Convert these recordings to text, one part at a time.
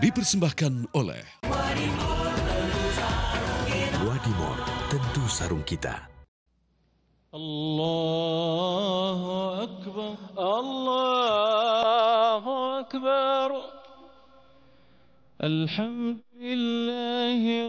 Dipersembahkan oleh Wadimor, tentu sarung kita. Allahu Akbar, Allahu Akbar. Alhamdulillah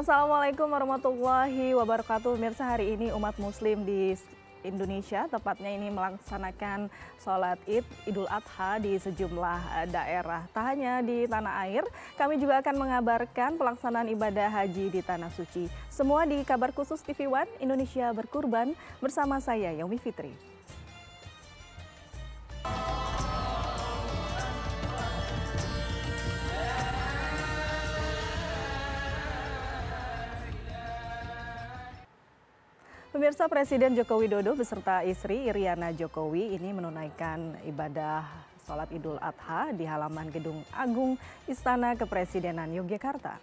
Assalamualaikum warahmatullahi wabarakatuh. Mirsa hari ini umat muslim di Indonesia, tepatnya ini melaksanakan sholat id Idul Adha di sejumlah eh, daerah. Tak hanya di tanah air, kami juga akan mengabarkan pelaksanaan ibadah haji di Tanah Suci. Semua di kabar khusus TV One Indonesia Berkurban bersama saya Yomi Fitri. Pemirsa Presiden Joko Widodo beserta istri Iriana Jokowi ini menunaikan ibadah sholat Idul Adha di halaman Gedung Agung Istana Kepresidenan Yogyakarta.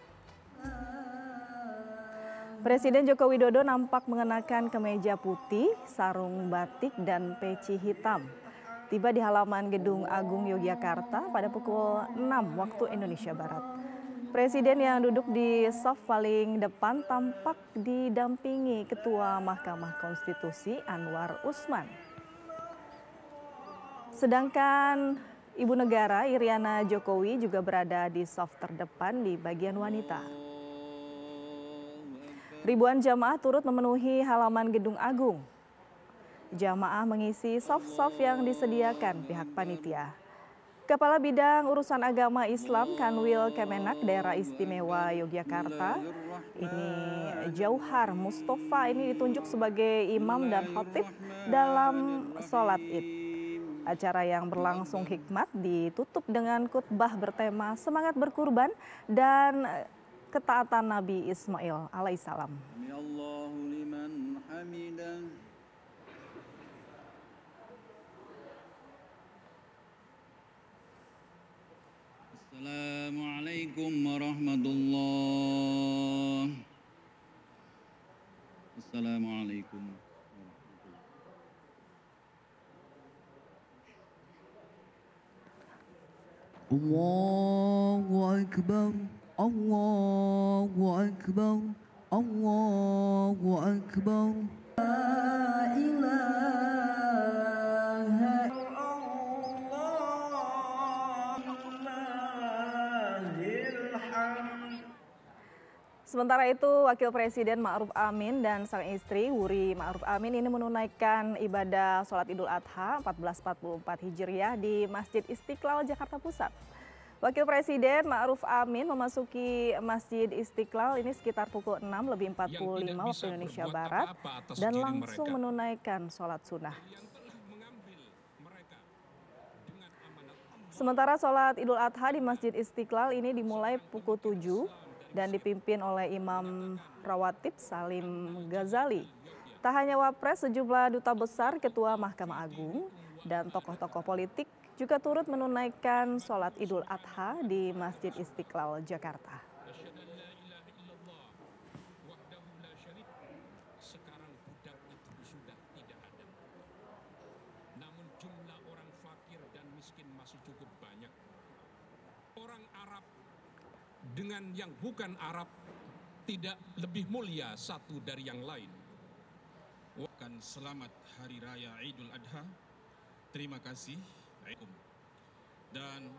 Presiden Joko Widodo nampak mengenakan kemeja putih, sarung batik, dan peci hitam. Tiba di halaman Gedung Agung Yogyakarta pada pukul 6 waktu Indonesia Barat. Presiden yang duduk di soft paling depan tampak didampingi Ketua Mahkamah Konstitusi Anwar Usman. Sedangkan Ibu Negara Iriana Jokowi juga berada di soft terdepan di bagian wanita. Ribuan jamaah turut memenuhi halaman Gedung Agung. Jamaah mengisi soft soft yang disediakan pihak panitia. Kepala Bidang Urusan Agama Islam Kanwil Kemenak Daerah Istimewa Yogyakarta ini Jauhar Mustafa ini ditunjuk sebagai imam dan khatib dalam sholat id. Acara yang berlangsung hikmat ditutup dengan khutbah bertema semangat berkurban dan ketaatan Nabi Ismail alaihissalam. Ya السلام عليكم ورحمة الله السلام عليكم الله أكبر الله أكبر الله أكبر Sementara itu, Wakil Presiden Ma'ruf Amin dan sang istri Wuri Ma'ruf Amin ini menunaikan ibadah sholat idul adha 1444 Hijriah di Masjid Istiqlal, Jakarta Pusat. Wakil Presiden Ma'ruf Amin memasuki Masjid Istiqlal ini sekitar pukul 6 lebih 45 waktu Indonesia Barat apa -apa dan langsung mereka. menunaikan sholat sunnah. Sementara sholat idul adha di Masjid Istiqlal ini dimulai pukul 7 dan dipimpin oleh Imam Rawatib Salim Ghazali. Tak hanya Wapres, sejumlah duta besar, ketua Mahkamah Agung, dan tokoh-tokoh politik juga turut menunaikan sholat Idul Adha di Masjid Istiqlal, Jakarta. dengan yang bukan Arab tidak lebih mulia satu dari yang lain. Wakan selamat Hari Raya Idul Adha. Terima kasih. Dan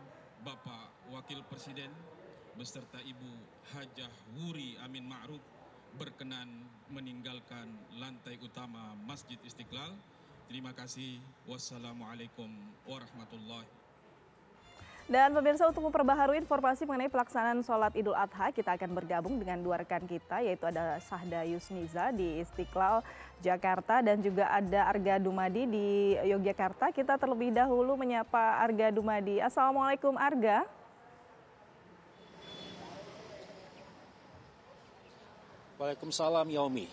Bapak Wakil Presiden beserta Ibu Hajah Wuri Amin Ma'ruf berkenan meninggalkan lantai utama Masjid Istiqlal. Terima kasih. Wassalamualaikum warahmatullahi dan pemirsa untuk memperbaharui informasi mengenai pelaksanaan sholat Idul Adha, kita akan bergabung dengan dua rekan kita yaitu ada Sahda Yusniza di Istiqlal Jakarta dan juga ada Arga Dumadi di Yogyakarta. Kita terlebih dahulu menyapa Arga Dumadi. Assalamualaikum Arga. Waalaikumsalam Yaumi.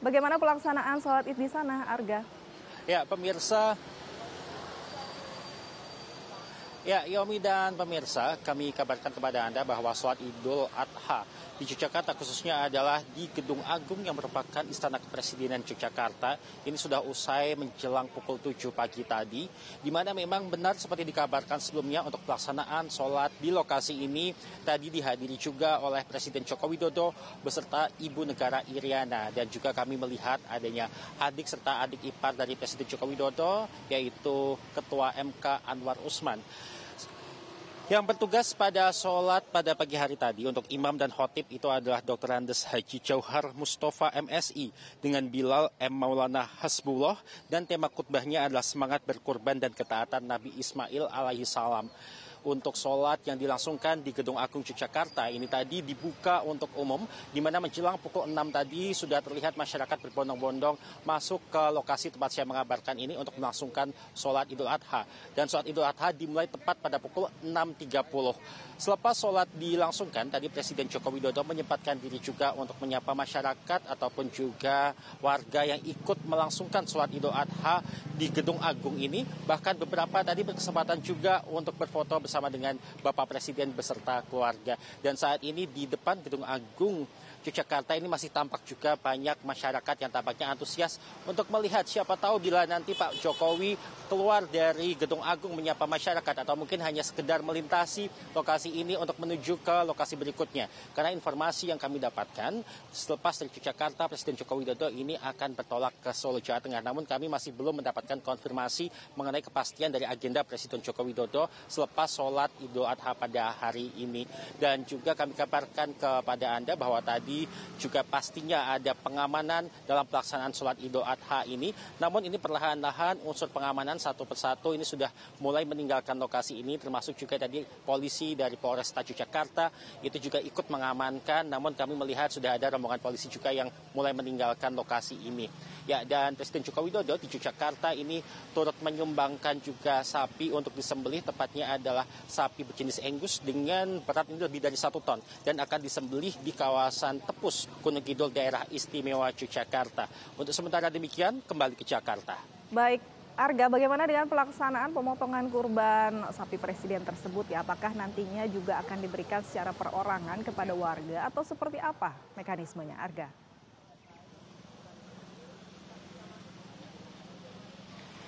Bagaimana pelaksanaan sholat id di sana Arga? Ya pemirsa, Ya, Yomi dan pemirsa, kami kabarkan kepada Anda bahwa sholat Idul Adha di Yogyakarta khususnya adalah di Gedung Agung yang merupakan Istana Kepresidenan Yogyakarta. Ini sudah usai menjelang pukul 7 pagi tadi, di mana memang benar seperti dikabarkan sebelumnya untuk pelaksanaan sholat di lokasi ini tadi dihadiri juga oleh Presiden Joko Widodo beserta Ibu Negara Iriana dan juga kami melihat adanya adik serta adik ipar dari Presiden Joko Widodo yaitu Ketua MK Anwar Usman. Yang bertugas pada sholat pada pagi hari tadi untuk imam dan khotib itu adalah Dr. Andes Haji Jauhar Mustafa MSI dengan Bilal M. Maulana Hasbullah dan tema khutbahnya adalah semangat berkorban dan ketaatan Nabi Ismail alaihi salam untuk sholat yang dilangsungkan di Gedung Agung Yogyakarta ini tadi dibuka untuk umum, di mana menjelang pukul 6 tadi sudah terlihat masyarakat berbondong-bondong masuk ke lokasi tempat saya mengabarkan ini untuk melangsungkan sholat Idul Adha. Dan sholat Idul Adha dimulai tepat pada pukul 6.30. Selepas sholat dilangsungkan, tadi Presiden Joko Widodo menyempatkan diri juga untuk menyapa masyarakat ataupun juga warga yang ikut melangsungkan sholat Idul Adha di Gedung Agung ini. Bahkan beberapa tadi berkesempatan juga untuk berfoto bersama dengan Bapak Presiden beserta keluarga. Dan saat ini di depan Gedung Agung Yogyakarta ini masih tampak juga banyak masyarakat yang tampaknya antusias untuk melihat siapa tahu bila nanti Pak Jokowi keluar dari Gedung Agung menyapa masyarakat atau mungkin hanya sekedar melintasi lokasi ini untuk menuju ke lokasi berikutnya. Karena informasi yang kami dapatkan selepas dari Yogyakarta Presiden Jokowi Dodo ini akan bertolak ke Solo Jawa Tengah. Namun kami masih belum mendapatkan konfirmasi mengenai kepastian dari agenda Presiden Jokowi Dodo selepas sholat Idul Adha pada hari ini. Dan juga kami kabarkan kepada Anda bahwa tadi juga pastinya ada pengamanan dalam pelaksanaan sholat idul adha ini. Namun ini perlahan-lahan unsur pengamanan satu persatu ini sudah mulai meninggalkan lokasi ini termasuk juga tadi polisi dari Polresta Jakarta itu juga ikut mengamankan namun kami melihat sudah ada rombongan polisi juga yang mulai meninggalkan lokasi ini. Ya dan Presiden Joko Widodo di Yogyakarta ini turut menyumbangkan juga sapi untuk disembelih tepatnya adalah sapi berjenis Angus dengan berat ini lebih dari satu ton dan akan disembelih di kawasan jalan tepus Gunung Kidul daerah istimewa Yogyakarta. Untuk sementara demikian kembali ke Jakarta. Baik, Arga, bagaimana dengan pelaksanaan pemotongan kurban sapi presiden tersebut ya? Apakah nantinya juga akan diberikan secara perorangan kepada warga atau seperti apa mekanismenya, Arga?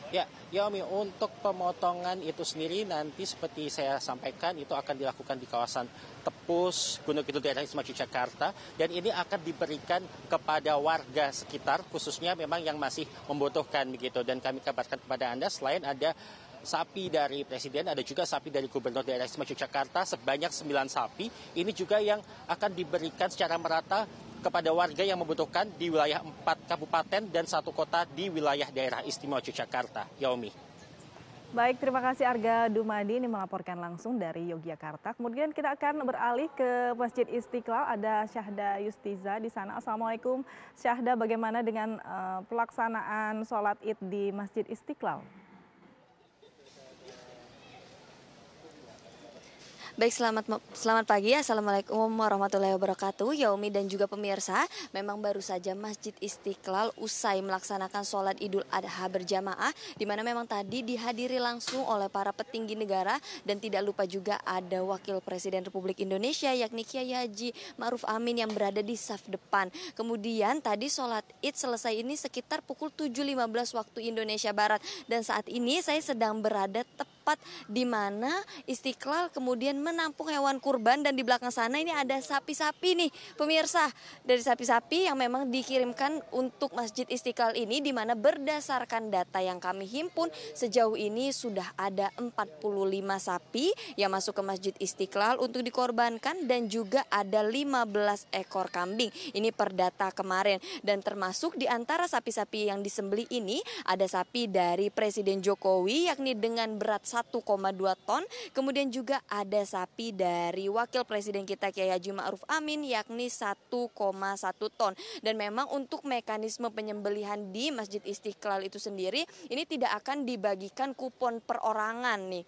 Ya, Yomi untuk pemotongan itu sendiri nanti seperti saya sampaikan itu akan dilakukan di kawasan Tepus, Gunung Kidul daerah Isma Jakarta dan ini akan diberikan kepada warga sekitar khususnya memang yang masih membutuhkan begitu dan kami kabarkan kepada Anda selain ada sapi dari presiden, ada juga sapi dari gubernur daerah istimewa Yogyakarta sebanyak 9 sapi. Ini juga yang akan diberikan secara merata kepada warga yang membutuhkan di wilayah 4 kabupaten dan satu kota di wilayah daerah istimewa Yogyakarta. Yomi. Baik, terima kasih Arga Dumadi ini melaporkan langsung dari Yogyakarta. Kemudian kita akan beralih ke Masjid Istiqlal. Ada Syahda Yustiza di sana. Assalamualaikum Syahda, bagaimana dengan eh, pelaksanaan sholat id di Masjid Istiqlal? Baik, selamat selamat pagi. Assalamualaikum warahmatullahi wabarakatuh. Yaumi dan juga pemirsa, memang baru saja Masjid Istiqlal usai melaksanakan sholat Idul Adha berjamaah, di mana memang tadi dihadiri langsung oleh para petinggi negara dan tidak lupa juga ada Wakil Presiden Republik Indonesia yakni Kiai Haji Ma'ruf Amin yang berada di saf depan. Kemudian tadi sholat Id selesai ini sekitar pukul 7.15 waktu Indonesia Barat dan saat ini saya sedang berada tepat tempat di mana Istiqlal kemudian menampung hewan kurban dan di belakang sana ini ada sapi-sapi nih pemirsa dari sapi-sapi yang memang dikirimkan untuk Masjid Istiqlal ini di mana berdasarkan data yang kami himpun sejauh ini sudah ada 45 sapi yang masuk ke Masjid Istiqlal untuk dikorbankan dan juga ada 15 ekor kambing. Ini per data kemarin dan termasuk di antara sapi-sapi yang disembeli ini ada sapi dari Presiden Jokowi yakni dengan berat 1,2 ton. Kemudian juga ada sapi dari wakil presiden kita Kiai Haji Ma'ruf Amin yakni 1,1 ton. Dan memang untuk mekanisme penyembelihan di Masjid Istiqlal itu sendiri ini tidak akan dibagikan kupon perorangan nih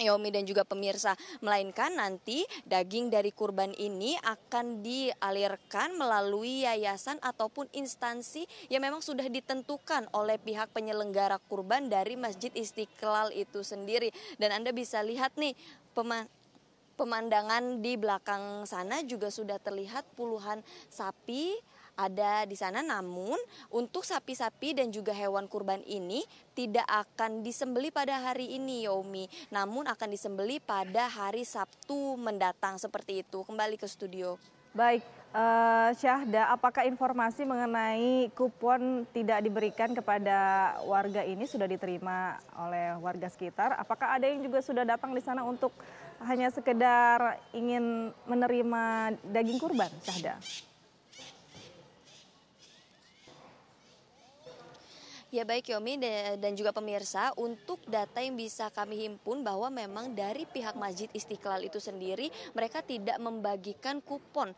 Yomi dan juga pemirsa, melainkan nanti daging dari kurban ini akan dialirkan melalui yayasan ataupun instansi yang memang sudah ditentukan oleh pihak penyelenggara kurban dari Masjid Istiqlal itu sendiri. Dan Anda bisa lihat nih, pemandangan di belakang sana juga sudah terlihat puluhan sapi ada di sana. Namun untuk sapi-sapi dan juga hewan kurban ini tidak akan disembeli pada hari ini Yomi. Namun akan disembeli pada hari Sabtu mendatang seperti itu. Kembali ke studio. Baik, uh, Syahda, apakah informasi mengenai kupon tidak diberikan kepada warga ini sudah diterima oleh warga sekitar? Apakah ada yang juga sudah datang di sana untuk hanya sekedar ingin menerima daging kurban, Syahda? Ya baik Yomi eh, dan juga pemirsa untuk data yang bisa kami himpun bahwa memang dari pihak Masjid Istiqlal itu sendiri mereka tidak membagikan kupon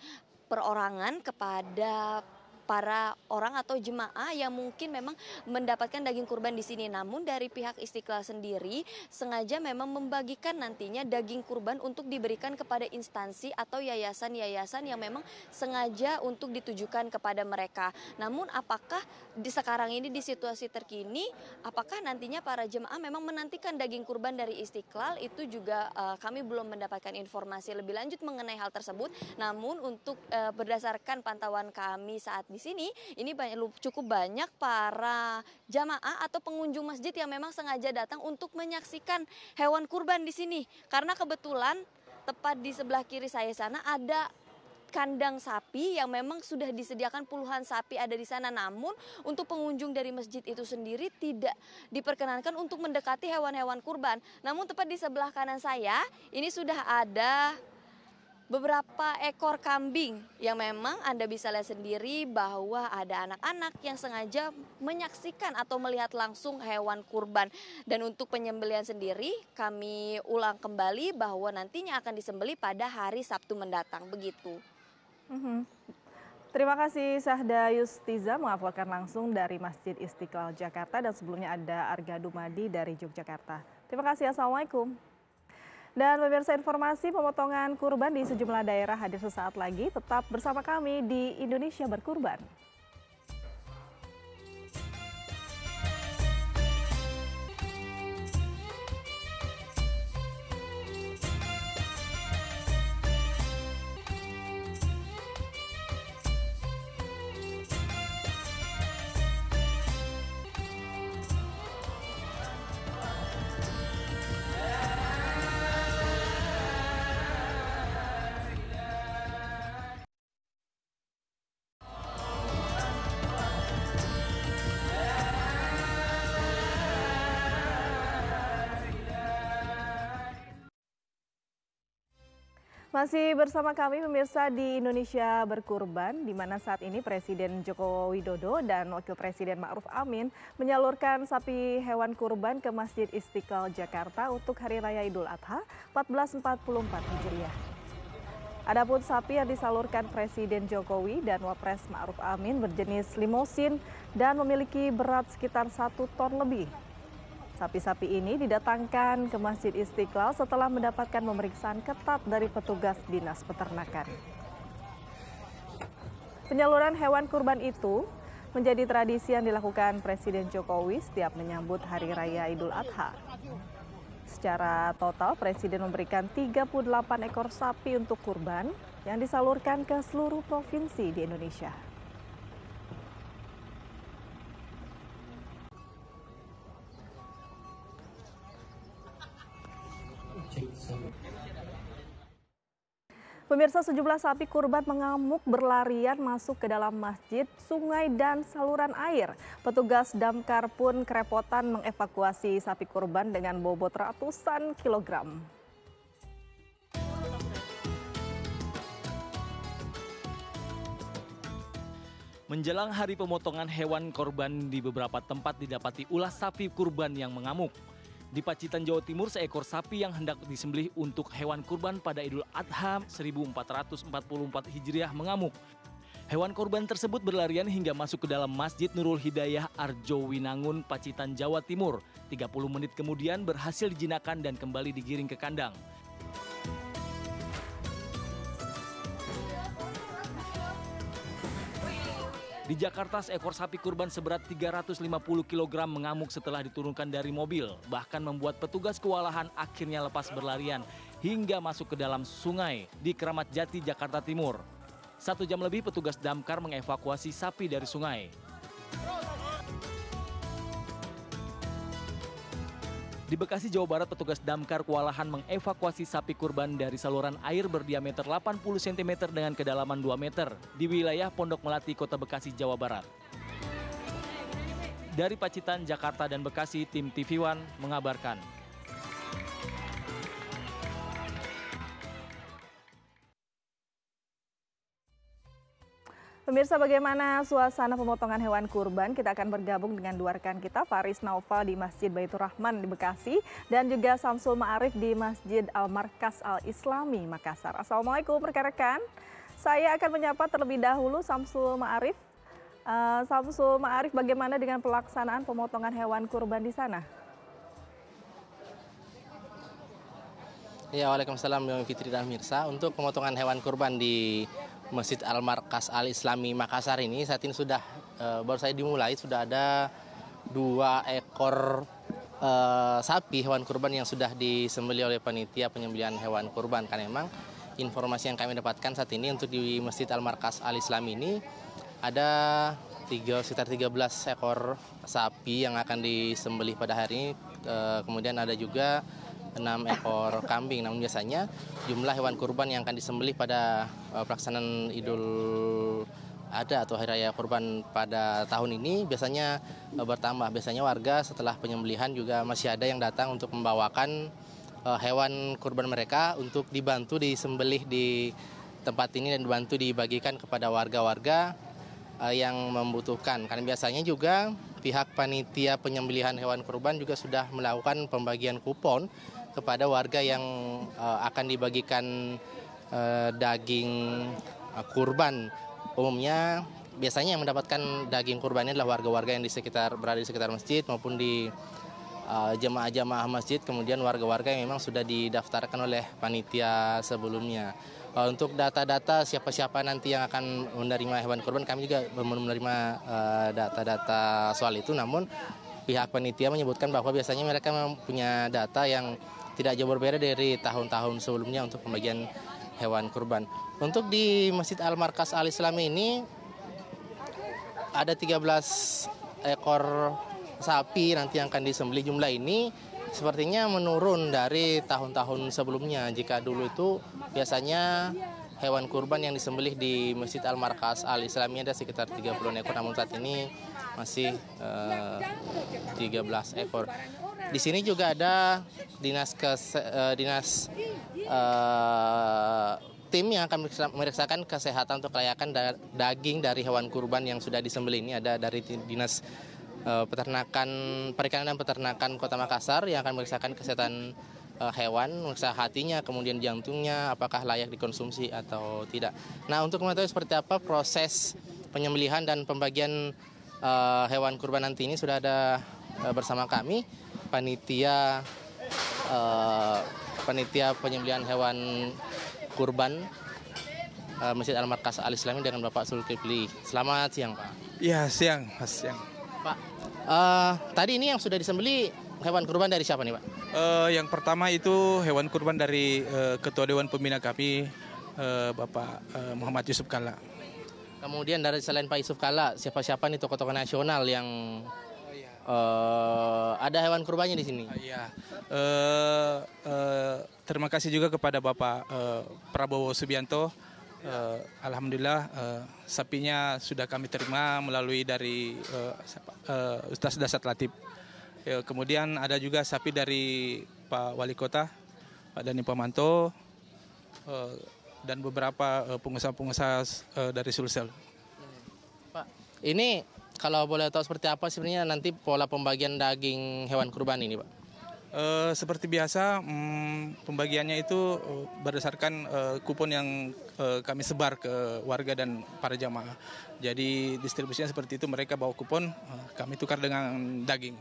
perorangan kepada para orang atau jemaah yang mungkin memang mendapatkan daging kurban di sini. Namun dari pihak Istiqlal sendiri sengaja memang membagikan nantinya daging kurban untuk diberikan kepada instansi atau yayasan-yayasan yang memang sengaja untuk ditujukan kepada mereka. Namun apakah di sekarang ini di situasi terkini apakah nantinya para jemaah memang menantikan daging kurban dari Istiqlal itu juga uh, kami belum mendapatkan informasi lebih lanjut mengenai hal tersebut. Namun untuk uh, berdasarkan pantauan kami saat di sini ini banyak, cukup banyak para jamaah atau pengunjung masjid yang memang sengaja datang untuk menyaksikan hewan kurban di sini. Karena kebetulan tepat di sebelah kiri saya sana ada kandang sapi yang memang sudah disediakan puluhan sapi ada di sana. Namun untuk pengunjung dari masjid itu sendiri tidak diperkenankan untuk mendekati hewan-hewan kurban. Namun tepat di sebelah kanan saya ini sudah ada beberapa ekor kambing yang memang Anda bisa lihat sendiri bahwa ada anak-anak yang sengaja menyaksikan atau melihat langsung hewan kurban. Dan untuk penyembelian sendiri kami ulang kembali bahwa nantinya akan disembeli pada hari Sabtu mendatang begitu. Mm -hmm. Terima kasih Sahda Yustiza melaporkan langsung dari Masjid Istiqlal Jakarta dan sebelumnya ada Arga Dumadi dari Yogyakarta. Terima kasih. Assalamualaikum. Dan pemirsa informasi pemotongan kurban di sejumlah daerah hadir sesaat lagi. Tetap bersama kami di Indonesia Berkurban. Masih bersama kami pemirsa di Indonesia Berkurban, di mana saat ini Presiden Joko Widodo dan Wakil Presiden Ma'ruf Amin menyalurkan sapi hewan kurban ke Masjid Istiqlal Jakarta untuk Hari Raya Idul Adha 1444 Hijriah. Adapun sapi yang disalurkan Presiden Jokowi dan Wapres Ma'ruf Amin berjenis limosin dan memiliki berat sekitar satu ton lebih. Sapi-sapi ini didatangkan ke Masjid Istiqlal setelah mendapatkan pemeriksaan ketat dari petugas Dinas Peternakan. Penyaluran hewan kurban itu menjadi tradisi yang dilakukan Presiden Jokowi setiap menyambut Hari Raya Idul Adha. Secara total, Presiden memberikan 38 ekor sapi untuk kurban yang disalurkan ke seluruh provinsi di Indonesia. Pemirsa sejumlah sapi kurban mengamuk berlarian masuk ke dalam masjid, sungai dan saluran air. Petugas damkar pun kerepotan mengevakuasi sapi kurban dengan bobot ratusan kilogram. Menjelang hari pemotongan hewan korban di beberapa tempat didapati ulah sapi kurban yang mengamuk. Di Pacitan, Jawa Timur, seekor sapi yang hendak disembelih untuk hewan kurban pada Idul Adha 1444 Hijriah mengamuk. Hewan kurban tersebut berlarian hingga masuk ke dalam Masjid Nurul Hidayah Arjo Winangun, Pacitan, Jawa Timur. 30 menit kemudian berhasil dijinakan dan kembali digiring ke kandang. Di Jakarta, seekor sapi kurban seberat 350 kg mengamuk setelah diturunkan dari mobil, bahkan membuat petugas kewalahan akhirnya lepas berlarian hingga masuk ke dalam sungai di Keramat Jati, Jakarta Timur. Satu jam lebih petugas damkar mengevakuasi sapi dari sungai. Di Bekasi, Jawa Barat, petugas damkar kewalahan mengevakuasi sapi kurban dari saluran air berdiameter 80 cm dengan kedalaman 2 meter di wilayah Pondok Melati, Kota Bekasi, Jawa Barat. Dari Pacitan, Jakarta, dan Bekasi, tim TV One mengabarkan. Pemirsa bagaimana suasana pemotongan hewan kurban? Kita akan bergabung dengan dua rekan kita, Faris Naufal di Masjid Baitur Rahman di Bekasi dan juga Samsul Ma'arif di Masjid Al-Markas Al-Islami Makassar. Assalamualaikum rekan-rekan. Saya akan menyapa terlebih dahulu Samsul Ma'arif. Uh, Samsul Ma'arif bagaimana dengan pelaksanaan pemotongan hewan kurban di sana? Ya, Waalaikumsalam Mbak Fitri dan Mirsa. Untuk pemotongan hewan kurban di Masjid Al Markas Al Islami Makassar ini saat ini sudah e, baru saya dimulai sudah ada dua ekor e, sapi hewan kurban yang sudah disembeli oleh panitia penyembelian hewan kurban karena memang informasi yang kami dapatkan saat ini untuk di Masjid Al Markas Al islami ini ada tiga sekitar 13 ekor sapi yang akan disembelih pada hari ini. E, kemudian ada juga enam ekor kambing. Namun biasanya jumlah hewan kurban yang akan disembelih pada eh, pelaksanaan Idul Adha atau hari raya kurban pada tahun ini biasanya eh, bertambah. Biasanya warga setelah penyembelihan juga masih ada yang datang untuk membawakan eh, hewan kurban mereka untuk dibantu disembelih di tempat ini dan dibantu dibagikan kepada warga-warga yang membutuhkan. Karena biasanya juga pihak panitia penyembelihan hewan kurban juga sudah melakukan pembagian kupon kepada warga yang uh, akan dibagikan uh, daging uh, kurban. Umumnya biasanya yang mendapatkan daging kurban ini adalah warga-warga yang di sekitar berada di sekitar masjid maupun di jemaah-jemaah uh, masjid kemudian warga-warga yang memang sudah didaftarkan oleh panitia sebelumnya. Uh, untuk data-data siapa-siapa nanti yang akan menerima hewan kurban kami juga belum menerima data-data soal itu namun pihak panitia menyebutkan bahwa biasanya mereka mempunyai data yang tidak jauh berbeda dari tahun-tahun sebelumnya untuk pembagian hewan kurban. Untuk di Masjid Al Markas Al Islami ini ada 13 ekor sapi nanti yang akan disembelih. Jumlah ini sepertinya menurun dari tahun-tahun sebelumnya. Jika dulu itu biasanya hewan kurban yang disembelih di Masjid Al Markas Al Islami ada sekitar 30 ekor namun saat ini masih eh, 13 ekor. Di sini juga ada dinas ke eh, dinas eh, tim yang akan memeriksakan kesehatan untuk kelayakan da daging dari hewan kurban yang sudah disembelih ini ada dari dinas e, peternakan perikanan dan peternakan Kota Makassar yang akan memeriksakan kesehatan Eh, hewan, memeriksa hatinya, kemudian jantungnya, apakah layak dikonsumsi atau tidak. Nah, untuk mengetahui seperti apa proses penyembelihan dan pembagian uh, hewan kurban nanti ini sudah ada uh, bersama kami panitia uh, panitia penyembelihan hewan kurban uh, Masjid Al Markas Al Islami dengan Bapak Sulkifli. Selamat siang, Pak. Iya, siang, Mas siang. Pak, uh, tadi ini yang sudah disembeli hewan kurban dari siapa nih Pak? Uh, yang pertama itu hewan kurban dari uh, Ketua Dewan Pembina kami uh, Bapak uh, Muhammad Yusuf Kala. Kemudian dari selain Pak Yusuf Kala, siapa-siapa nih tokoh-tokoh nasional yang uh, ada hewan kurbannya di sini. Ah, iya. Uh, uh, uh, terima kasih juga kepada Bapak uh, Prabowo Subianto. Uh, Alhamdulillah uh, sapinya sudah kami terima melalui dari uh, uh, Ustaz Dasat Latif kemudian ada juga sapi dari Pak Wali Kota, Pak Dani Pamanto, eh, dan beberapa eh, pengusaha-pengusaha eh, dari Sulsel. Pak, ini kalau boleh tahu seperti apa sebenarnya nanti pola pembagian daging hewan kurban ini, Pak? seperti biasa, mm, pembagiannya itu berdasarkan kupon yang kami sebar ke warga dan para jamaah. Jadi distribusinya seperti itu, mereka bawa kupon, kami tukar dengan daging.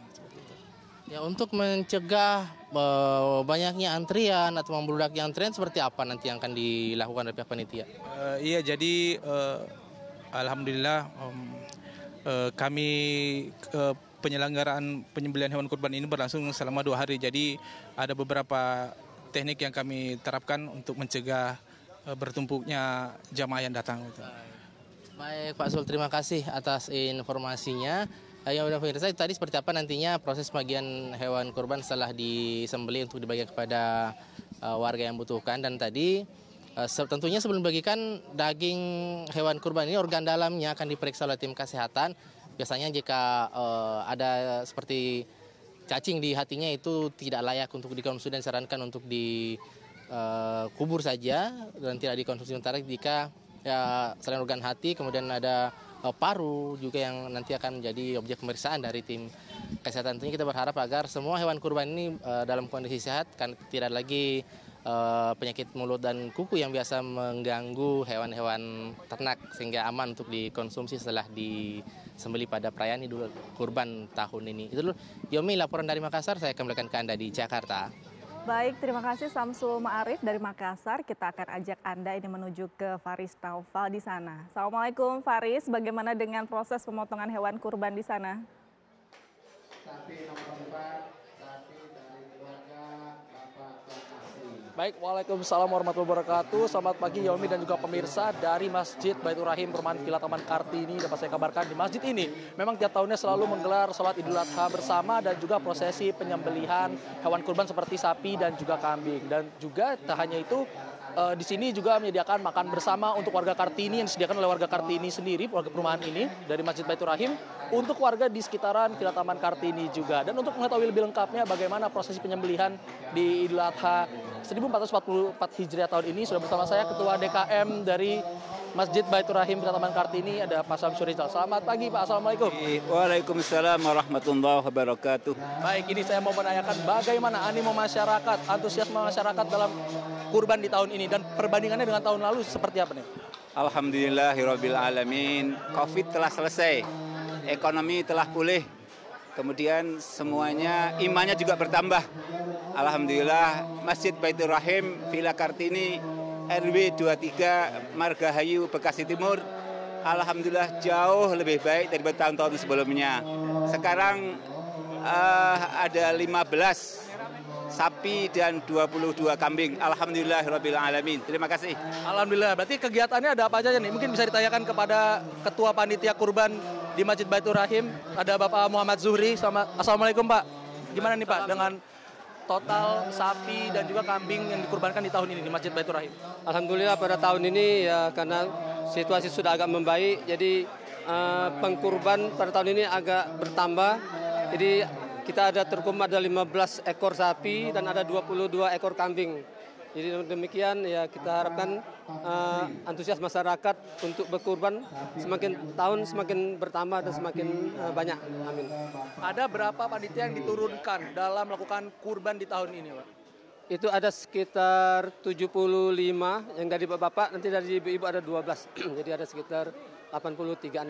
Ya untuk mencegah uh, banyaknya antrian atau membludaknya antrian seperti apa nanti yang akan dilakukan oleh pihak panitia? Uh, iya jadi uh, alhamdulillah um, uh, kami uh, penyelenggaraan penyembelian hewan kurban ini berlangsung selama dua hari. Jadi ada beberapa teknik yang kami terapkan untuk mencegah uh, bertumpuknya jamaah yang datang. Gitu. Baik Pak Sul, terima kasih atas informasinya. Eh, ya sudah pemirsa tadi seperti apa nantinya proses bagian hewan kurban setelah disembeli untuk dibagikan kepada uh, warga yang butuhkan dan tadi uh, tentunya sebelum bagikan daging hewan kurban ini organ dalamnya akan diperiksa oleh tim kesehatan biasanya jika uh, ada seperti cacing di hatinya itu tidak layak untuk dikonsumsi dan disarankan untuk dikubur uh, saja dan tidak dikonsumsi sementara jika ya, selain organ hati kemudian ada Oh, paru juga yang nanti akan menjadi objek pemeriksaan dari tim kesehatan. Tentunya kita berharap agar semua hewan kurban ini eh, dalam kondisi sehat kan tidak lagi eh, penyakit mulut dan kuku yang biasa mengganggu hewan-hewan ternak sehingga aman untuk dikonsumsi setelah disembeli pada perayaan Idul Kurban tahun ini. Itu dulu Yomi laporan dari Makassar, saya kembalikan ke Anda di Jakarta. Baik, terima kasih Samsul Ma'arif dari Makassar. Kita akan ajak Anda ini menuju ke Faris Taufal di sana. Assalamualaikum Faris, bagaimana dengan proses pemotongan hewan kurban di sana? Tapi nomor 4, Baik, Waalaikumsalam warahmatullahi wabarakatuh. Selamat pagi Yomi dan juga pemirsa dari Masjid Baitur Rahim Perumahan Villa Taman Kartini dapat saya kabarkan di masjid ini memang tiap tahunnya selalu menggelar sholat Idul Adha bersama dan juga prosesi penyembelihan hewan kurban seperti sapi dan juga kambing dan juga tak hanya itu uh, di sini juga menyediakan makan bersama untuk warga Kartini yang disediakan oleh warga Kartini sendiri, warga perumahan ini dari Masjid Baitur Rahim untuk warga di sekitaran Villa Taman Kartini juga. Dan untuk mengetahui lebih lengkapnya bagaimana prosesi penyembelihan di Idul Adha 1444 Hijriah tahun ini sudah bersama saya Ketua DKM dari Masjid Baitur Rahim Taman Kartini ada Pak Syuri Selamat pagi Pak, Assalamualaikum. Waalaikumsalam warahmatullahi wabarakatuh. Baik, ini saya mau menanyakan bagaimana animo masyarakat, antusiasme masyarakat dalam kurban di tahun ini dan perbandingannya dengan tahun lalu seperti apa nih? Hirobil alamin. Covid telah selesai. Ekonomi telah pulih. Kemudian semuanya imannya juga bertambah. Alhamdulillah Masjid Baitur Rahim Villa Kartini RW 23 Margahayu Bekasi Timur alhamdulillah jauh lebih baik dari tahun-tahun sebelumnya. Sekarang uh, ada 15 sapi dan 22 kambing. Alhamdulillah Rabbil Alamin. Terima kasih. Alhamdulillah. Berarti kegiatannya ada apa aja nih? Mungkin bisa ditanyakan kepada Ketua Panitia Kurban di Masjid Baitur Rahim. Ada Bapak Muhammad Zuhri. Assalamualaikum Pak. Gimana nih Pak dengan total sapi dan juga kambing yang dikurbankan di tahun ini di Masjid Baitur Rahim? Alhamdulillah pada tahun ini ya karena situasi sudah agak membaik, jadi uh, pengkurban pada tahun ini agak bertambah. Jadi kita ada terkumpul ada 15 ekor sapi dan ada 22 ekor kambing. Jadi demikian ya kita harapkan uh, antusias masyarakat untuk berkurban semakin tahun semakin bertambah dan semakin uh, banyak. Amin. Ada berapa panitia yang diturunkan dalam melakukan kurban di tahun ini, Pak? Itu ada sekitar 75 yang dari bapak-bapak, nanti dari ibu-ibu ada 12. Jadi ada sekitar 83-an.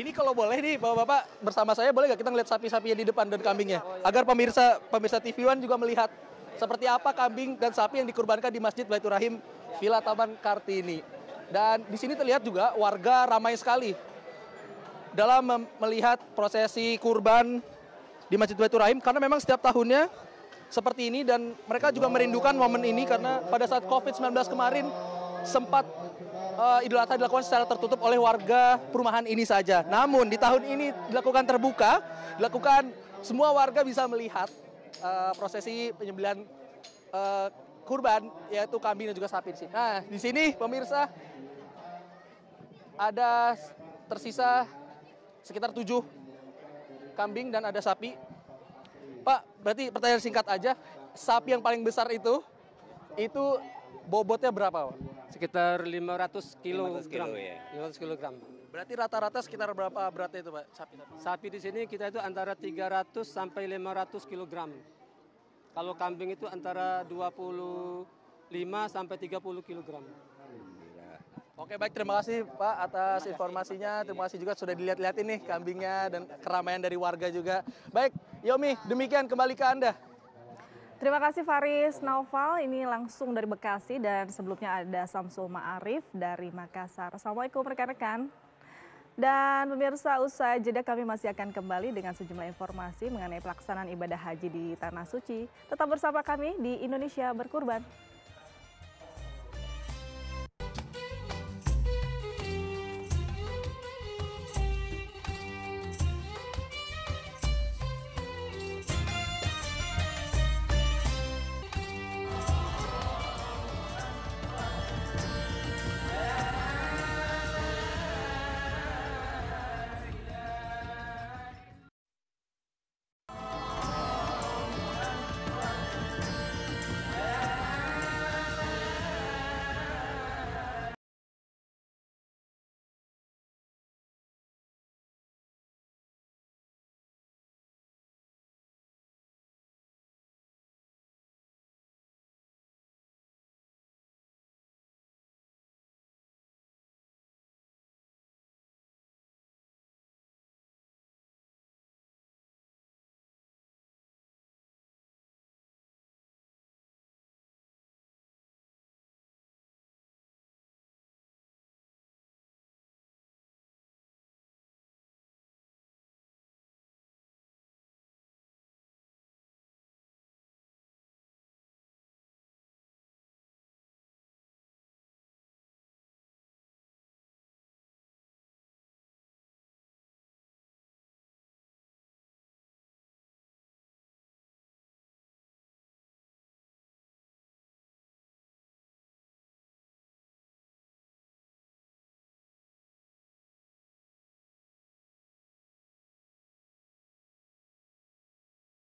Ini kalau boleh nih bapak-bapak bersama saya boleh nggak kita ngeliat sapi sapi yang di depan dan kambingnya agar pemirsa pemirsa TV One juga melihat seperti apa kambing dan sapi yang dikurbankan di Masjid Baitur Rahim Villa Taman Kartini. Dan di sini terlihat juga warga ramai sekali dalam melihat prosesi kurban di Masjid Baitur Rahim karena memang setiap tahunnya seperti ini dan mereka juga merindukan momen ini karena pada saat Covid-19 kemarin sempat uh, eh, Idul Adha dilakukan secara tertutup oleh warga perumahan ini saja. Namun di tahun ini dilakukan terbuka, dilakukan semua warga bisa melihat Eh, prosesi penyembelian uh, eh, kurban yaitu kambing dan juga sapi di sini. Nah, di sini pemirsa ada tersisa sekitar tujuh kambing dan ada sapi. Pak, berarti pertanyaan singkat aja, sapi yang paling besar itu itu bobotnya berapa, Pak? Sekitar 500 kilo. 500 kilo ya. 500 kilogram. Berarti rata-rata sekitar berapa beratnya itu, Pak? Sapi Sapi di sini kita itu antara 300 sampai 500 kilogram. Kalau kambing itu antara 25 sampai 30 kilogram. Oke baik terima kasih Pak atas informasinya. Terima kasih juga sudah dilihat-lihat ini kambingnya dan keramaian dari warga juga. Baik Yomi demikian kembali ke Anda. Terima kasih Faris Naufal, ini langsung dari Bekasi dan sebelumnya ada Samsul Ma'arif dari Makassar. Assalamualaikum rekan-rekan. Dan pemirsa usai jeda kami masih akan kembali dengan sejumlah informasi mengenai pelaksanaan ibadah haji di Tanah Suci. Tetap bersama kami di Indonesia Berkurban.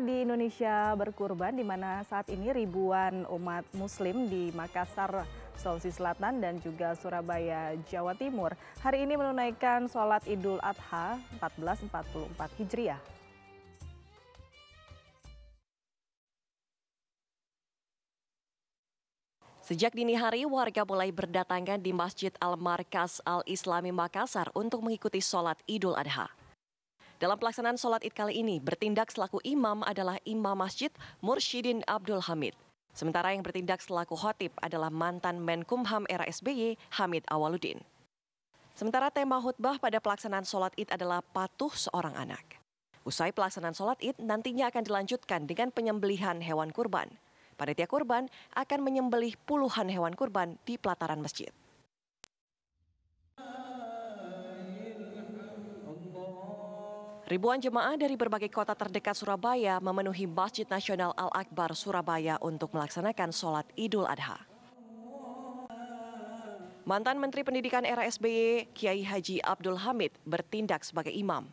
di Indonesia berkurban di mana saat ini ribuan umat muslim di Makassar, Sulawesi Selatan dan juga Surabaya, Jawa Timur hari ini menunaikan sholat Idul Adha 1444 Hijriah. Sejak dini hari, warga mulai berdatangan di Masjid Al-Markas Al-Islami Makassar untuk mengikuti sholat Idul Adha. Dalam pelaksanaan sholat id kali ini, bertindak selaku imam adalah imam masjid Mursyidin Abdul Hamid. Sementara yang bertindak selaku khotib adalah mantan Menkumham era SBY, Hamid Awaludin. Sementara tema khutbah pada pelaksanaan sholat id adalah patuh seorang anak. Usai pelaksanaan sholat id, nantinya akan dilanjutkan dengan penyembelihan hewan kurban. Panitia kurban akan menyembelih puluhan hewan kurban di pelataran masjid. Ribuan jemaah dari berbagai kota terdekat Surabaya memenuhi Masjid Nasional Al-Akbar Surabaya untuk melaksanakan sholat Idul Adha. Mantan Menteri Pendidikan era SBY, Kiai Haji Abdul Hamid, bertindak sebagai imam.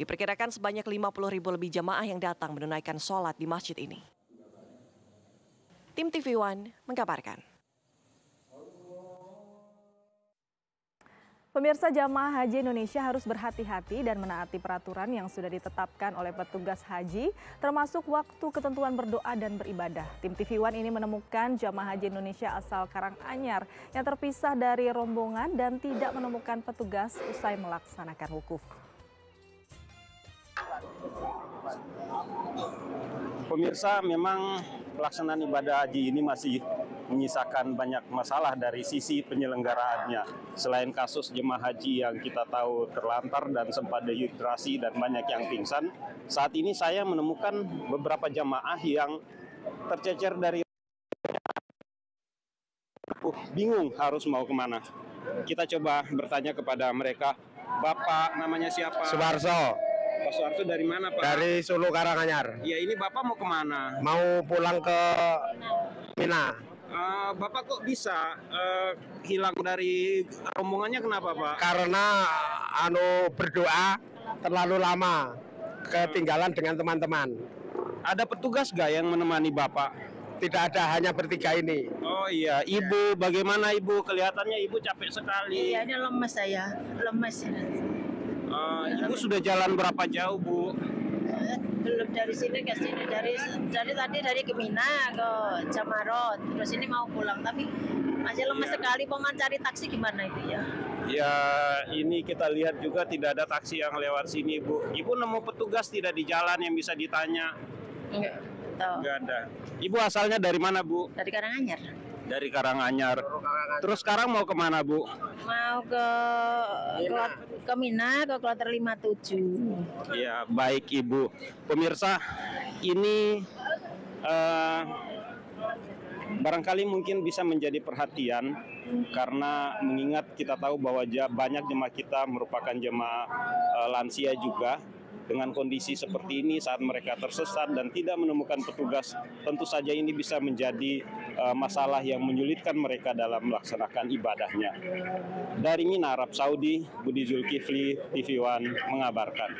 Diperkirakan sebanyak 50 ribu lebih jemaah yang datang menunaikan sholat di masjid ini. Tim TV One menggambarkan. Pemirsa jamaah haji Indonesia harus berhati-hati dan menaati peraturan yang sudah ditetapkan oleh petugas haji, termasuk waktu ketentuan berdoa dan beribadah. Tim TV One ini menemukan jamaah haji Indonesia asal Karanganyar yang terpisah dari rombongan dan tidak menemukan petugas usai melaksanakan wukuf. Pemirsa, memang pelaksanaan ibadah haji ini masih menyisakan banyak masalah dari sisi penyelenggaraannya. Selain kasus jemaah haji yang kita tahu terlantar dan sempat dehidrasi dan banyak yang pingsan, saat ini saya menemukan beberapa jemaah yang tercecer dari uh, bingung harus mau kemana. Kita coba bertanya kepada mereka, Bapak namanya siapa? Subarso. Pak Suarso dari mana Pak? Dari Solo Karanganyar. Ya ini Bapak mau kemana? Mau pulang ke Mina. Eh, Bapak kok bisa uh, hilang dari rombongannya kenapa Pak? Karena anu berdoa terlalu lama ketinggalan dengan teman-teman. Ada petugas gak yang menemani Bapak? Tidak ada hanya bertiga ini. Oh iya, Ibu bagaimana Ibu? Kelihatannya Ibu capek sekali. Iya, ini lemes saya, lemes. Uh, ibu sudah jalan berapa jauh Bu? belum dari sini ke sini dari dari tadi dari Gemina ke Jamarot terus ini mau pulang tapi masih lemes ya. sekali paman cari taksi gimana itu ya ya ini kita lihat juga tidak ada taksi yang lewat sini bu ibu nemu petugas tidak di jalan yang bisa ditanya enggak enggak ada ibu asalnya dari mana bu dari Karanganyar dari Karanganyar. Terus sekarang mau kemana Bu? Mau ke Mina. ke Mina ke kloter 57. Iya baik Ibu. Pemirsa ini uh, barangkali mungkin bisa menjadi perhatian karena mengingat kita tahu bahwa banyak jemaah kita merupakan jemaah uh, lansia juga dengan kondisi seperti ini saat mereka tersesat dan tidak menemukan petugas, tentu saja ini bisa menjadi uh, masalah yang menyulitkan mereka dalam melaksanakan ibadahnya. Dari Mina Arab Saudi, Budi Zulkifli, TV One mengabarkan.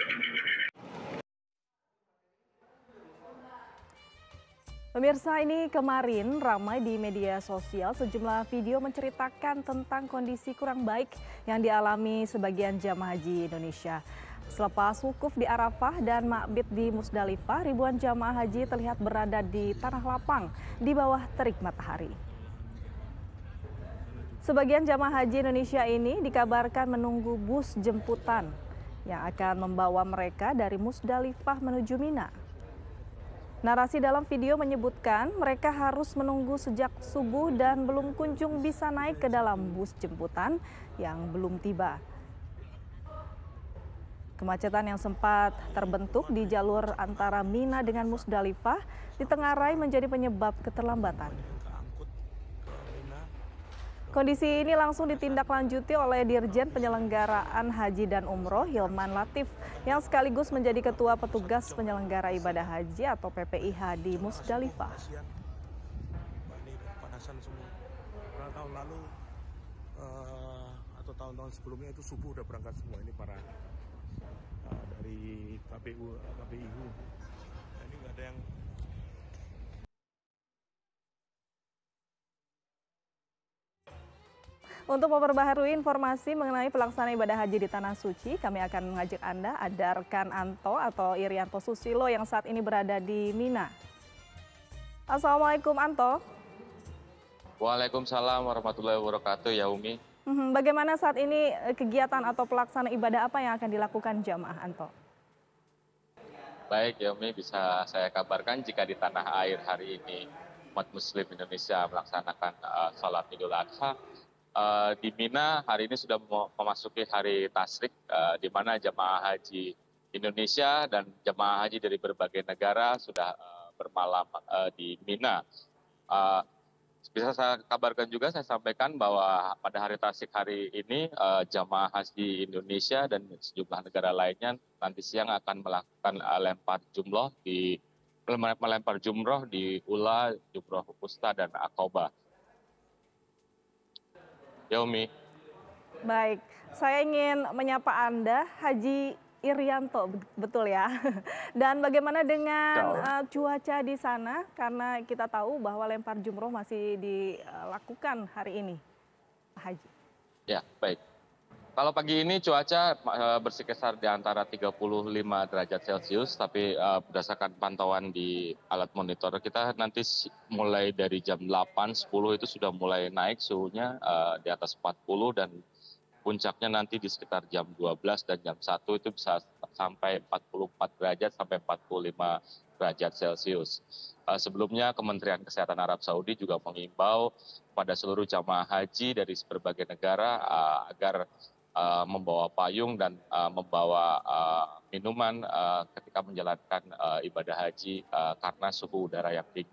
Pemirsa ini kemarin ramai di media sosial sejumlah video menceritakan tentang kondisi kurang baik yang dialami sebagian jamaah haji Indonesia. Selepas wukuf di Arafah dan ma'bid di Musdalifah, ribuan jamaah haji terlihat berada di tanah lapang di bawah terik matahari. Sebagian jamaah haji Indonesia ini dikabarkan menunggu bus jemputan yang akan membawa mereka dari Musdalifah menuju Mina. Narasi dalam video menyebutkan mereka harus menunggu sejak subuh dan belum kunjung bisa naik ke dalam bus jemputan yang belum tiba. Kemacetan yang sempat terbentuk di jalur antara Mina dengan Musdalifah di Tengarai menjadi penyebab keterlambatan. Kondisi ini langsung ditindaklanjuti oleh Dirjen Penyelenggaraan Haji dan Umroh Hilman Latif yang sekaligus menjadi Ketua Petugas Penyelenggara Ibadah Haji atau PPIH di Musdalifah. tahun lalu uh, atau tahun-tahun sebelumnya itu subuh udah berangkat semua ini para dari KPU KPIU nah, ini nggak ada yang Untuk memperbaharui informasi mengenai pelaksanaan ibadah haji di Tanah Suci, kami akan mengajak Anda ada rekan Anto atau Irianto Susilo yang saat ini berada di Mina. Assalamualaikum Anto. Waalaikumsalam warahmatullahi wabarakatuh ya Umi. Mhm, bagaimana saat ini eh, kegiatan atau pelaksana ibadah apa yang akan dilakukan jamaah Anto? Baik, Yomi bisa saya kabarkan jika di tanah air hari ini umat Muslim Indonesia melaksanakan uh, sholat Idul Adha. Uh, di Mina hari ini sudah memasuki hari tasrik, uh, di mana jemaah haji Indonesia dan jemaah haji dari berbagai negara sudah uh, bermalam uh, di Mina. Uh, bisa saya kabarkan juga, saya sampaikan bahwa pada hari Tasik hari ini uh, jamaah haji Indonesia dan sejumlah negara lainnya nanti siang akan melakukan uh, lempar jumroh di melempar jumroh di Ula, Jumroh Pusta dan Akoba. Yaumi. Baik, saya ingin menyapa Anda. Haji Irianto, betul ya. Dan bagaimana dengan uh, cuaca di sana? Karena kita tahu bahwa lempar jumroh masih dilakukan hari ini, Pak Haji. Ya, baik. Kalau pagi ini cuaca eh, bersekisar di antara 35 derajat Celcius, tapi uh, berdasarkan pantauan di alat monitor kita nanti mulai dari jam 8, 10 itu sudah mulai naik suhunya uh, di atas 40 dan puncaknya nanti di sekitar jam 12 dan jam 1 itu bisa sampai 44 derajat sampai 45 derajat Celcius. Eh, sebelumnya Kementerian Kesehatan Arab Saudi juga mengimbau pada seluruh jamaah haji dari berbagai negara eh, agar eh, membawa payung dan membawa minuman ketika menjalankan ibadah haji karena suhu udara yang tinggi.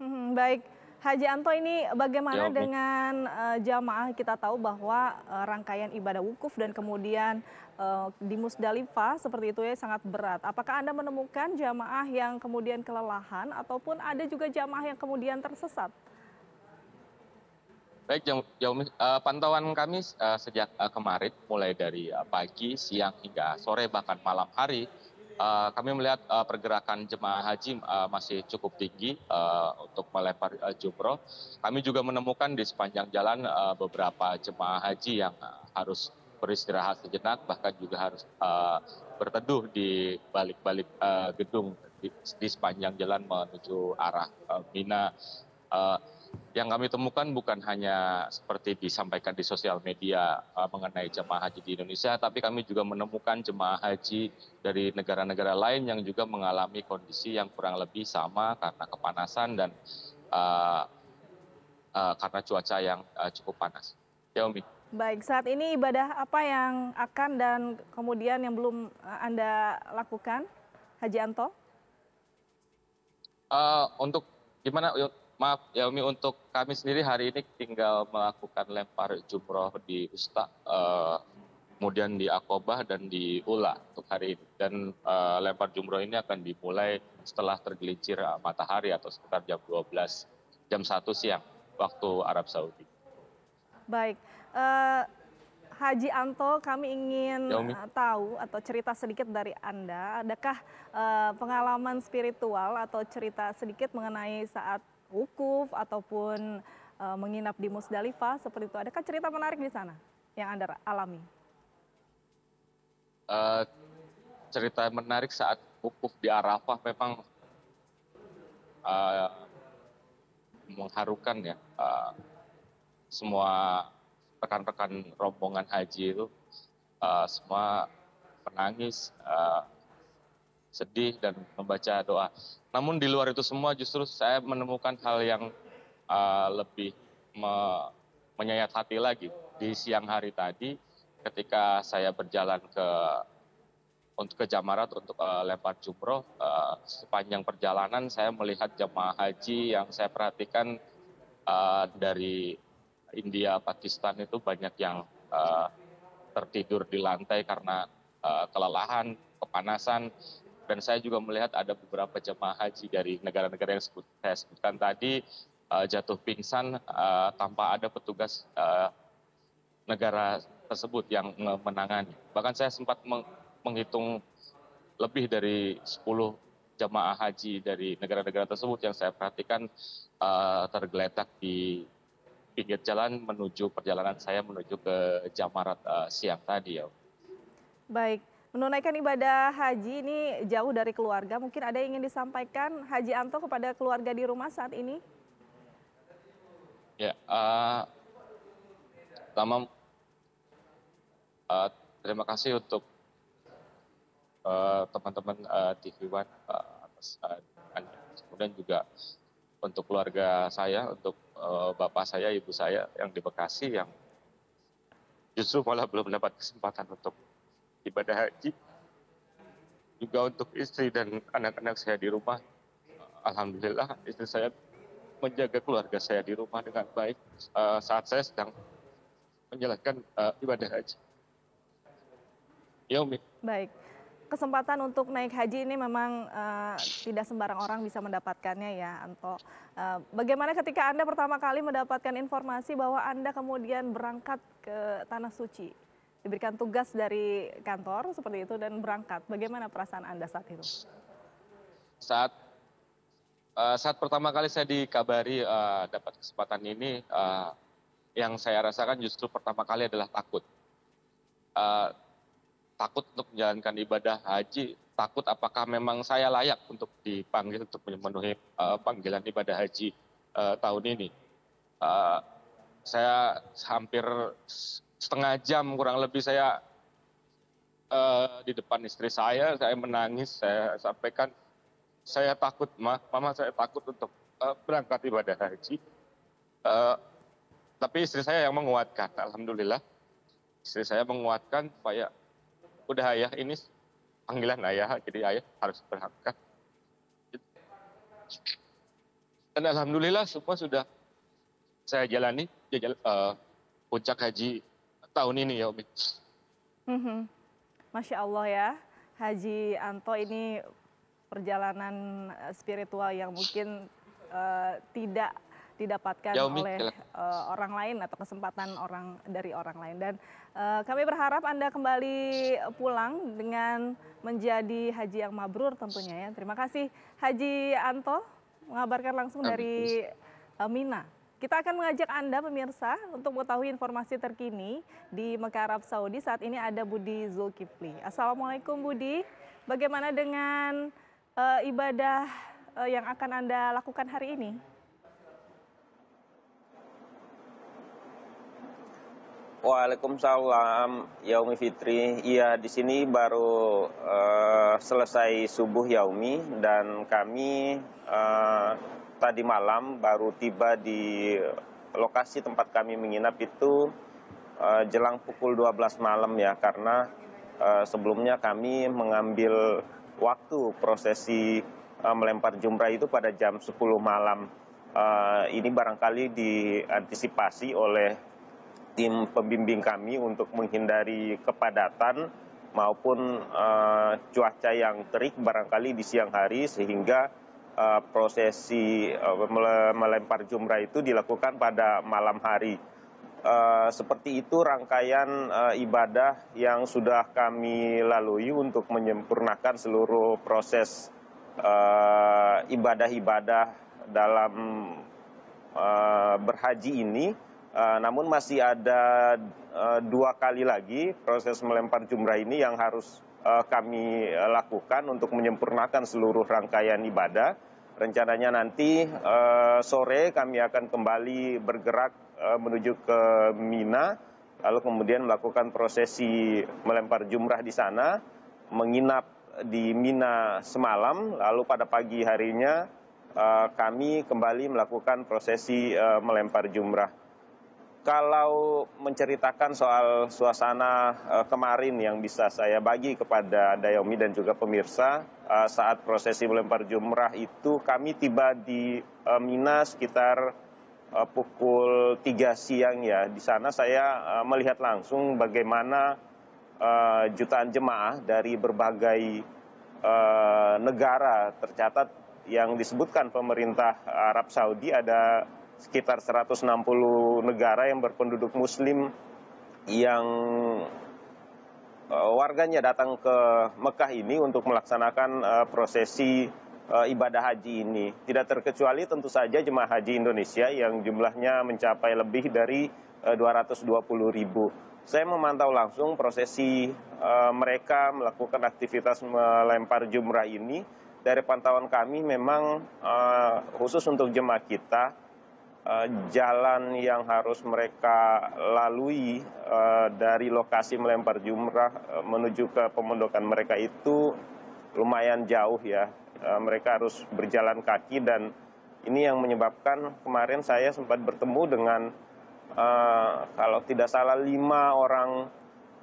Hmm, baik. Haji Anto ini bagaimana ya, dengan uh, jamaah kita tahu bahwa uh, rangkaian ibadah wukuf dan kemudian uh, di Musdalifah seperti itu ya sangat berat. Apakah Anda menemukan jamaah yang kemudian kelelahan ataupun ada juga jamaah yang kemudian tersesat? Baik, jam, jam, uh, pantauan kami uh, sejak uh, kemarin mulai dari uh, pagi, siang hingga sore bahkan malam hari Eh, kami melihat uh, pergerakan jemaah haji uh, masih cukup tinggi uh, untuk melempar uh, jumroh. Kami juga menemukan di sepanjang jalan uh, beberapa jemaah haji yang uh, harus beristirahat sejenak, bahkan juga harus uh, berteduh di balik-balik uh, gedung di, di sepanjang jalan menuju arah uh, Mina. Uh, yang kami temukan bukan hanya seperti disampaikan di sosial media eh, mengenai jemaah haji di Indonesia, tapi kami juga menemukan jemaah haji dari negara-negara lain yang juga mengalami kondisi yang kurang lebih sama karena kepanasan dan uh, uh, karena cuaca yang uh, cukup panas. Ya, Umi. Baik, saat ini ibadah apa yang akan dan kemudian yang belum Anda lakukan, Haji Anto? Uh, untuk gimana Maaf Yaumi untuk kami sendiri hari ini tinggal melakukan lempar jumroh di Usta, uh, kemudian di Akobah dan di Ula untuk hari ini. Dan uh, lempar jumroh ini akan dimulai setelah tergelincir eh, matahari atau sekitar jam 12 jam 1 siang waktu Arab Saudi. Baik, uh, Haji Anto, kami ingin ya, tahu atau cerita sedikit dari Anda, adakah uh, pengalaman spiritual atau cerita sedikit mengenai saat wukuf ataupun uh, menginap di Musdalifah seperti itu. Adakah cerita menarik di sana yang Anda alami? Uh, cerita menarik saat wukuf di Arafah memang uh, mengharukan ya. Uh, semua rekan-rekan rombongan haji itu uh, semua menangis, uh, sedih dan membaca doa. Namun di luar itu semua justru saya menemukan hal yang uh, lebih me menyayat hati lagi di siang hari tadi ketika saya berjalan ke untuk ke Jamarat untuk uh, lempar jumroh uh, sepanjang perjalanan saya melihat jemaah haji yang saya perhatikan uh, dari India Pakistan itu banyak yang uh, tertidur di lantai karena uh, kelelahan kepanasan dan saya juga melihat ada beberapa jemaah haji dari negara-negara yang sebut, saya sebutkan tadi uh, jatuh pingsan uh, tanpa ada petugas uh, negara tersebut yang menangani. Bahkan saya sempat menghitung lebih dari 10 jemaah haji dari negara-negara tersebut yang saya perhatikan uh, tergeletak di pinggir jalan menuju perjalanan saya menuju ke Jamarat uh, siang tadi ya. Baik, menunaikan ibadah haji ini jauh dari keluarga. Mungkin ada yang ingin disampaikan Haji Anto kepada keluarga di rumah saat ini? Ya, uh, pertama uh, terima kasih untuk eh, teman-teman uh, tv One uh, atas uh, kemudian juga untuk keluarga saya, untuk uh, bapak saya, ibu saya yang di Bekasi yang justru malah belum mendapat kesempatan untuk ibadah haji juga untuk istri dan anak-anak saya di rumah alhamdulillah istri saya menjaga keluarga saya di rumah dengan baik uh, saat saya sedang menjalankan uh, ibadah haji. Ya Umi. Baik. Kesempatan untuk naik haji ini memang uh, tidak sembarang orang bisa mendapatkannya ya Anto. Uh, bagaimana ketika Anda pertama kali mendapatkan informasi bahwa Anda kemudian berangkat ke Tanah Suci? diberikan tugas dari kantor seperti itu dan berangkat. Bagaimana perasaan Anda saat itu? Saat eh, saat pertama kali saya dikabari uh, dapat kesempatan ini, uh, yang saya rasakan justru pertama kali adalah takut. Uh, takut untuk menjalankan ibadah haji, takut apakah memang saya layak untuk dipanggil untuk memenuhi uh, panggilan ibadah haji uh, tahun ini. Uh, saya hampir setengah jam kurang lebih saya uh, di depan istri saya, saya menangis, saya sampaikan, saya takut, ma, mama saya takut untuk uh, berangkat ibadah haji. Uh, tapi istri saya yang menguatkan, alhamdulillah. Istri saya menguatkan supaya udah ayah ini panggilan ayah, jadi ayah harus berangkat. Dan alhamdulillah semua sudah saya jalani uh, puncak haji tahun ini ya Umi. Mm-hmm. Masya Allah ya, Haji Anto ini perjalanan eh, spiritual yang mungkin uh, tidak didapatkan ya, Umi. Ya. oleh uh, orang lain atau kesempatan orang dari orang lain dan uh, kami berharap Anda kembali pulang dengan menjadi haji yang mabrur tentunya ya. Terima kasih Haji Anto mengabarkan langsung Amin. dari uh, Mina. Kita akan mengajak Anda pemirsa untuk mengetahui informasi terkini di Mekah Arab Saudi. Saat ini ada Budi Zulkifli. Assalamualaikum Budi. Bagaimana dengan uh, ibadah uh, yang akan Anda lakukan hari ini? Waalaikumsalam Yaumi Fitri. Iya, di sini baru uh, selesai subuh Yaumi dan kami uh, tadi malam baru tiba di lokasi tempat kami menginap itu uh, jelang pukul 12 malam ya karena uh, sebelumnya kami mengambil waktu prosesi uh, melempar jumrah itu pada jam 10 malam. Uh, ini barangkali diantisipasi oleh tim pembimbing kami untuk menghindari kepadatan maupun uh, cuaca yang terik barangkali di siang hari sehingga Eh, prosesi eh, melempar jumrah itu dilakukan pada malam hari. Eh, seperti itu rangkaian ibadah yang sudah kami lalui untuk menyempurnakan seluruh proses ibadah-ibadah dalam berhaji ini. namun masih ada dua kali lagi proses melempar jumrah ini yang harus Eh, kami eh, lakukan untuk menyempurnakan seluruh rangkaian ibadah. Rencananya nanti eh, sore kami akan kembali bergerak menuju ke Mina, lalu kemudian melakukan prosesi melempar jumrah di sana, menginap di Mina semalam, lalu pada pagi harinya kami kembali melakukan prosesi melempar jumrah kalau menceritakan soal suasana uh, kemarin yang bisa saya bagi kepada Dayomi dan juga pemirsa uh, saat prosesi melempar jumrah itu kami tiba di uh, Mina sekitar uh, pukul 3 siang ya. Di sana saya uh, melihat langsung bagaimana uh, jutaan jemaah dari berbagai uh, negara tercatat yang disebutkan pemerintah Arab Saudi ada sekitar 160 negara yang berpenduduk muslim yang eh, warganya datang ke Mekah ini untuk melaksanakan eh, prosesi eh, ibadah haji ini. Tidak terkecuali tentu saja jemaah haji Indonesia yang jumlahnya mencapai lebih dari uh, 220 ribu. Saya memantau langsung prosesi mereka melakukan aktivitas melempar jumrah ini. Dari pantauan kami memang khusus untuk jemaah kita Eh, jalan yang harus mereka lalui eh, dari lokasi melempar jumrah eh, menuju ke pemondokan mereka itu lumayan jauh ya. Mereka harus berjalan kaki dan ini yang menyebabkan kemarin saya sempat bertemu dengan kalau tidak salah lima orang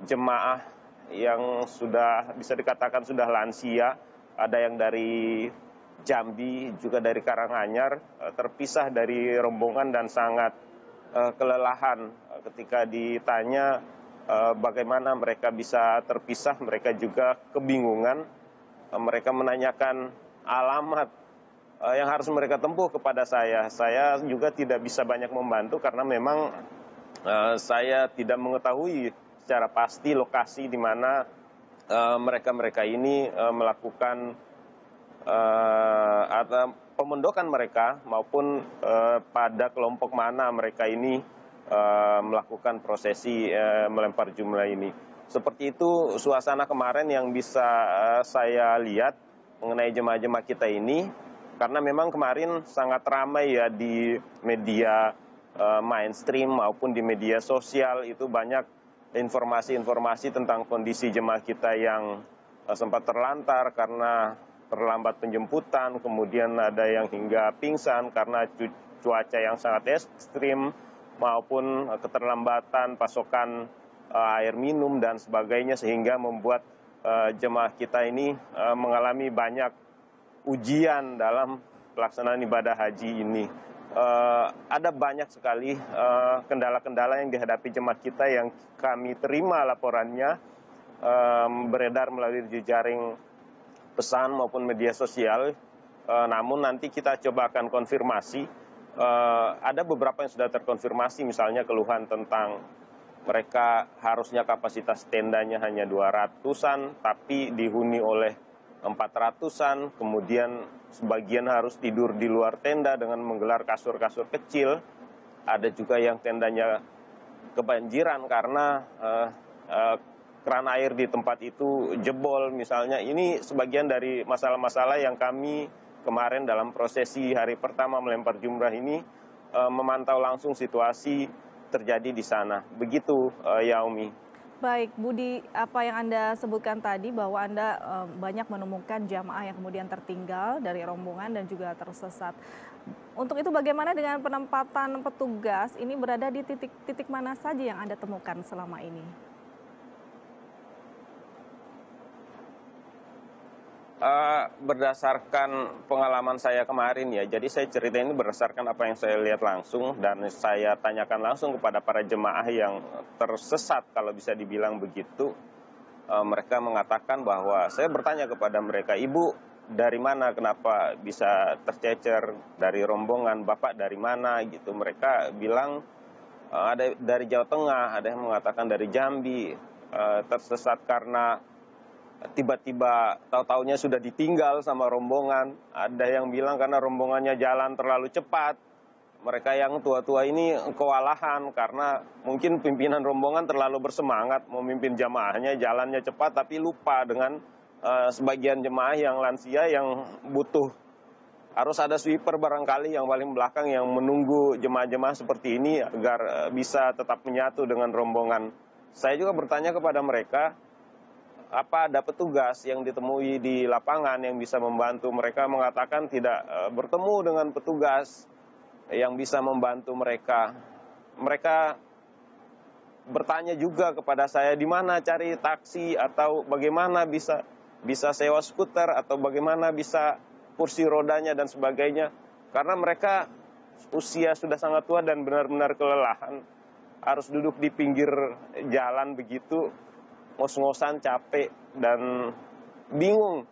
jemaah yang sudah bisa dikatakan sudah lansia, ada yang dari Jambi, juga dari Karanganyar eh, terpisah dari rombongan dan sangat eh, kelelahan eh, ketika ditanya bagaimana mereka bisa terpisah, mereka juga kebingungan. Mereka menanyakan alamat yang harus mereka tempuh kepada saya. Saya juga tidak bisa banyak membantu karena memang saya tidak mengetahui secara pasti lokasi di mana mereka-mereka ini melakukan uh, atau pemondokan mereka maupun uh, pada kelompok mana mereka ini uh, melakukan prosesi uh, melempar jumlah ini. Seperti itu suasana kemarin yang bisa uh, saya lihat mengenai jemaah-jemaah kita ini karena memang kemarin sangat ramai ya di media uh, mainstream maupun di media sosial itu banyak informasi-informasi tentang kondisi jemaah kita yang uh, sempat terlantar karena terlambat penjemputan, kemudian ada yang hingga pingsan karena cuaca yang sangat ekstrim, maupun eh, keterlambatan pasokan eh, air minum dan sebagainya, sehingga membuat eh, jemaah kita ini mengalami banyak ujian dalam pelaksanaan ibadah haji ini. Ada banyak sekali kendala-kendala yang dihadapi jemaah kita yang kami terima laporannya beredar melalui jejaring pesan maupun media sosial. E, namun nanti kita coba akan konfirmasi. E, ada beberapa yang sudah terkonfirmasi misalnya keluhan tentang mereka harusnya kapasitas tendanya hanya 200-an tapi dihuni oleh 400-an, kemudian sebagian harus tidur di luar tenda dengan menggelar kasur-kasur kecil. Ada juga yang tendanya kebanjiran karena uh, keran air di tempat itu jebol misalnya. Ini sebagian dari masalah-masalah yang kami kemarin dalam prosesi hari pertama melempar jumrah ini uh, memantau langsung situasi terjadi di sana. Begitu uh, eh, Yaumi. Baik, Budi, apa yang Anda sebutkan tadi bahwa Anda e, banyak menemukan jamaah yang kemudian tertinggal dari rombongan dan juga tersesat. Untuk itu bagaimana dengan penempatan petugas ini berada di titik-titik mana saja yang Anda temukan selama ini? Uh, berdasarkan pengalaman saya kemarin ya, jadi saya cerita ini berdasarkan apa yang saya lihat langsung dan saya tanyakan langsung kepada para jemaah yang tersesat kalau bisa dibilang begitu. Uh, mereka mengatakan bahwa saya bertanya kepada mereka, ibu dari mana, kenapa bisa tercecer dari rombongan, bapak dari mana gitu. Mereka bilang uh, ada dari Jawa Tengah, ada yang mengatakan dari Jambi, tersesat karena tiba-tiba tahu-taunya sudah ditinggal sama rombongan. Ada yang bilang karena rombongannya jalan terlalu cepat. Mereka yang tua-tua ini kewalahan karena mungkin pimpinan rombongan terlalu bersemangat memimpin jemaahnya jalannya cepat tapi lupa dengan uh, sebagian jemaah yang lansia yang butuh harus ada sweeper barangkali yang paling belakang yang menunggu jemaah-jemaah seperti ini agar eh, bisa tetap menyatu dengan rombongan. Saya juga bertanya kepada mereka, apa ada petugas yang ditemui di lapangan yang bisa membantu mereka mengatakan tidak e, bertemu dengan petugas yang bisa membantu mereka. Mereka bertanya juga kepada saya di mana cari taksi atau bagaimana bisa bisa sewa skuter atau bagaimana bisa kursi rodanya dan sebagainya karena mereka usia sudah sangat tua dan benar-benar kelelahan harus duduk di pinggir jalan begitu ngos-ngosan, capek, dan bingung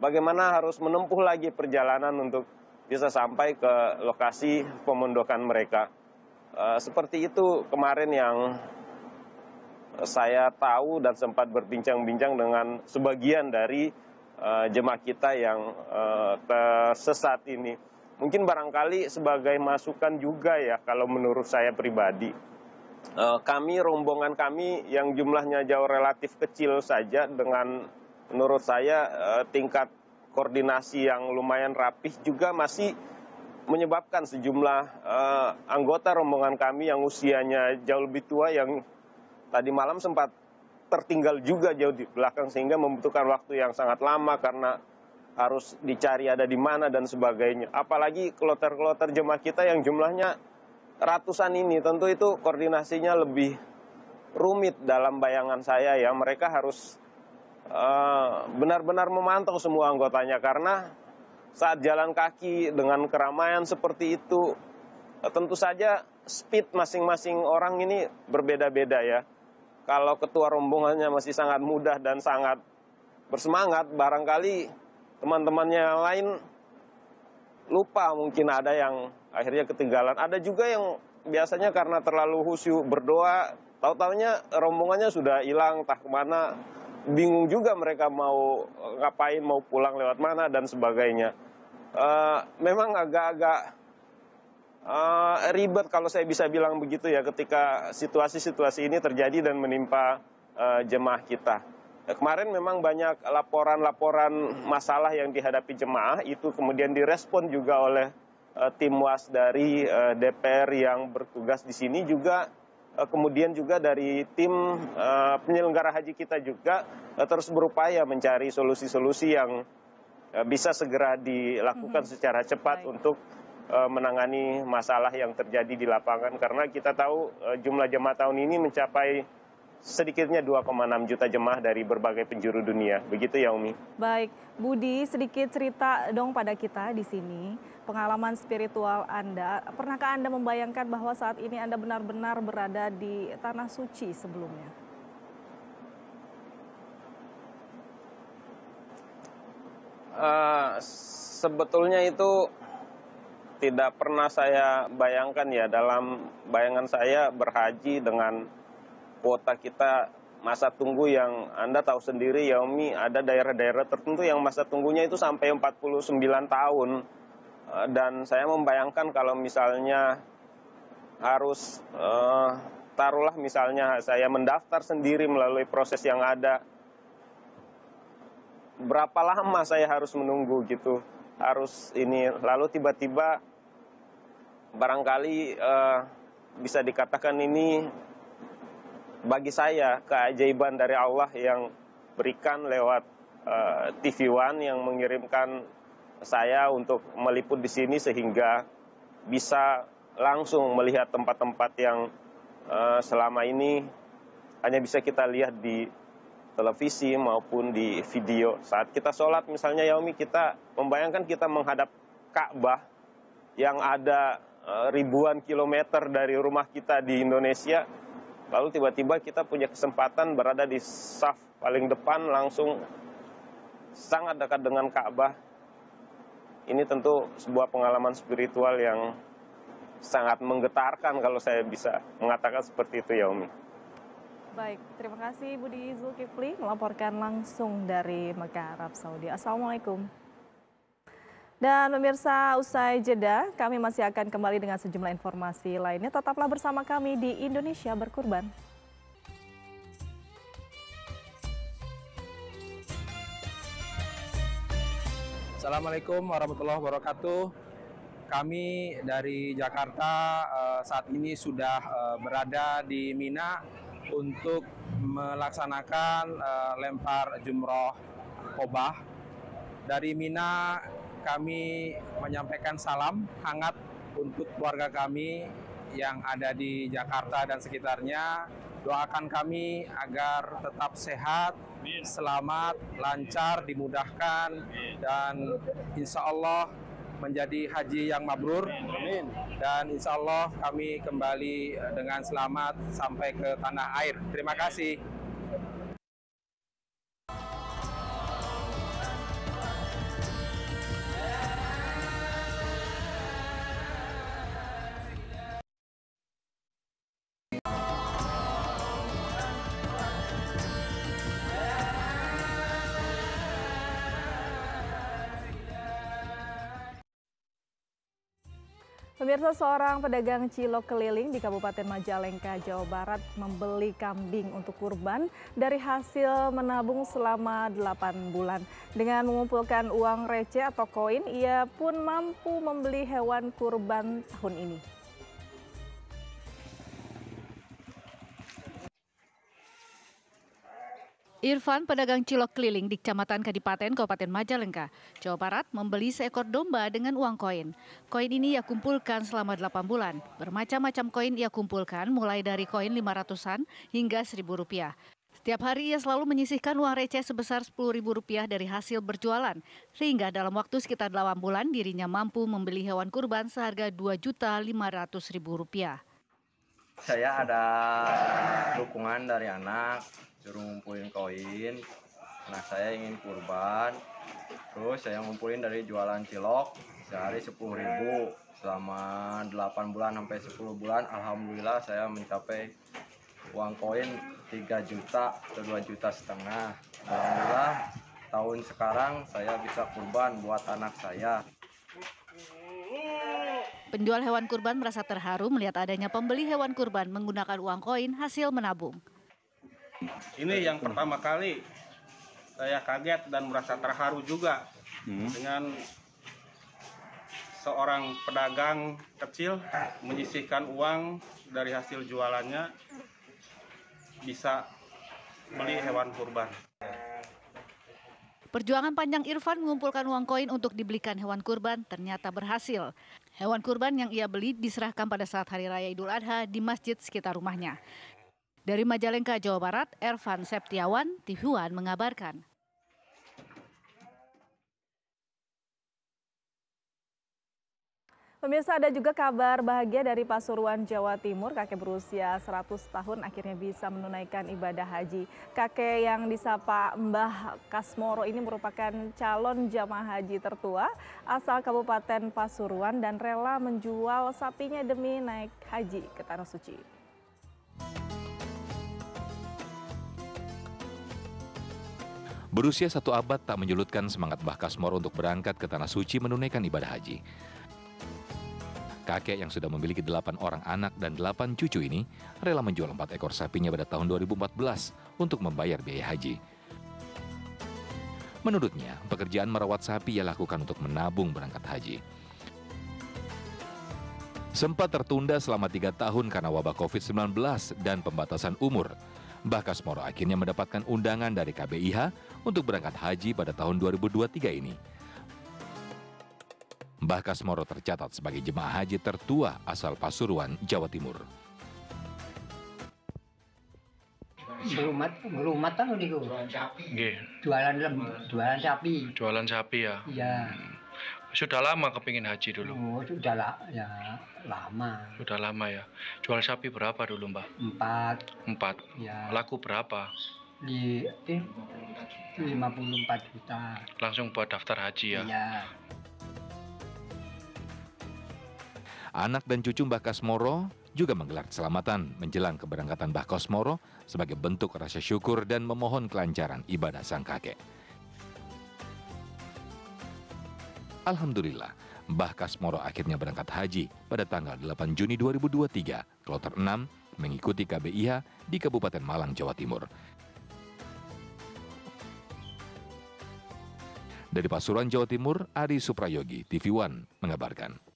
bagaimana harus menempuh lagi perjalanan untuk bisa sampai ke lokasi pemondokan mereka. E, seperti itu kemarin yang saya tahu dan sempat berbincang-bincang dengan sebagian dari e, jemaah kita yang e, tersesat ini. Mungkin barangkali sebagai masukan juga ya kalau menurut saya pribadi Eh, kami rombongan kami yang jumlahnya jauh relatif kecil saja dengan menurut saya eh, tingkat koordinasi yang lumayan rapih juga masih menyebabkan sejumlah eh, anggota rombongan kami yang usianya jauh lebih tua yang tadi malam sempat tertinggal juga jauh di belakang sehingga membutuhkan waktu yang sangat lama karena harus dicari ada di mana dan sebagainya. Apalagi kloter-kloter jemaah kita yang jumlahnya ratusan ini tentu itu koordinasinya lebih rumit dalam bayangan saya ya mereka harus eh, benar-benar uh, memantau semua anggotanya karena saat jalan kaki dengan keramaian seperti itu tentu saja speed masing-masing orang ini berbeda-beda ya kalau ketua rombongannya masih sangat mudah dan sangat bersemangat barangkali teman-temannya yang lain lupa mungkin ada yang akhirnya ketinggalan. Ada juga yang biasanya karena terlalu khusyuk berdoa, tahu tahunya rombongannya sudah hilang, tak kemana, bingung juga mereka mau e, ngapain, mau pulang lewat mana dan sebagainya. Uh, memang agak-agak uh, ribet kalau saya bisa bilang begitu ya ketika situasi-situasi ini terjadi dan menimpa uh, jemaah kita. kemarin memang banyak laporan-laporan masalah yang dihadapi jemaah itu kemudian direspon juga oleh Eh, tim was dari eh, DPR yang bertugas di sini juga eh, kemudian juga dari tim penyelenggara haji kita juga terus berupaya mencari solusi-solusi yang bisa segera dilakukan mm-hmm. secara cepat Baik. untuk menangani masalah yang terjadi di lapangan karena kita tahu jumlah jemaah tahun ini mencapai sedikitnya 2,6 juta jemaah dari berbagai penjuru dunia. Begitu ya Umi. Baik, Budi sedikit cerita dong pada kita di sini pengalaman spiritual Anda. Pernahkah Anda membayangkan bahwa saat ini Anda benar-benar berada di tanah suci sebelumnya? Uh, sebetulnya itu tidak pernah saya bayangkan ya dalam bayangan saya berhaji dengan kuota kita masa tunggu yang Anda tahu sendiri ya Umi, ada daerah-daerah tertentu yang masa tunggunya itu sampai 49 tahun eh, dan saya membayangkan kalau misalnya harus eh, taruhlah misalnya saya mendaftar sendiri melalui proses yang ada berapa lama saya harus menunggu gitu harus ini lalu tiba-tiba barangkali eh, bisa dikatakan ini bagi saya keajaiban dari Allah yang berikan lewat uh, eh, TV One yang mengirimkan saya untuk meliput di sini sehingga bisa langsung melihat tempat-tempat yang uh, selama ini hanya bisa kita lihat di televisi maupun di video. Saat kita sholat misalnya Yaumi kita membayangkan kita menghadap Ka'bah yang ada eh, ribuan kilometer dari rumah kita di Indonesia lalu tiba-tiba kita punya kesempatan berada di saf paling depan langsung sangat dekat dengan Ka'bah. Ini tentu sebuah pengalaman spiritual yang sangat menggetarkan kalau saya bisa mengatakan seperti itu ya Umi. Baik, terima kasih Budi Zulkifli melaporkan langsung dari Mekah Arab Saudi. Assalamualaikum. Dan pemirsa usai jeda, kami masih akan kembali dengan sejumlah informasi lainnya. Tetaplah bersama kami di Indonesia Berkurban. Assalamualaikum warahmatullahi wabarakatuh. Kami dari Jakarta eh, saat ini sudah eh, berada di Mina untuk melaksanakan eh, lempar jumroh Obah. Dari Mina kami menyampaikan salam hangat untuk keluarga kami yang ada di Jakarta dan sekitarnya. Doakan kami agar tetap sehat, selamat, lancar, dimudahkan, dan insya Allah menjadi haji yang mabrur. Dan insya Allah kami kembali dengan selamat sampai ke tanah air. Terima kasih. Pemirsa seorang pedagang cilok keliling di Kabupaten Majalengka, Jawa Barat membeli kambing untuk kurban dari hasil menabung selama 8 bulan. Dengan mengumpulkan uang receh atau koin, ia pun mampu membeli hewan kurban tahun ini. Irfan, pedagang cilok keliling di Kecamatan Kadipaten, Kabupaten Majalengka, Jawa Barat, membeli seekor domba dengan uang koin. Koin ini ia kumpulkan selama 8 bulan. Bermacam-macam koin ia kumpulkan, mulai dari koin 500-an hingga 1000 rupiah. Setiap hari ia selalu menyisihkan uang receh sebesar ribu rupiah dari hasil berjualan. Sehingga dalam waktu sekitar 8 bulan dirinya mampu membeli hewan kurban seharga juta ribu rupiah. Saya ada dukungan dari anak, suruh ngumpulin koin nah saya ingin kurban terus saya ngumpulin dari jualan cilok sehari 10 ribu selama 8 bulan sampai 10 bulan Alhamdulillah saya mencapai uang koin 3 juta atau 2 juta setengah Alhamdulillah tahun sekarang saya bisa kurban buat anak saya Penjual hewan kurban merasa terharu melihat adanya pembeli hewan kurban menggunakan uang koin hasil menabung. Ini yang pertama kali saya kaget dan merasa terharu juga hmm. dengan seorang pedagang kecil menyisihkan uang dari hasil jualannya bisa beli hewan kurban. Perjuangan panjang Irfan mengumpulkan uang koin untuk dibelikan hewan kurban ternyata berhasil. Hewan kurban yang ia beli diserahkan pada saat Hari Raya Idul Adha di masjid sekitar rumahnya. Dari Majalengka, Jawa Barat, Ervan Septiawan, One mengabarkan. Pemirsa ada juga kabar bahagia dari Pasuruan, Jawa Timur. Kakek berusia 100 tahun akhirnya bisa menunaikan ibadah haji. Kakek yang disapa Mbah Kasmoro ini merupakan calon jamaah haji tertua asal Kabupaten Pasuruan dan rela menjual sapinya demi naik haji ke Tanah Suci. Berusia satu abad tak menyulutkan semangat Mbah Kasmor untuk berangkat ke Tanah Suci menunaikan ibadah haji. Kakek yang sudah memiliki delapan orang anak dan delapan cucu ini rela menjual empat ekor sapinya pada tahun 2014 untuk membayar biaya haji. Menurutnya, pekerjaan merawat sapi ia lakukan untuk menabung berangkat haji. Sempat tertunda selama tiga tahun karena wabah COVID-19 dan pembatasan umur – Mbah Kasmoro akhirnya mendapatkan undangan dari KBIH untuk berangkat haji pada tahun 2023 ini. Mbah Kasmoro tercatat sebagai jemaah haji tertua asal Pasuruan, Jawa Timur. Melumat, melumat tahu nih Jualan sapi. Jualan lem, jualan sapi. Jualan sapi ya. Iya. Hmm. Sudah lama kepingin haji dulu. Oh, sudah la ya lama. Sudah lama ya. Jual sapi berapa dulu, Mbak? Empat. Empat. Ya. Laku berapa? Di puluh 54 juta. Langsung buat daftar haji ya? Iya. Anak dan cucu Mbah Kasmoro juga menggelar keselamatan menjelang keberangkatan Mbah kosmoro sebagai bentuk rasa syukur dan memohon kelancaran ibadah sang kakek. Alhamdulillah, Mbah Kasmoro akhirnya berangkat haji pada tanggal 8 Juni 2023, kloter 6, mengikuti KBIH di Kabupaten Malang, Jawa Timur. Dari Pasuruan, Jawa Timur, Ari Suprayogi, TV One, mengabarkan.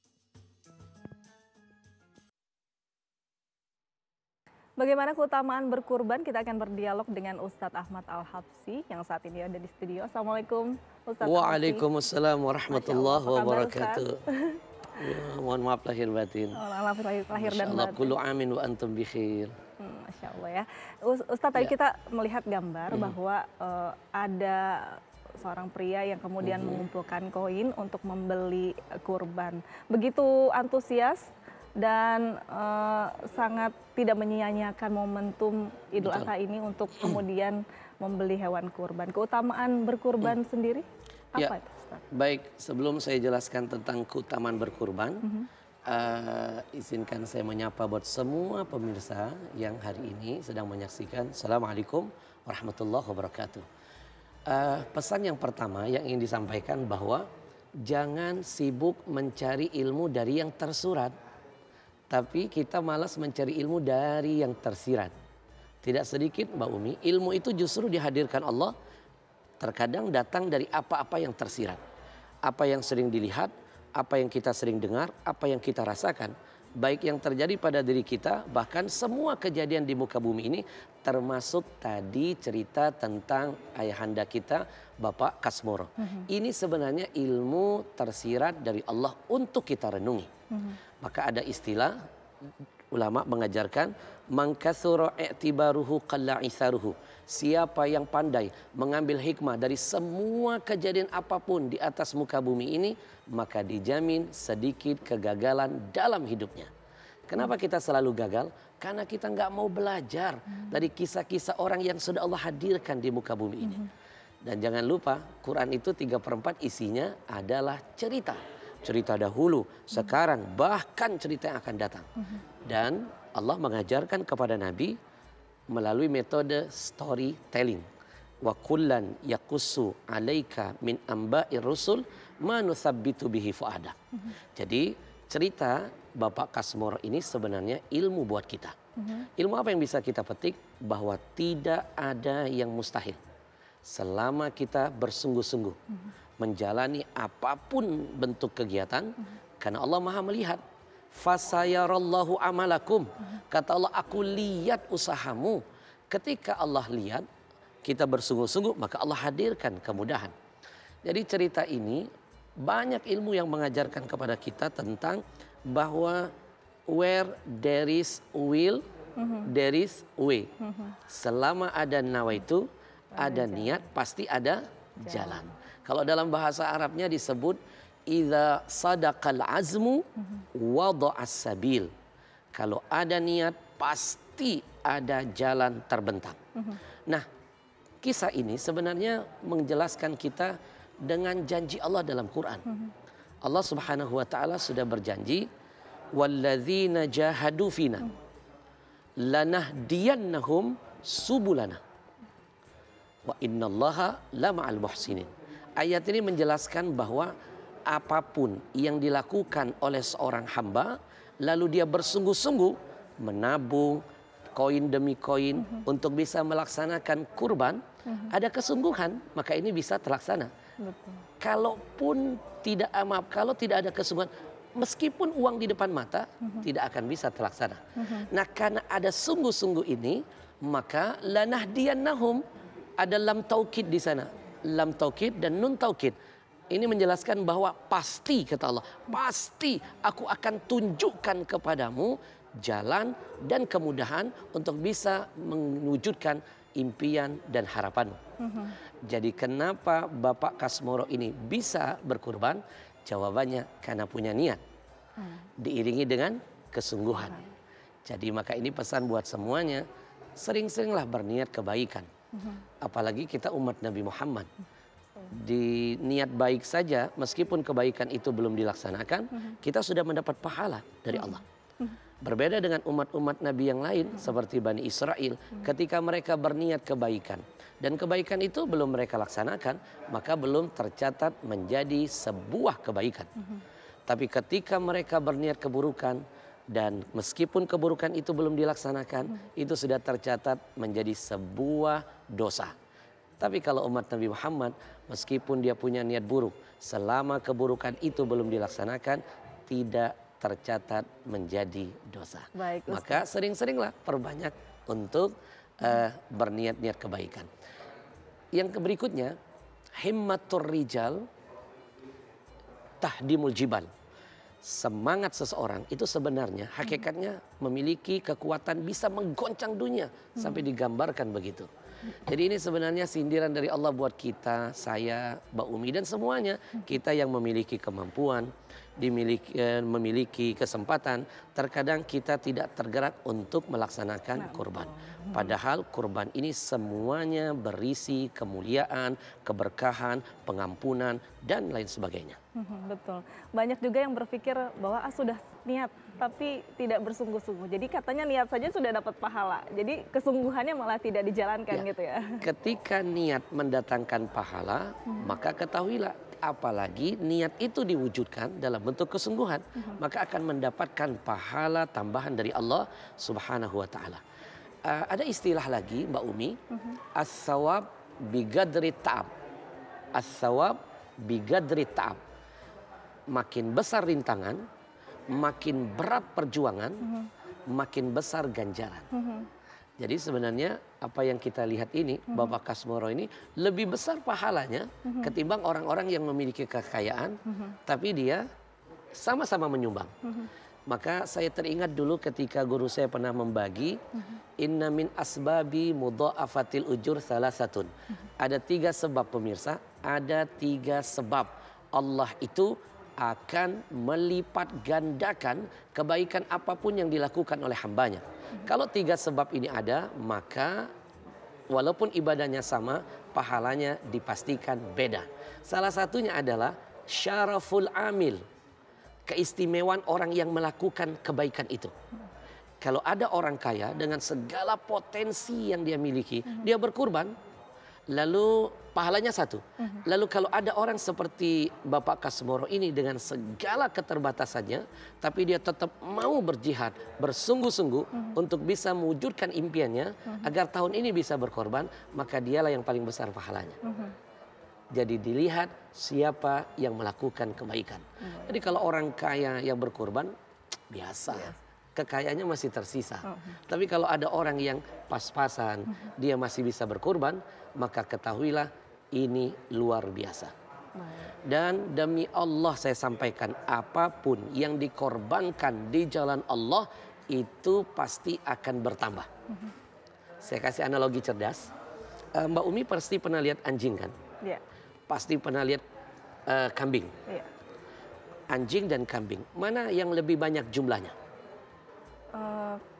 Bagaimana keutamaan berkurban? Kita akan berdialog dengan Ustadz Ahmad Al-Habsi yang saat ini ada di studio. Assalamualaikum Ustadz Waalaikumsalam warahmatullahi wabarakatuh. ya, mohon maaf lahir batin. Oh, maaf lahir, lahir Masya dan Allah, batin. Kullu amin wa antum bikhir. Hmm, Masya Allah ya. Ustadz ya. kita melihat gambar hmm. bahwa uh, ada seorang pria yang kemudian hmm. mengumpulkan koin untuk membeli kurban. Begitu antusias dan uh, sangat tidak menyia-nyiakan momentum Idul Adha ini untuk hmm. kemudian membeli hewan kurban. Keutamaan berkurban hmm. sendiri apa ya, itu? Ustaz? Baik, sebelum saya jelaskan tentang keutamaan berkurban, mm -hmm. uh, izinkan saya menyapa buat semua pemirsa yang hari ini sedang menyaksikan. Assalamualaikum warahmatullahi wabarakatuh. Uh, pesan yang pertama yang ingin disampaikan bahwa jangan sibuk mencari ilmu dari yang tersurat tapi kita malas mencari ilmu dari yang tersirat. Tidak sedikit Mbak Umi, ilmu itu justru dihadirkan Allah terkadang datang dari apa-apa yang tersirat. Apa yang sering dilihat, apa yang kita sering dengar, apa yang kita rasakan. Baik yang terjadi pada diri kita, bahkan semua kejadian di muka bumi ini termasuk tadi cerita tentang ayahanda kita Bapak Kasmoro. Mm -hmm. Ini sebenarnya ilmu tersirat dari Allah untuk kita renungi. Mm -hmm. Maka ada istilah ulama mengajarkan mangkasura i'tibaruhu qalla isaruhu. Siapa yang pandai mengambil hikmah dari semua kejadian apapun di atas muka bumi ini, maka dijamin sedikit kegagalan dalam hidupnya. Kenapa kita selalu gagal? Karena kita nggak mau belajar dari kisah-kisah orang yang sudah Allah hadirkan di muka bumi ini. Dan jangan lupa, Quran itu 3 per 4 isinya adalah cerita cerita dahulu, sekarang, bahkan cerita yang akan datang. Dan Allah mengajarkan kepada Nabi melalui metode storytelling. Wa kullan yakusu alaika min amba'ir rusul manusabbitu bihi fuadak. Jadi cerita Bapak Kasmur ini sebenarnya ilmu buat kita. Ilmu apa yang bisa kita petik? Bahwa tidak ada yang mustahil. Selama kita bersungguh-sungguh menjalani apapun bentuk kegiatan karena Allah Maha melihat. Fasayarallahu amalakum. Kata Allah, aku lihat usahamu. Ketika Allah lihat, kita bersungguh-sungguh, maka Allah hadirkan kemudahan. Jadi cerita ini banyak ilmu yang mengajarkan kepada kita tentang bahwa where there is will, there is way. Selama ada nawaitu ada niat, pasti ada jalan. jalan. Kalau dalam bahasa Arabnya disebut idza sadaqal azmu wada'as sabil. Kalau ada niat pasti ada jalan terbentang. Nah, kisah ini sebenarnya menjelaskan kita dengan janji Allah dalam Quran. Allah Subhanahu wa taala sudah berjanji walladzina jahadu fina lanahdiyannahum subulana wa innallaha lama'al muhsinin. Ayat ini menjelaskan bahwa apapun yang dilakukan oleh seorang hamba, lalu dia bersungguh-sungguh menabung koin demi koin mm -hmm. untuk bisa melaksanakan kurban, mm -hmm. ada kesungguhan, maka ini bisa terlaksana. Betul. Kalaupun tidak maaf, kalau tidak ada kesungguhan, meskipun uang di depan mata, mm -hmm. tidak akan bisa terlaksana. Mm -hmm. Nah, karena ada sungguh-sungguh ini, maka lanah dian nahum ada lam taukid di sana lam taukid dan nun taukid. Ini menjelaskan bahwa pasti kata Allah, pasti aku akan tunjukkan kepadamu jalan dan kemudahan untuk bisa mewujudkan impian dan harapanmu. Mm -hmm. Jadi kenapa Bapak Kasmoro ini bisa berkurban? Jawabannya karena punya niat. Hmm. Diiringi dengan kesungguhan. Jadi maka ini pesan buat semuanya, sering-seringlah berniat kebaikan. Apalagi kita umat Nabi Muhammad. Di niat baik saja, meskipun kebaikan itu belum dilaksanakan, mhm. kita sudah mendapat pahala dari mhm. Allah. Mhm. Berbeda dengan umat-umat Nabi yang lain, seperti Bani Israel, ketika mereka berniat kebaikan dan kebaikan itu belum mereka laksanakan, maka belum tercatat menjadi sebuah kebaikan. Tapi ketika mereka berniat keburukan, dan meskipun keburukan itu belum dilaksanakan, itu sudah tercatat menjadi sebuah kebaikan dosa. Tapi kalau umat Nabi Muhammad meskipun dia punya niat buruk, selama keburukan itu belum dilaksanakan, tidak tercatat menjadi dosa. Baik, Maka sering-seringlah perbanyak untuk uh, berniat-niat kebaikan. Yang berikutnya, himmatur rijal tahdimul jibal. Semangat seseorang itu sebenarnya hakikatnya memiliki kekuatan bisa menggoncang dunia sampai digambarkan begitu. Jadi ini sebenarnya sindiran dari Allah buat kita, saya, Mbak Umi dan semuanya. Kita yang memiliki kemampuan, dimiliki, eh, memiliki kesempatan, terkadang kita tidak tergerak untuk melaksanakan nah, kurban. Hmm. Padahal kurban ini semuanya berisi kemuliaan, keberkahan, pengampunan, dan lain sebagainya. Hmm, betul. Banyak juga yang berpikir bahwa ah, sudah niat tapi tidak bersungguh-sungguh. Jadi katanya niat saja sudah dapat pahala. Jadi kesungguhannya malah tidak dijalankan ya. gitu ya. Ketika niat mendatangkan pahala, hmm. maka ketahuilah apalagi niat itu diwujudkan dalam bentuk kesungguhan, hmm. maka akan mendapatkan pahala tambahan dari Allah Subhanahu wa taala. Uh, ada istilah lagi Mbak Umi, hmm. as-sawab bigadri ta'ab. As-sawab bigadri ta'ab. Makin besar rintangan, makin berat perjuangan, mm -hmm. makin besar ganjaran. Mm -hmm. Jadi sebenarnya apa yang kita lihat ini, mm -hmm. Bapak Kasmoro ini lebih besar pahalanya mm -hmm. ketimbang orang-orang yang memiliki kekayaan, mm -hmm. tapi dia sama-sama menyumbang. Mm -hmm. Maka saya teringat dulu ketika guru saya pernah membagi, mm -hmm. inna min asbabi mudha'afatil ujur salah satun. Mhm. Ada tiga sebab pemirsa, ada tiga sebab Allah itu akan melipat gandakan kebaikan apapun yang dilakukan oleh hambanya. Kalau tiga sebab ini ada, maka walaupun ibadahnya sama, pahalanya dipastikan beda. Salah satunya adalah syaraful amil, keistimewaan orang yang melakukan kebaikan itu. Kalau ada orang kaya dengan segala potensi yang dia miliki, dia berkurban, Lalu pahalanya satu. Mm-hmm. Lalu kalau ada orang seperti Bapak Kasmoro ini dengan segala keterbatasannya, tapi dia tetap mau berjihad, bersungguh-sungguh mm-hmm. untuk bisa mewujudkan impiannya mm-hmm. agar tahun ini bisa berkorban, maka dialah yang paling besar pahalanya. Mm-hmm. Jadi dilihat siapa yang melakukan kebaikan. Mm-hmm. Jadi kalau orang kaya yang berkorban biasa. kekayaannya masih tersisa. -hmm. Tapi kalau ada orang yang pas-pasan, -hmm. dia masih bisa berkorban maka ketahuilah ini luar biasa. Dan demi Allah saya sampaikan apapun yang dikorbankan di jalan Allah itu pasti akan bertambah. Mhm. Saya kasih analogi cerdas. Eh, Mbak Umi pasti pernah lihat anjing kan? Iya. Pasti pernah lihat uh, kambing. Iya. Anjing dan kambing, mana yang lebih banyak jumlahnya?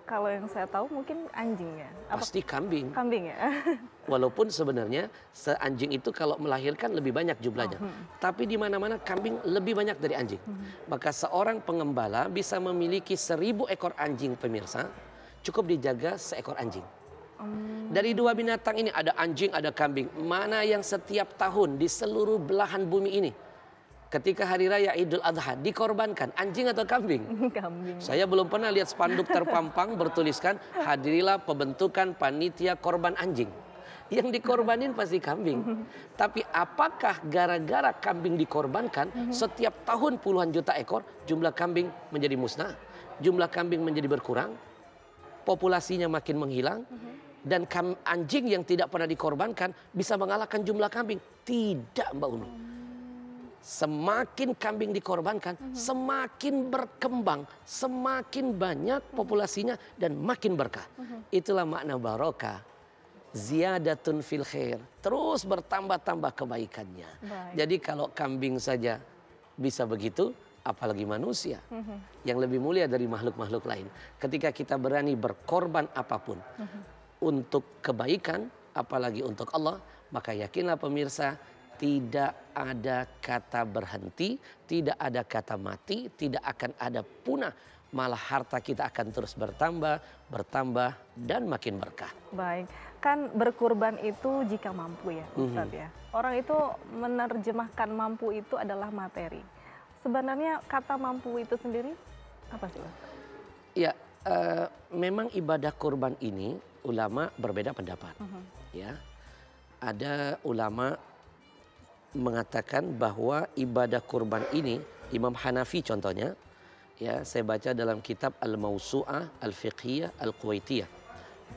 Kalau yang saya tahu mungkin ya. Apa? Pasti kambing. Kambing ya. Walaupun sebenarnya seanjing itu kalau melahirkan lebih banyak jumlahnya. Oh, hmm. Tapi di mana-mana kambing lebih banyak dari anjing. Hmm. Maka seorang pengembala bisa memiliki seribu ekor anjing pemirsa. Cukup dijaga seekor anjing. Hmm. Dari dua binatang ini ada anjing, ada kambing. Mana yang setiap tahun di seluruh belahan bumi ini ketika hari raya Idul Adha dikorbankan anjing atau kambing? Kambing. Saya belum pernah lihat spanduk terpampang bertuliskan hadirilah pembentukan panitia korban anjing. Yang dikorbanin pasti kambing. Tapi apakah gara-gara kambing dikorbankan hmm. setiap tahun puluhan juta ekor jumlah kambing menjadi musnah? Jumlah kambing menjadi berkurang? Populasinya makin menghilang? Hmm. Dan anjing yang tidak pernah dikorbankan bisa mengalahkan jumlah kambing? Tidak Mbak Unu. Hmm semakin kambing dikorbankan, mm -hmm. semakin berkembang, semakin banyak mhm. populasinya dan makin berkah. Mm -hmm. Itulah makna barokah. Ziyadatun fil khair. Terus bertambah-tambah kebaikannya. Baik. Jadi kalau kambing saja bisa begitu, apalagi manusia mm -hmm. yang lebih mulia dari makhluk-makhluk lain. Ketika kita berani berkorban apapun mm -hmm. untuk kebaikan, apalagi untuk Allah, maka yakinlah pemirsa tidak ada kata berhenti, tidak ada kata mati, tidak akan ada punah. Malah harta kita akan terus bertambah, bertambah, dan makin berkah. Baik, kan berkurban itu jika mampu ya mhm. Ustaz mm -hmm. ya. Orang itu menerjemahkan mampu itu adalah materi. Sebenarnya kata mampu itu sendiri apa sih Ustaz? Ya, uh, memang ibadah kurban ini ulama berbeda pendapat. Mm -hmm. Ya, ada ulama mengatakan bahwa ibadah kurban ini Imam Hanafi contohnya ya saya baca dalam kitab Al-Mausu'ah Al-Fiqhiyah Al-Kuwaitiyah.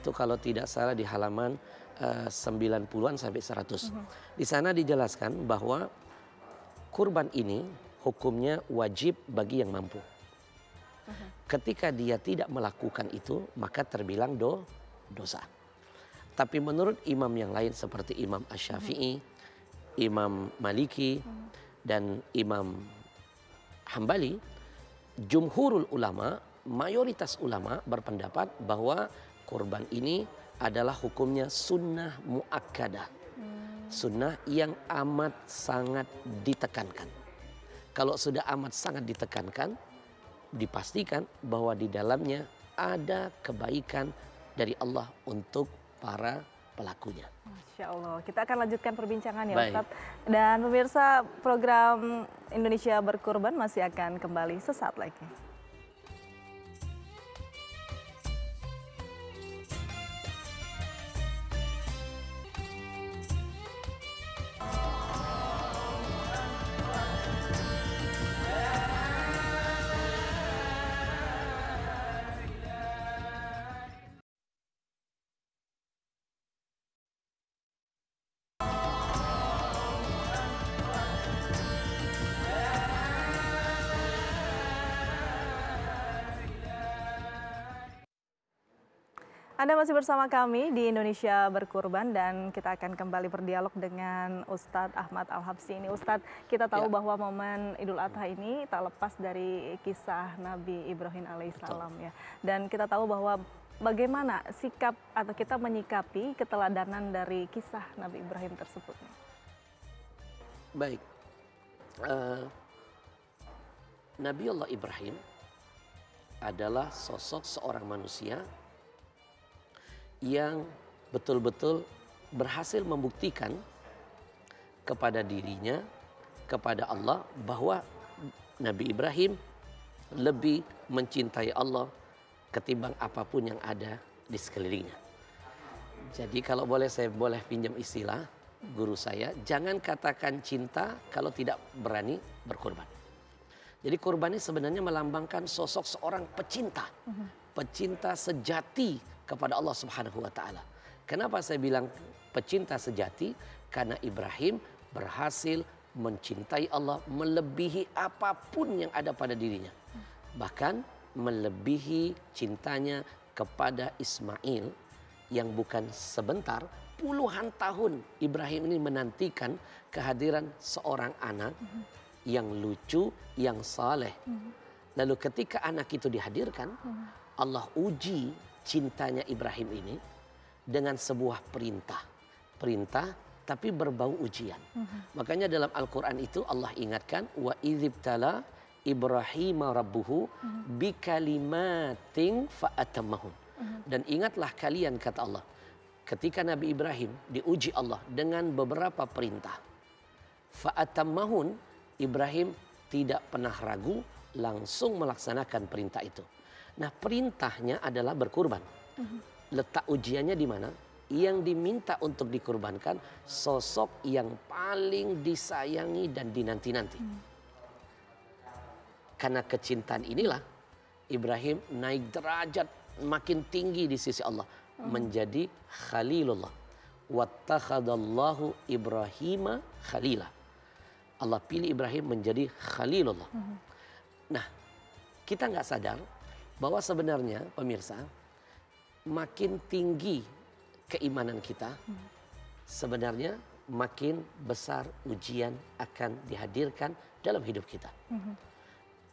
Itu kalau tidak salah di halaman uh, eh, 90-an sampai 100. Mm -hmm. Di sana dijelaskan bahwa kurban ini hukumnya wajib bagi yang mampu. Mm -hmm. Ketika dia tidak melakukan itu, maka terbilang do dosa. Tapi menurut imam yang lain seperti Imam Asy-Syafi'i, mm -hmm. Imam Maliki hmm. dan Imam Hambali, jumhurul ulama, mayoritas ulama berpendapat bahwa kurban ini adalah hukumnya sunnah muakkadah. Hmm. Sunnah yang amat sangat ditekankan. Kalau sudah amat sangat ditekankan, dipastikan bahwa di dalamnya ada kebaikan dari Allah untuk para pelakunya. Masya Allah. Kita akan lanjutkan perbincangan ya Baik. Ustadz. Dan pemirsa program Indonesia Berkurban masih akan kembali sesaat lagi. Anda masih bersama kami di Indonesia Berkurban dan kita akan kembali berdialog dengan Ustadz Ahmad Al-Habsi ini. Ustadz, kita tahu ya. bahwa momen Idul Adha ini tak lepas dari kisah Nabi Ibrahim alaihissalam ya. Dan kita tahu bahwa bagaimana sikap atau kita menyikapi keteladanan dari kisah Nabi Ibrahim tersebut. Baik. Uh, eh, Nabi Allah Ibrahim adalah sosok seorang manusia yang betul-betul berhasil membuktikan kepada dirinya, kepada Allah bahwa Nabi Ibrahim lebih mencintai Allah ketimbang apapun yang ada di sekelilingnya. Jadi kalau boleh saya boleh pinjam istilah guru saya, jangan katakan cinta kalau tidak berani berkorban. Jadi korban ini sebenarnya melambangkan sosok seorang pecinta. Mhm. Pecinta sejati kepada Allah Subhanahu wa taala. Kenapa saya bilang pecinta sejati? Karena Ibrahim berhasil mencintai Allah melebihi apapun yang ada pada dirinya. Bahkan melebihi cintanya kepada Ismail yang bukan sebentar, puluhan tahun Ibrahim ini menantikan kehadiran seorang anak mm -hmm. yang lucu, yang saleh. Mm -hmm. Lalu ketika anak itu dihadirkan, mm -hmm. Allah uji cintanya Ibrahim ini dengan sebuah perintah. Perintah tapi berbau ujian. Uh mhm. -huh. Makanya dalam Al-Qur'an itu Allah ingatkan wa idzibtala Ibrahim rabbuhu mhm. bikalimatin -huh. Mhm. Dan ingatlah kalian kata Allah ketika Nabi Ibrahim diuji Allah dengan beberapa perintah. faatamahun Ibrahim tidak pernah ragu langsung melaksanakan perintah itu. Nah perintahnya adalah berkurban. Mhm. Letak ujiannya di mana? Yang diminta untuk dikurbankan sosok yang paling disayangi dan dinanti-nanti. Hmm. Karena kecintaan inilah Ibrahim naik derajat makin tinggi di sisi Allah. Hmm. Menjadi Khalilullah. Wattakhadallahu Ibrahima Khalilah. Allah pilih Ibrahim menjadi Khalilullah. Hmm. Nah kita nggak sadar bahwa sebenarnya pemirsa makin tinggi keimanan kita sebenarnya makin besar ujian akan dihadirkan dalam hidup kita.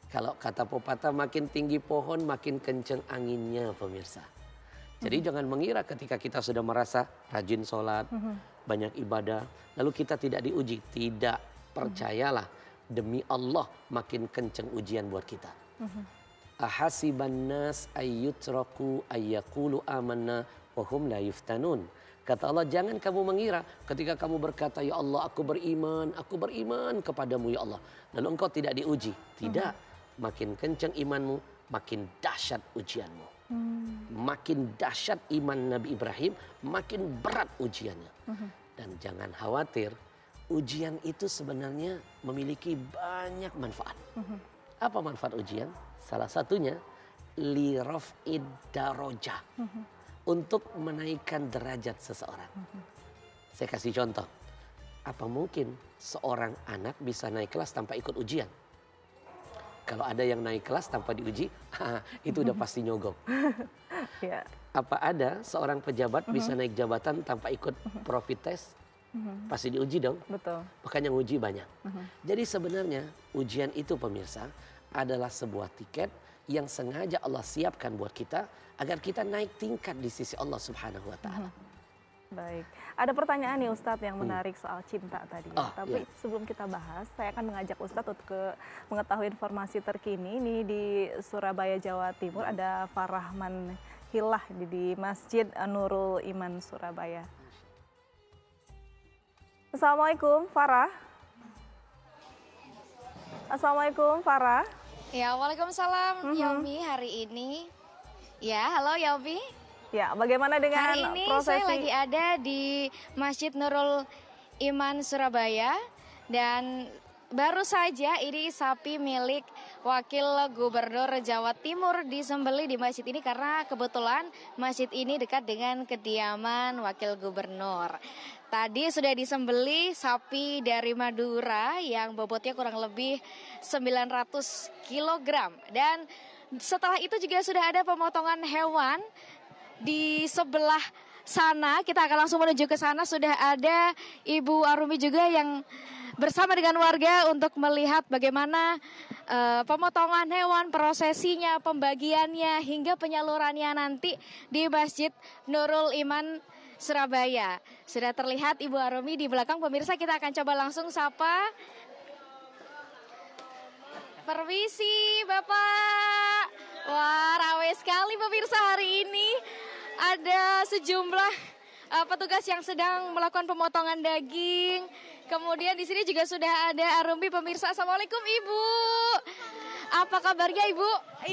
Kalau kata pepatah makin tinggi pohon makin kenceng anginnya pemirsa. Jadi hmm. jangan mengira ketika kita sudah merasa rajin sholat, hmm. banyak ibadah, lalu kita tidak diuji. Tidak, percayalah demi Allah makin kenceng ujian buat kita. Hmm ahasiban nas ayyutraku ayyakulu amanna wahum la yuftanun. Kata Allah, jangan kamu mengira ketika kamu berkata, Ya Allah, aku beriman, aku beriman kepadamu, Ya Allah. Lalu engkau tidak diuji. Tidak. Hmm. Makin kencang imanmu, makin dahsyat ujianmu. Hmm. Makin dahsyat iman Nabi Ibrahim, makin berat ujiannya. Hmm. Dan jangan khawatir, ujian itu sebenarnya memiliki banyak manfaat. Hmm. Apa manfaat ujian? Salah satunya li raf'id darajah. Mm -hmm. Untuk menaikkan derajat seseorang. Mm -hmm. Saya kasih contoh. Apa mungkin seorang anak bisa naik kelas tanpa ikut ujian? Kalau ada yang naik kelas tanpa diuji, itu udah pasti nyogok. yeah. Apa ada seorang pejabat mm -hmm. bisa mhm. naik jabatan tanpa ikut mhm. profit test? Mhm. Pasti diuji dong. Betul. yang uji banyak. Mm -hmm. Jadi sebenarnya ujian itu pemirsa adalah sebuah tiket yang sengaja Allah siapkan buat kita agar kita naik tingkat di sisi Allah Subhanahu wa taala. Baik, ada pertanyaan nih Ustadz yang hmm. menarik soal cinta tadi. Oh, Tapi iya. sebelum kita bahas, saya akan mengajak Ustadz untuk ke mengetahui informasi terkini. Ini di Surabaya, Jawa Timur ada Farahman Hilah di, di Masjid Nurul Iman Surabaya. Assalamualaikum Farah. Assalamualaikum Farah. Ya, Waalaikumsalam mm -hmm. Yomi hari ini. Ya, halo Yomi. Ya, bagaimana dengan prosesi hari ini prosesi? saya lagi ada di Masjid Nurul Iman Surabaya dan baru saja ini sapi milik Wakil Gubernur Jawa Timur disembeli di masjid ini karena kebetulan masjid ini dekat dengan kediaman Wakil Gubernur. Tadi sudah disembeli sapi dari Madura yang bobotnya kurang lebih 900 kg dan setelah itu juga sudah ada pemotongan hewan di sebelah sana. Kita akan langsung menuju ke sana sudah ada Ibu Arumi juga yang bersama dengan warga untuk melihat bagaimana uh, pemotongan hewan, prosesinya, pembagiannya hingga penyalurannya nanti di Masjid Nurul Iman Surabaya. Sudah terlihat Ibu Arumi di belakang pemirsa kita akan coba langsung sapa. Permisi Bapak. Wah rawe sekali pemirsa hari ini. Ada sejumlah uh, petugas yang sedang melakukan pemotongan daging. Kemudian di sini juga sudah ada Arumi pemirsa. Assalamualaikum Ibu. Apa kabarnya Ibu?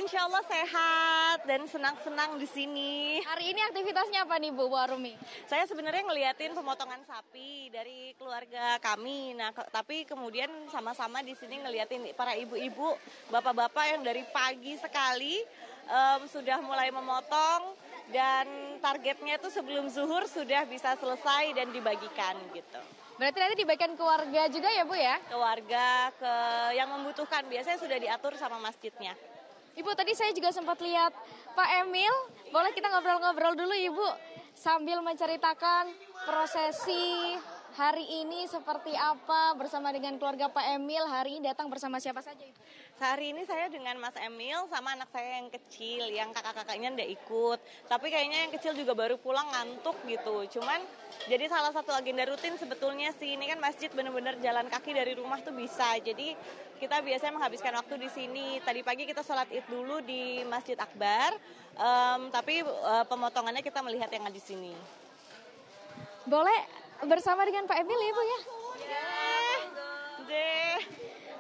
Insya Allah sehat dan senang-senang di sini. Hari ini aktivitasnya apa nih Bu Warumi? Saya sebenarnya ngeliatin pemotongan sapi dari keluarga kami. Nah, ke tapi kemudian sama-sama di sini ngeliatin para ibu-ibu, bapak-bapak yang dari pagi sekali um, sudah mulai memotong dan targetnya itu sebelum zuhur sudah bisa selesai dan dibagikan gitu. Berarti nanti dibagikan ke warga juga ya Bu ya? Ke ke yang membutuhkan. Biasanya sudah diatur sama masjidnya. Ibu tadi saya juga sempat lihat Pak Emil. Boleh kita ngobrol-ngobrol dulu Ibu sambil menceritakan prosesi hari ini seperti apa bersama dengan keluarga Pak Emil? Hari ini datang bersama siapa saja Ibu? Hari ini saya dengan Mas Emil sama anak saya yang kecil, yang kakak-kakaknya ndak ikut. Tapi kayaknya yang kecil juga baru pulang ngantuk gitu. Cuman jadi salah satu agenda rutin sebetulnya sih ini kan masjid benar-benar jalan kaki dari rumah tuh bisa. Jadi kita biasanya menghabiskan waktu di sini. Tadi pagi kita sholat id dulu di Masjid Akbar. Um, tapi uh, pemotongannya kita melihat yang ada di sini. Boleh bersama dengan Pak Emil ya Bu ya? Iya.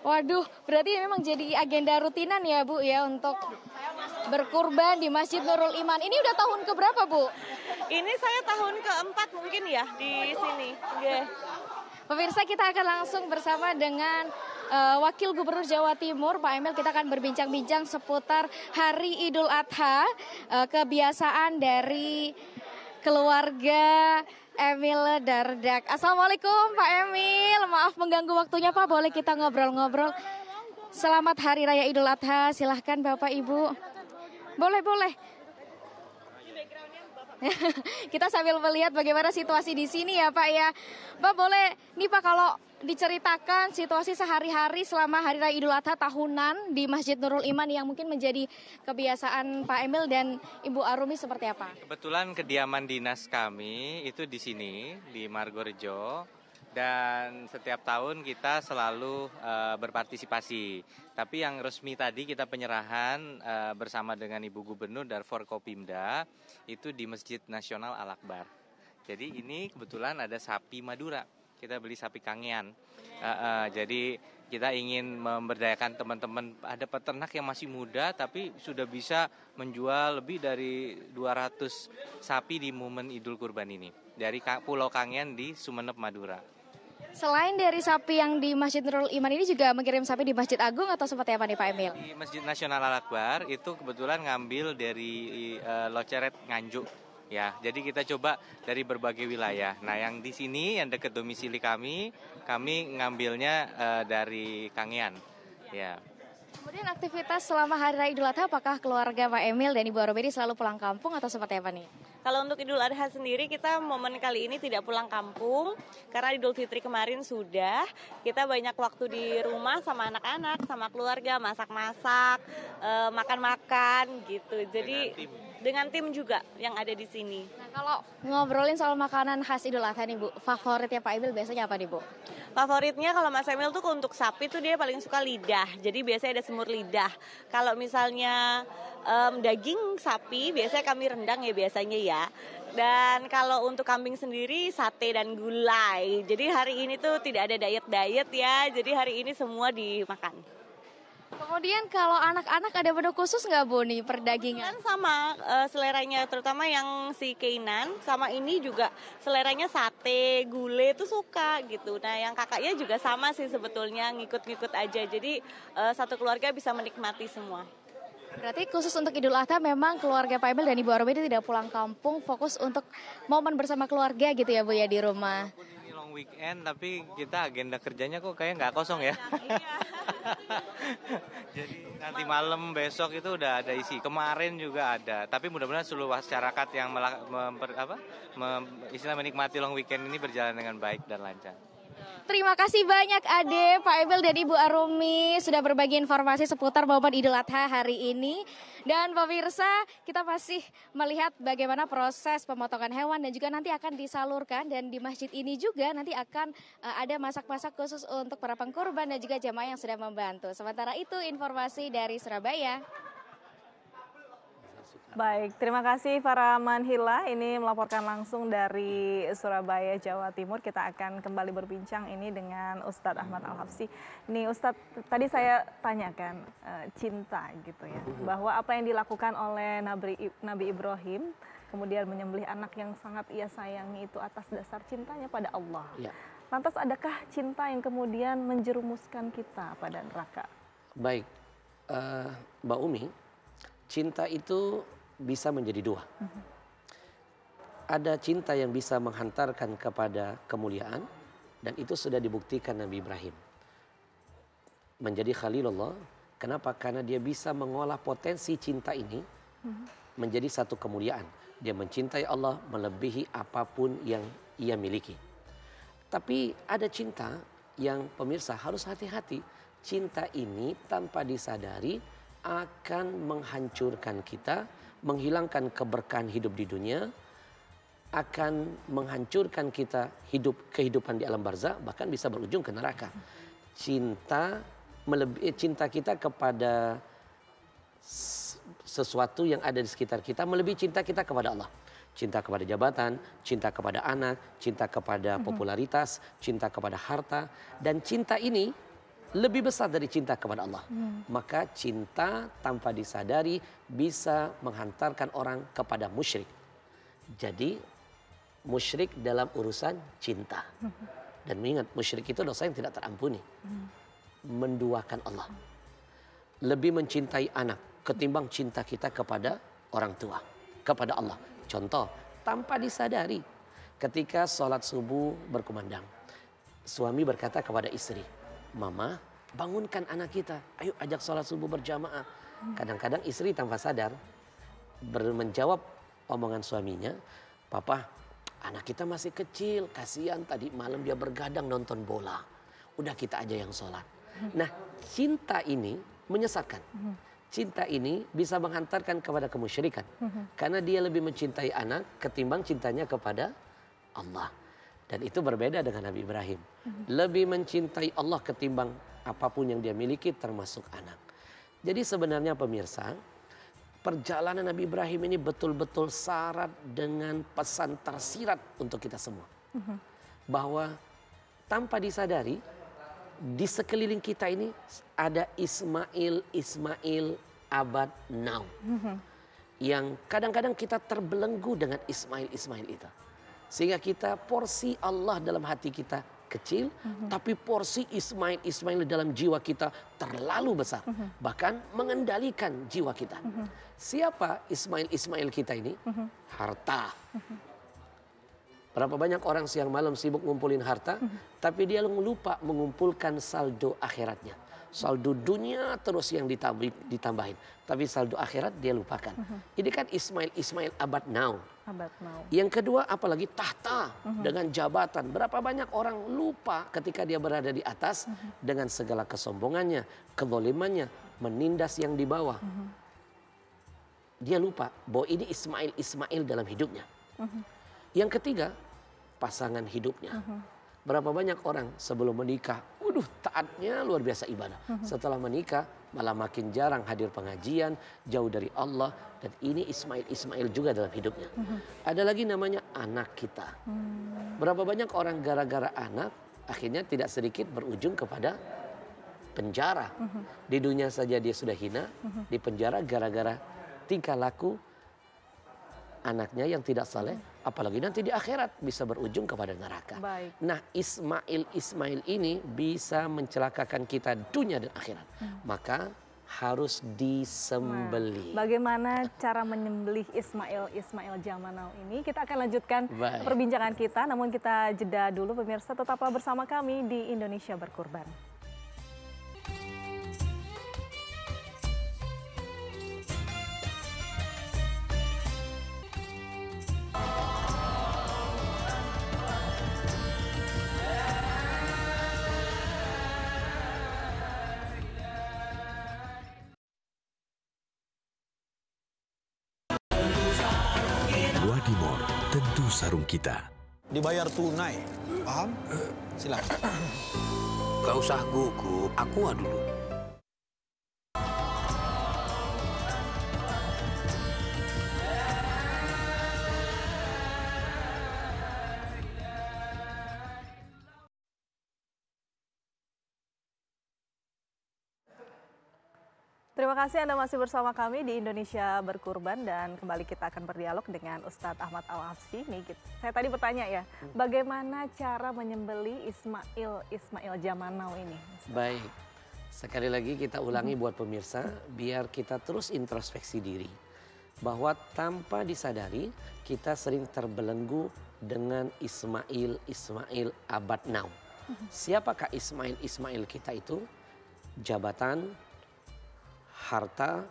Waduh, berarti memang jadi agenda rutinan ya Bu ya untuk berkurban di Masjid Nurul Iman. Ini udah tahun keberapa Bu? Ini saya tahun keempat mungkin ya di sini. Yeah. Pemirsa kita akan langsung bersama dengan uh, Wakil Gubernur Jawa Timur Pak Emil kita akan berbincang-bincang seputar Hari Idul Adha, uh, kebiasaan dari keluarga Emil Dardak. Assalamualaikum Pak Emil, maaf mengganggu waktunya Pak, boleh kita ngobrol-ngobrol. Selamat Hari Raya Idul Adha, silahkan Bapak Ibu. Boleh, boleh. Kita sambil melihat bagaimana situasi di sini ya Pak ya. Pak boleh, nih Pak kalau diceritakan situasi sehari-hari selama Hari Raya Idul Adha tahunan di Masjid Nurul Iman yang mungkin menjadi kebiasaan Pak Emil dan Ibu Arumi seperti apa? Kebetulan kediaman dinas kami itu di sini di Margorejo dan setiap tahun kita selalu uh, berpartisipasi. Tapi yang resmi tadi kita penyerahan uh, bersama dengan Ibu Gubernur dan Forkopimda itu di Masjid Nasional Al Akbar. Jadi ini kebetulan ada sapi Madura kita beli sapi kangean. Uh, uh, jadi kita ingin memberdayakan teman-teman ada peternak yang masih muda tapi sudah bisa menjual lebih dari 200 sapi di momen Idul Kurban ini dari Pulau Kangean di Sumeneb Madura. Selain dari sapi yang di Masjid Nurul Iman ini juga mengirim sapi di Masjid Agung atau seperti apa nih Pak Emil? Di Masjid Nasional Al Akbar itu kebetulan ngambil dari uh, Loceret Nganjuk Ya, jadi kita coba dari berbagai wilayah. Nah, yang di sini yang dekat domisili kami, kami ngambilnya uh, dari Kangian. Ya. Kemudian aktivitas selama Hari Raya Idul Adha, apakah keluarga Pak Emil dan Ibu Arobedi selalu pulang kampung atau seperti apa nih? Kalau untuk Idul Adha sendiri kita momen kali ini tidak pulang kampung karena Idul Fitri kemarin sudah kita banyak waktu di rumah sama anak-anak, sama keluarga masak-masak, eh, makan-makan gitu. Jadi dengan tim juga yang ada di sini. Nah, kalau ngobrolin soal makanan khas Idul Adha nih Bu, favoritnya Pak Emil biasanya apa nih Bu? Favoritnya kalau Mas Emil tuh untuk sapi tuh dia paling suka lidah, jadi biasanya ada semur lidah. Kalau misalnya um, daging sapi biasanya kami rendang ya biasanya ya. Dan kalau untuk kambing sendiri sate dan gulai. Jadi hari ini tuh tidak ada diet-diet ya. Jadi hari ini semua dimakan. Kemudian kalau anak-anak ada menu khusus nggak Bu nih perdagingan? Kan sama uh, seleranya terutama yang si Keinan sama ini juga seleranya sate, gule itu suka gitu. Nah, yang kakaknya juga sama sih sebetulnya ngikut-ngikut aja. Jadi uh, satu keluarga bisa menikmati semua. Berarti khusus untuk Idul Adha memang keluarga Pak Emil dan Ibu Arwedi tidak pulang kampung, fokus untuk momen bersama keluarga gitu ya Bu ya di rumah. Ini long weekend tapi kita agenda kerjanya kok kayak nggak kosong ya. Iya. Jadi nanti malam besok itu udah ada isi. Kemarin juga ada. Tapi mudah-mudahan seluruh masyarakat yang melak, memper, apa, mem, istilah menikmati long weekend ini berjalan dengan baik dan lancar. Terima kasih banyak Ade, Pak Emil dan Ibu Arumi sudah berbagi informasi seputar momen Idul Adha hari ini. Dan pemirsa, kita masih melihat bagaimana proses pemotongan hewan dan juga nanti akan disalurkan dan di masjid ini juga nanti akan eh, ada masak-masak khusus untuk para pengkorban dan juga jemaah yang sudah membantu. Sementara itu informasi dari Surabaya. Baik, terima kasih Farah Manhila ini melaporkan langsung dari Surabaya, Jawa Timur. Kita akan kembali berbincang ini dengan Ustadz Ahmad Al-Hafsi. Nih Ustadz, tadi saya tanyakan eh, cinta gitu ya, mhm. bahwa apa yang dilakukan oleh Nabi, Nabi Ibrahim, kemudian menyembelih anak yang sangat ia sayangi itu atas dasar cintanya pada Allah. Ya. Lantas adakah cinta yang kemudian menjerumuskan kita pada neraka? Baik, uh, Mbak Umi, cinta itu bisa menjadi dua. Mm-hmm. Ada cinta yang bisa menghantarkan kepada kemuliaan dan itu sudah dibuktikan Nabi Ibrahim. Menjadi khalilullah, kenapa? Karena dia bisa mengolah potensi cinta ini mm-hmm. menjadi satu kemuliaan. Dia mencintai Allah melebihi apapun yang ia miliki. Tapi ada cinta yang pemirsa harus hati-hati. Cinta ini tanpa disadari akan menghancurkan kita, menghilangkan keberkahan hidup di dunia akan menghancurkan kita hidup kehidupan di alam barzah bahkan bisa berujung ke neraka. Cinta melebih, eh, cinta kita kepada sesuatu yang ada di sekitar kita melebihi cinta kita kepada Allah. Cinta kepada jabatan, cinta kepada anak, cinta kepada mm-hmm. popularitas, cinta kepada harta dan cinta ini lebih besar dari cinta kepada Allah. Hmm. Maka cinta tanpa disadari bisa menghantarkan orang kepada musyrik. Jadi musyrik dalam urusan cinta. Hmm. Dan mengingat musyrik itu dosa yang tidak terampuni. Hmm. Menduakan Allah. Lebih mencintai anak ketimbang cinta kita kepada orang tua, kepada Allah. Contoh, tanpa disadari ketika sholat subuh berkumandang. Suami berkata kepada istri, mama bangunkan anak kita, ayo ajak sholat subuh berjamaah. Kadang-kadang istri tanpa sadar menjawab omongan suaminya, papa anak kita masih kecil, kasihan tadi malam dia bergadang nonton bola. Udah kita aja yang sholat. Nah cinta ini menyesatkan. Cinta ini bisa menghantarkan kepada kemusyrikan. Karena dia lebih mencintai anak ketimbang cintanya kepada Allah. Dan itu berbeda dengan Nabi Ibrahim. Mhm. Lebih mencintai Allah ketimbang apapun yang dia miliki termasuk anak. Jadi sebenarnya pemirsa, perjalanan Nabi Ibrahim ini betul-betul syarat dengan pesan tersirat untuk kita semua. Mhm. Bahwa tanpa disadari di sekeliling kita ini ada Ismail, Ismail, abad now. Mhm. Yang kadang-kadang kita terbelenggu dengan Ismail, Ismail itu. Sehingga kita porsi Allah dalam hati kita kecil, mm-hmm. tapi porsi Ismail Ismail dalam jiwa kita terlalu besar, mm-hmm. bahkan mengendalikan jiwa kita. Mm-hmm. Siapa Ismail Ismail kita ini? Mm-hmm. Harta. Mm-hmm. Berapa banyak orang siang malam sibuk ngumpulin harta, mm-hmm. tapi dia lupa mengumpulkan saldo akhiratnya. Saldo dunia terus yang ditambahin, ditambahin. tapi saldo akhirat dia lupakan. Mm-hmm. Ini kan Ismail Ismail abad now. Abad mau. Yang kedua apalagi tahta -huh. Mhm. dengan jabatan. Berapa banyak orang lupa ketika dia berada di atas -huh. Mhm. dengan segala kesombongannya, kedolimannya, menindas yang di bawah. -huh. Mhm. Dia lupa bahwa ini Ismail-Ismail dalam hidupnya. Yang ketiga pasangan hidupnya. Berapa banyak orang sebelum menikah, waduh taatnya luar biasa ibadah. Setelah menikah malah makin jarang hadir pengajian, jauh dari Allah dan ini Ismail-Ismail juga dalam hidupnya. Hmm. Ada lagi namanya anak kita. Hmm. Berapa banyak orang gara-gara anak akhirnya tidak sedikit berujung kepada penjara. Hmm. Di dunia saja dia sudah hina, hmm. di penjara gara-gara tingkah laku anaknya yang tidak saleh, apalagi nanti di akhirat bisa berujung kepada neraka. Baik. Nah, Ismail-Ismail ini bisa mencelakakan kita dunia dan akhirat. Hmm. Maka harus disembelih. bagaimana cara menyembelih Ismail Ismail zaman now ini? Kita akan lanjutkan Baik. perbincangan kita, namun kita jeda dulu pemirsa tetaplah bersama kami di Indonesia Berkurban. sarung kita. Dibayar tunai, paham? Silakan. Gak usah gugup, aku dulu. Terima kasih Anda masih bersama kami di Indonesia Berkurban dan kembali kita akan berdialog dengan Ustadz Ahmad al afsi saya tadi bertanya ya, hmm. bagaimana cara menyembeli Ismail Ismail zaman now ini? Ustadz? Baik, sekali lagi kita ulangi hmm. buat pemirsa, biar kita terus introspeksi diri bahwa tanpa disadari kita sering terbelenggu dengan Ismail Ismail abad now. Hmm. Siapakah Ismail Ismail kita itu? Jabatan, harta,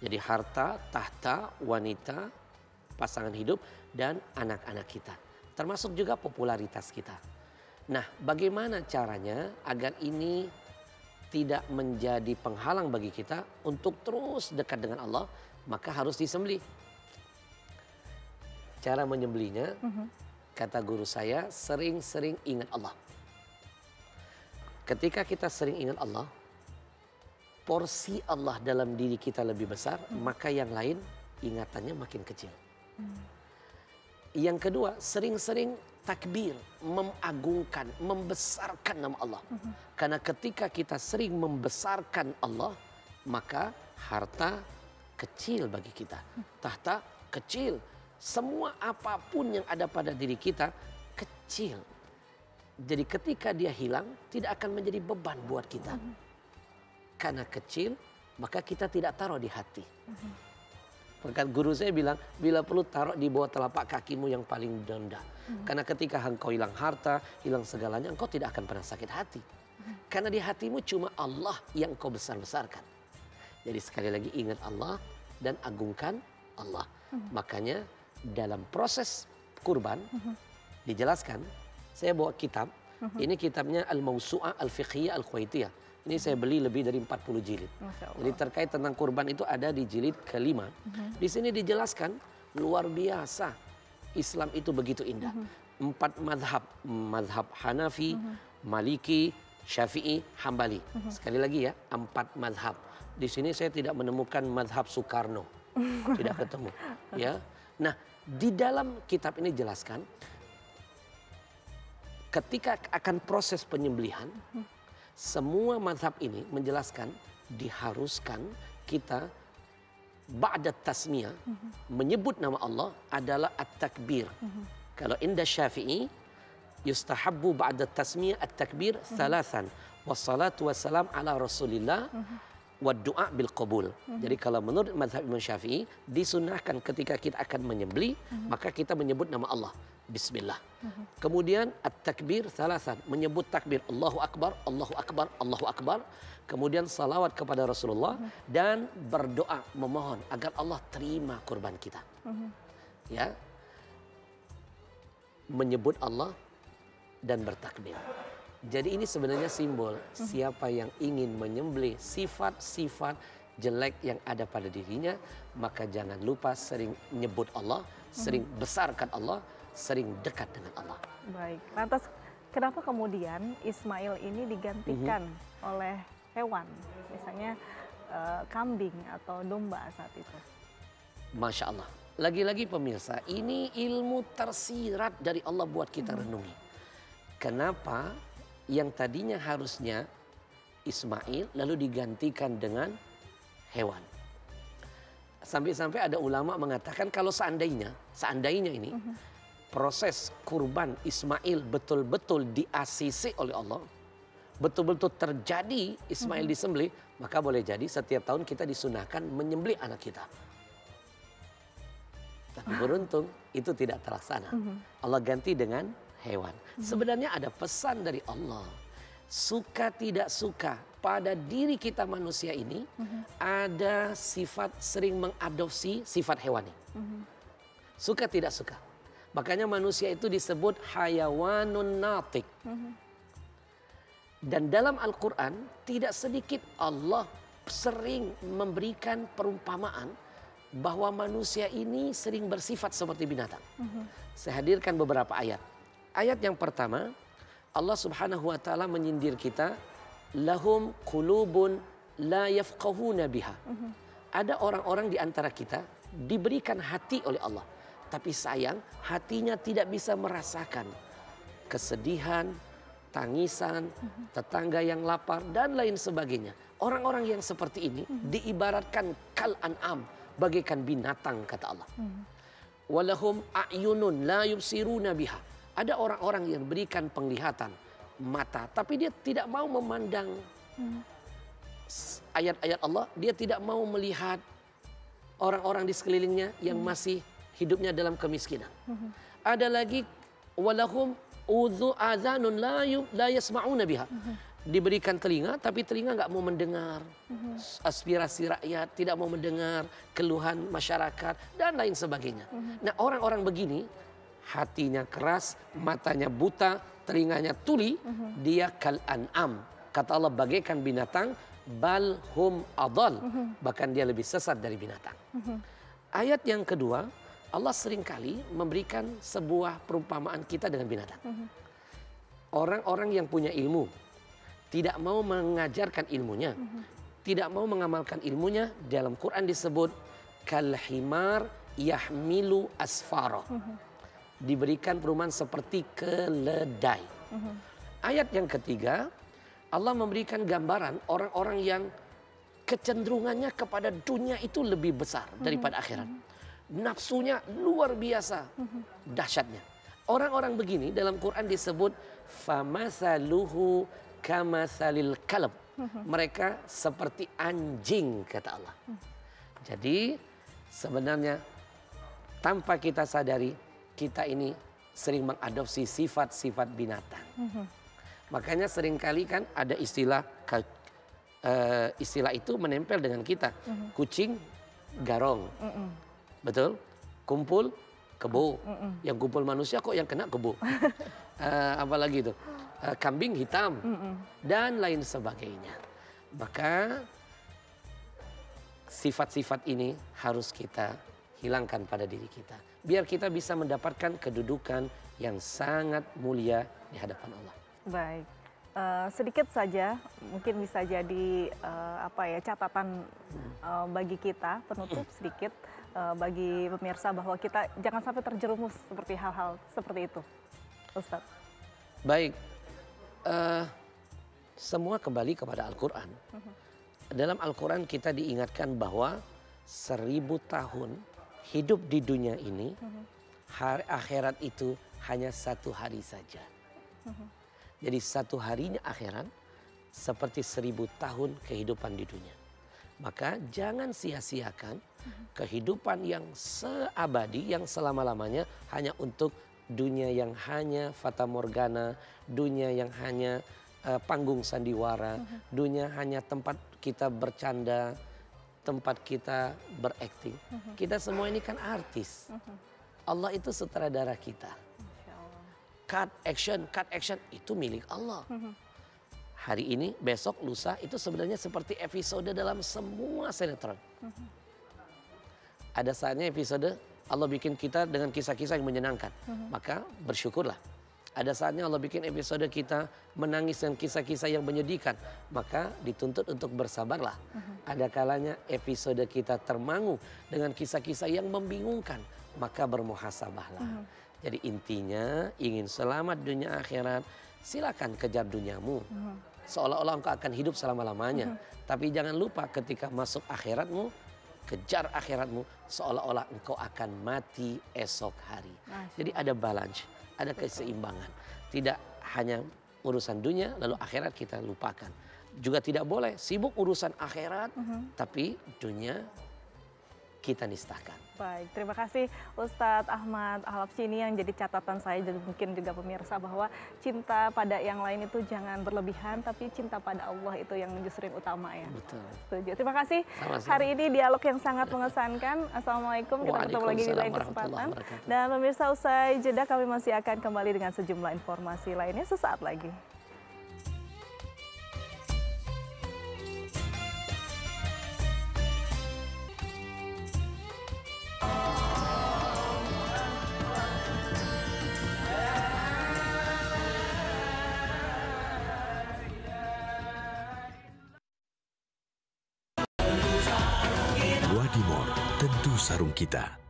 jadi harta, tahta, wanita, pasangan hidup, dan anak-anak kita. Termasuk juga popularitas kita. Nah, bagaimana caranya agar ini tidak menjadi penghalang bagi kita untuk terus dekat dengan Allah, maka harus disembelih. Cara menyembelihnya, mm -hmm. kata guru saya, sering-sering ingat Allah. Ketika kita sering ingat Allah, porsi Allah dalam diri kita lebih besar, hmm. maka yang lain ingatannya makin kecil. Hmm. Yang kedua, sering-sering takbir, memagungkan, membesarkan nama Allah. Hmm. Karena ketika kita sering membesarkan Allah, maka harta kecil bagi kita. Tahta kecil. Semua apapun yang ada pada diri kita kecil. Jadi ketika dia hilang tidak akan menjadi beban buat kita karena kecil, maka kita tidak taruh di hati. Maka mhm. guru saya bilang, bila perlu taruh di bawah telapak kakimu yang paling rendah. Hmm. Karena ketika engkau hilang harta, hilang segalanya, engkau tidak akan pernah sakit hati. Hmm. Karena di hatimu cuma Allah yang engkau besar-besarkan. Jadi sekali lagi ingat Allah dan agungkan Allah. Hmm. Makanya dalam proses kurban, hmm. dijelaskan, saya bawa kitab. Hmm. Ini kitabnya Al-Mawsu'ah Al-Fiqhiyah Al-Khuwaitiyah ini saya beli lebih dari 40 jilid. Jadi terkait tentang kurban itu ada di jilid kelima. Uh mhm. -huh. Di sini dijelaskan luar biasa Islam itu begitu indah. Uh mhm. -huh. Empat madhab, madhab Hanafi, uh mhm. -huh. Maliki, Syafi'i, Hambali. Uh -huh. Sekali lagi ya, empat madhab. Di sini saya tidak menemukan madhab Soekarno, tidak ketemu. Ya, nah di dalam kitab ini jelaskan ketika akan proses penyembelihan. Uh -huh. Semua mazhab ini menjelaskan diharuskan kita ba'da tasmiyah mm -hmm. menyebut nama Allah adalah at-takbir. Mm -hmm. Kalau indah Syafi'i yustahabbu ba'da tasmiyah at-takbir mm -hmm. salasan wassalatu wassalam ala Rasulillah mm -hmm. wa du'a bil qabul. Mm -hmm. Jadi kalau menurut mazhab Imam Syafi'i disunahkan ketika kita akan menyembelih mm -hmm. maka kita menyebut nama Allah bismillah. Kemudian at-takbir satu menyebut takbir Allahu Akbar, Allahu Akbar, Allahu Akbar. Kemudian salawat kepada Rasulullah dan berdoa memohon agar Allah terima kurban kita. Ya. Menyebut Allah dan bertakbir. Jadi ini sebenarnya simbol siapa yang ingin menyembelih sifat-sifat jelek yang ada pada dirinya, maka jangan lupa sering nyebut Allah, sering besarkan Allah sering dekat dengan Allah. Baik, lantas kenapa kemudian Ismail ini digantikan mm -hmm. oleh hewan, misalnya e, kambing atau domba saat itu? Masya Allah. Lagi-lagi pemirsa, ini ilmu tersirat dari Allah buat kita mm -hmm. renungi. Kenapa yang tadinya harusnya Ismail lalu digantikan dengan hewan. Sampai-sampai ada ulama mengatakan kalau seandainya, seandainya ini mm -hmm proses kurban Ismail betul-betul diasisi oleh Allah, betul-betul terjadi Ismail hmm. disembelih, maka boleh jadi setiap tahun kita disunahkan menyembelih anak kita. Tapi ah. beruntung itu tidak terlaksana. Hmm. Allah ganti dengan hewan. Hmm. Sebenarnya ada pesan dari Allah. Suka tidak suka pada diri kita manusia ini hmm. ada sifat sering mengadopsi sifat hewani. Hmm. Suka tidak suka Makanya manusia itu disebut hayawanun natik. Dan dalam Al-Quran tidak sedikit Allah sering memberikan perumpamaan bahwa manusia ini sering bersifat seperti binatang. Saya hadirkan beberapa ayat. Ayat yang pertama, Allah Subhanahu wa taala menyindir kita, lahum kulubun la yafqahuna biha. Ada orang-orang di antara kita diberikan hati oleh Allah tapi sayang, hatinya tidak bisa merasakan kesedihan, tangisan, mhm. tetangga yang lapar, dan lain sebagainya. Orang-orang yang seperti ini mhm. diibaratkan kal-an'am, bagaikan binatang, kata Allah. Mhm. Walahum a'yunun la yubsiruna biha. Ada orang-orang yang berikan penglihatan, mata, tapi dia tidak mau memandang ayat-ayat Allah, dia tidak mau melihat orang-orang di sekelilingnya yang masih hidupnya dalam kemiskinan. Mhm. Ada lagi walahum udzu azanun la la yasma'una biha. Mhm. Diberikan telinga tapi telinga nggak mau mendengar mhm. aspirasi rakyat, tidak mau mendengar keluhan masyarakat dan lain sebagainya. Nah, orang-orang begini hatinya keras, matanya buta, telinganya tuli, dia kal an'am. Kata Allah bagaikan binatang bal hum adal, bahkan dia lebih sesat dari binatang. Ayat yang kedua Allah seringkali memberikan sebuah perumpamaan kita dengan binatang. Orang-orang yang punya ilmu tidak mau mengajarkan ilmunya, tidak mau mengamalkan ilmunya, dalam Quran disebut kalhimar yahmilu asfaro. Diberikan perumahan seperti keledai. Ayat yang ketiga, Allah memberikan gambaran orang-orang yang kecenderungannya kepada dunia itu lebih besar daripada akhirat nafsunya luar biasa dahsyatnya. Orang-orang begini dalam Quran disebut famasaluhu kamasalil kalb. Mereka seperti anjing kata Allah. Jadi sebenarnya tanpa kita sadari kita ini sering mengadopsi sifat-sifat binatang. Makanya seringkali kan ada istilah eh, istilah itu menempel dengan kita. Kucing garong. Betul? Kumpul kebo. Mm -mm. Yang kumpul manusia kok yang kena kebo. uh, eh, apalagi itu? Uh, kambing hitam. Mm -mm. Dan lain sebagainya. Maka sifat-sifat ini harus kita hilangkan pada diri kita. Biar kita bisa mendapatkan kedudukan yang sangat mulia di hadapan Allah. Baik. Uh, sedikit saja mungkin bisa jadi uh, apa ya catatan uh, bagi kita penutup sedikit Eh, bagi pemirsa bahwa kita jangan sampai terjerumus seperti hal-hal seperti itu, Ustaz? Baik, uh, semua kembali kepada Al-Quran. Mhm. Dalam Al-Quran kita diingatkan bahwa seribu tahun hidup di dunia ini, mhm. hari, akhirat itu hanya satu hari saja. Mhm. Jadi satu harinya akhirat seperti seribu tahun kehidupan di dunia. Maka jangan sia-siakan Kehidupan yang seabadi, yang selama-lamanya hanya untuk dunia yang hanya fata morgana, dunia yang hanya uh, panggung sandiwara, mhm. dunia hanya tempat kita bercanda, tempat kita berakting. Mhm. Kita semua ini kan artis. Mhm. Allah itu sutradara kita. Cut action, cut action itu milik Allah. Hari ini, besok, lusa itu sebenarnya seperti episode dalam semua sinetron ada saatnya episode Allah bikin kita dengan kisah-kisah yang menyenangkan. Mhm. Maka bersyukurlah. Ada saatnya Allah bikin episode kita menangis dengan kisah-kisah yang menyedihkan. Maka dituntut untuk bersabarlah. Mhm. Ada kalanya episode kita termangu dengan kisah-kisah yang membingungkan. Maka bermuhasabahlah. Mhm. Jadi intinya ingin selamat dunia akhirat, silakan kejar duniamu Seolah-olah engkau akan hidup selama-lamanya. Tapi jangan lupa ketika masuk akhiratmu, kejar akhiratmu seolah-olah engkau akan mati esok hari. Masya. Jadi ada balance, ada keseimbangan. Tidak hanya urusan dunia lalu akhirat kita lupakan. Juga tidak boleh sibuk urusan akhirat uh mhm. -huh. tapi dunia kita nistahkan. Baik, terima kasih Ustadz Ahmad Alapsi ini yang jadi catatan saya dan mungkin juga pemirsa bahwa cinta pada yang lain itu jangan berlebihan tapi cinta pada Allah itu yang justru yang utama ya. Betul. Setuju. Terima kasih Sama -sama. hari ini dialog yang sangat mengesankan. Assalamualaikum, kita ketemu lagi di lain kesempatan. Dan pemirsa usai jeda kami masih akan kembali dengan sejumlah informasi lainnya sesaat lagi. tentu sarung kita.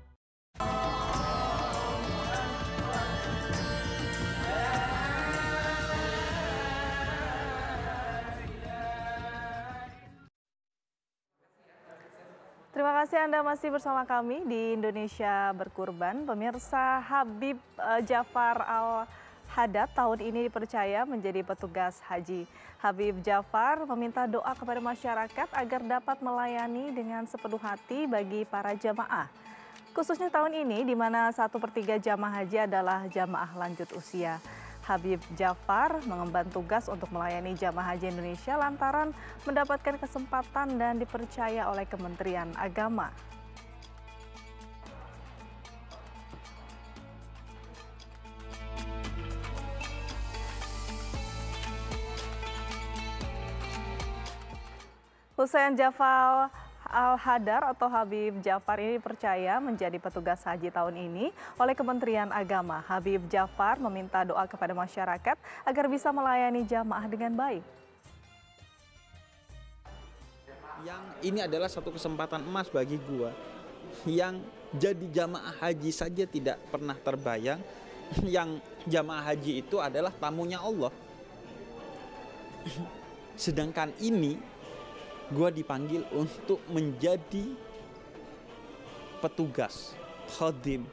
Terima kasih Anda masih bersama kami di Indonesia Berkurban. Pemirsa Habib eh, Jafar Al Hadad tahun ini dipercaya menjadi petugas haji. Habib Jafar meminta doa kepada masyarakat agar dapat melayani dengan sepenuh hati bagi para jamaah. Khususnya tahun ini di mana satu per tiga jamaah haji adalah jamaah lanjut usia. Habib Jafar mengemban tugas untuk melayani jamaah haji Indonesia lantaran mendapatkan kesempatan dan dipercaya oleh Kementerian Agama. Hussein Jafal Al-Hadar atau Habib Jafar ini percaya menjadi petugas haji tahun ini oleh Kementerian Agama. Habib Jafar meminta doa kepada masyarakat agar bisa melayani jamaah dengan baik. Yang ini adalah satu kesempatan emas bagi gua yang jadi jamaah haji saja tidak pernah terbayang yang jamaah haji itu adalah tamunya Allah. Sedangkan ini gue dipanggil untuk menjadi petugas khadim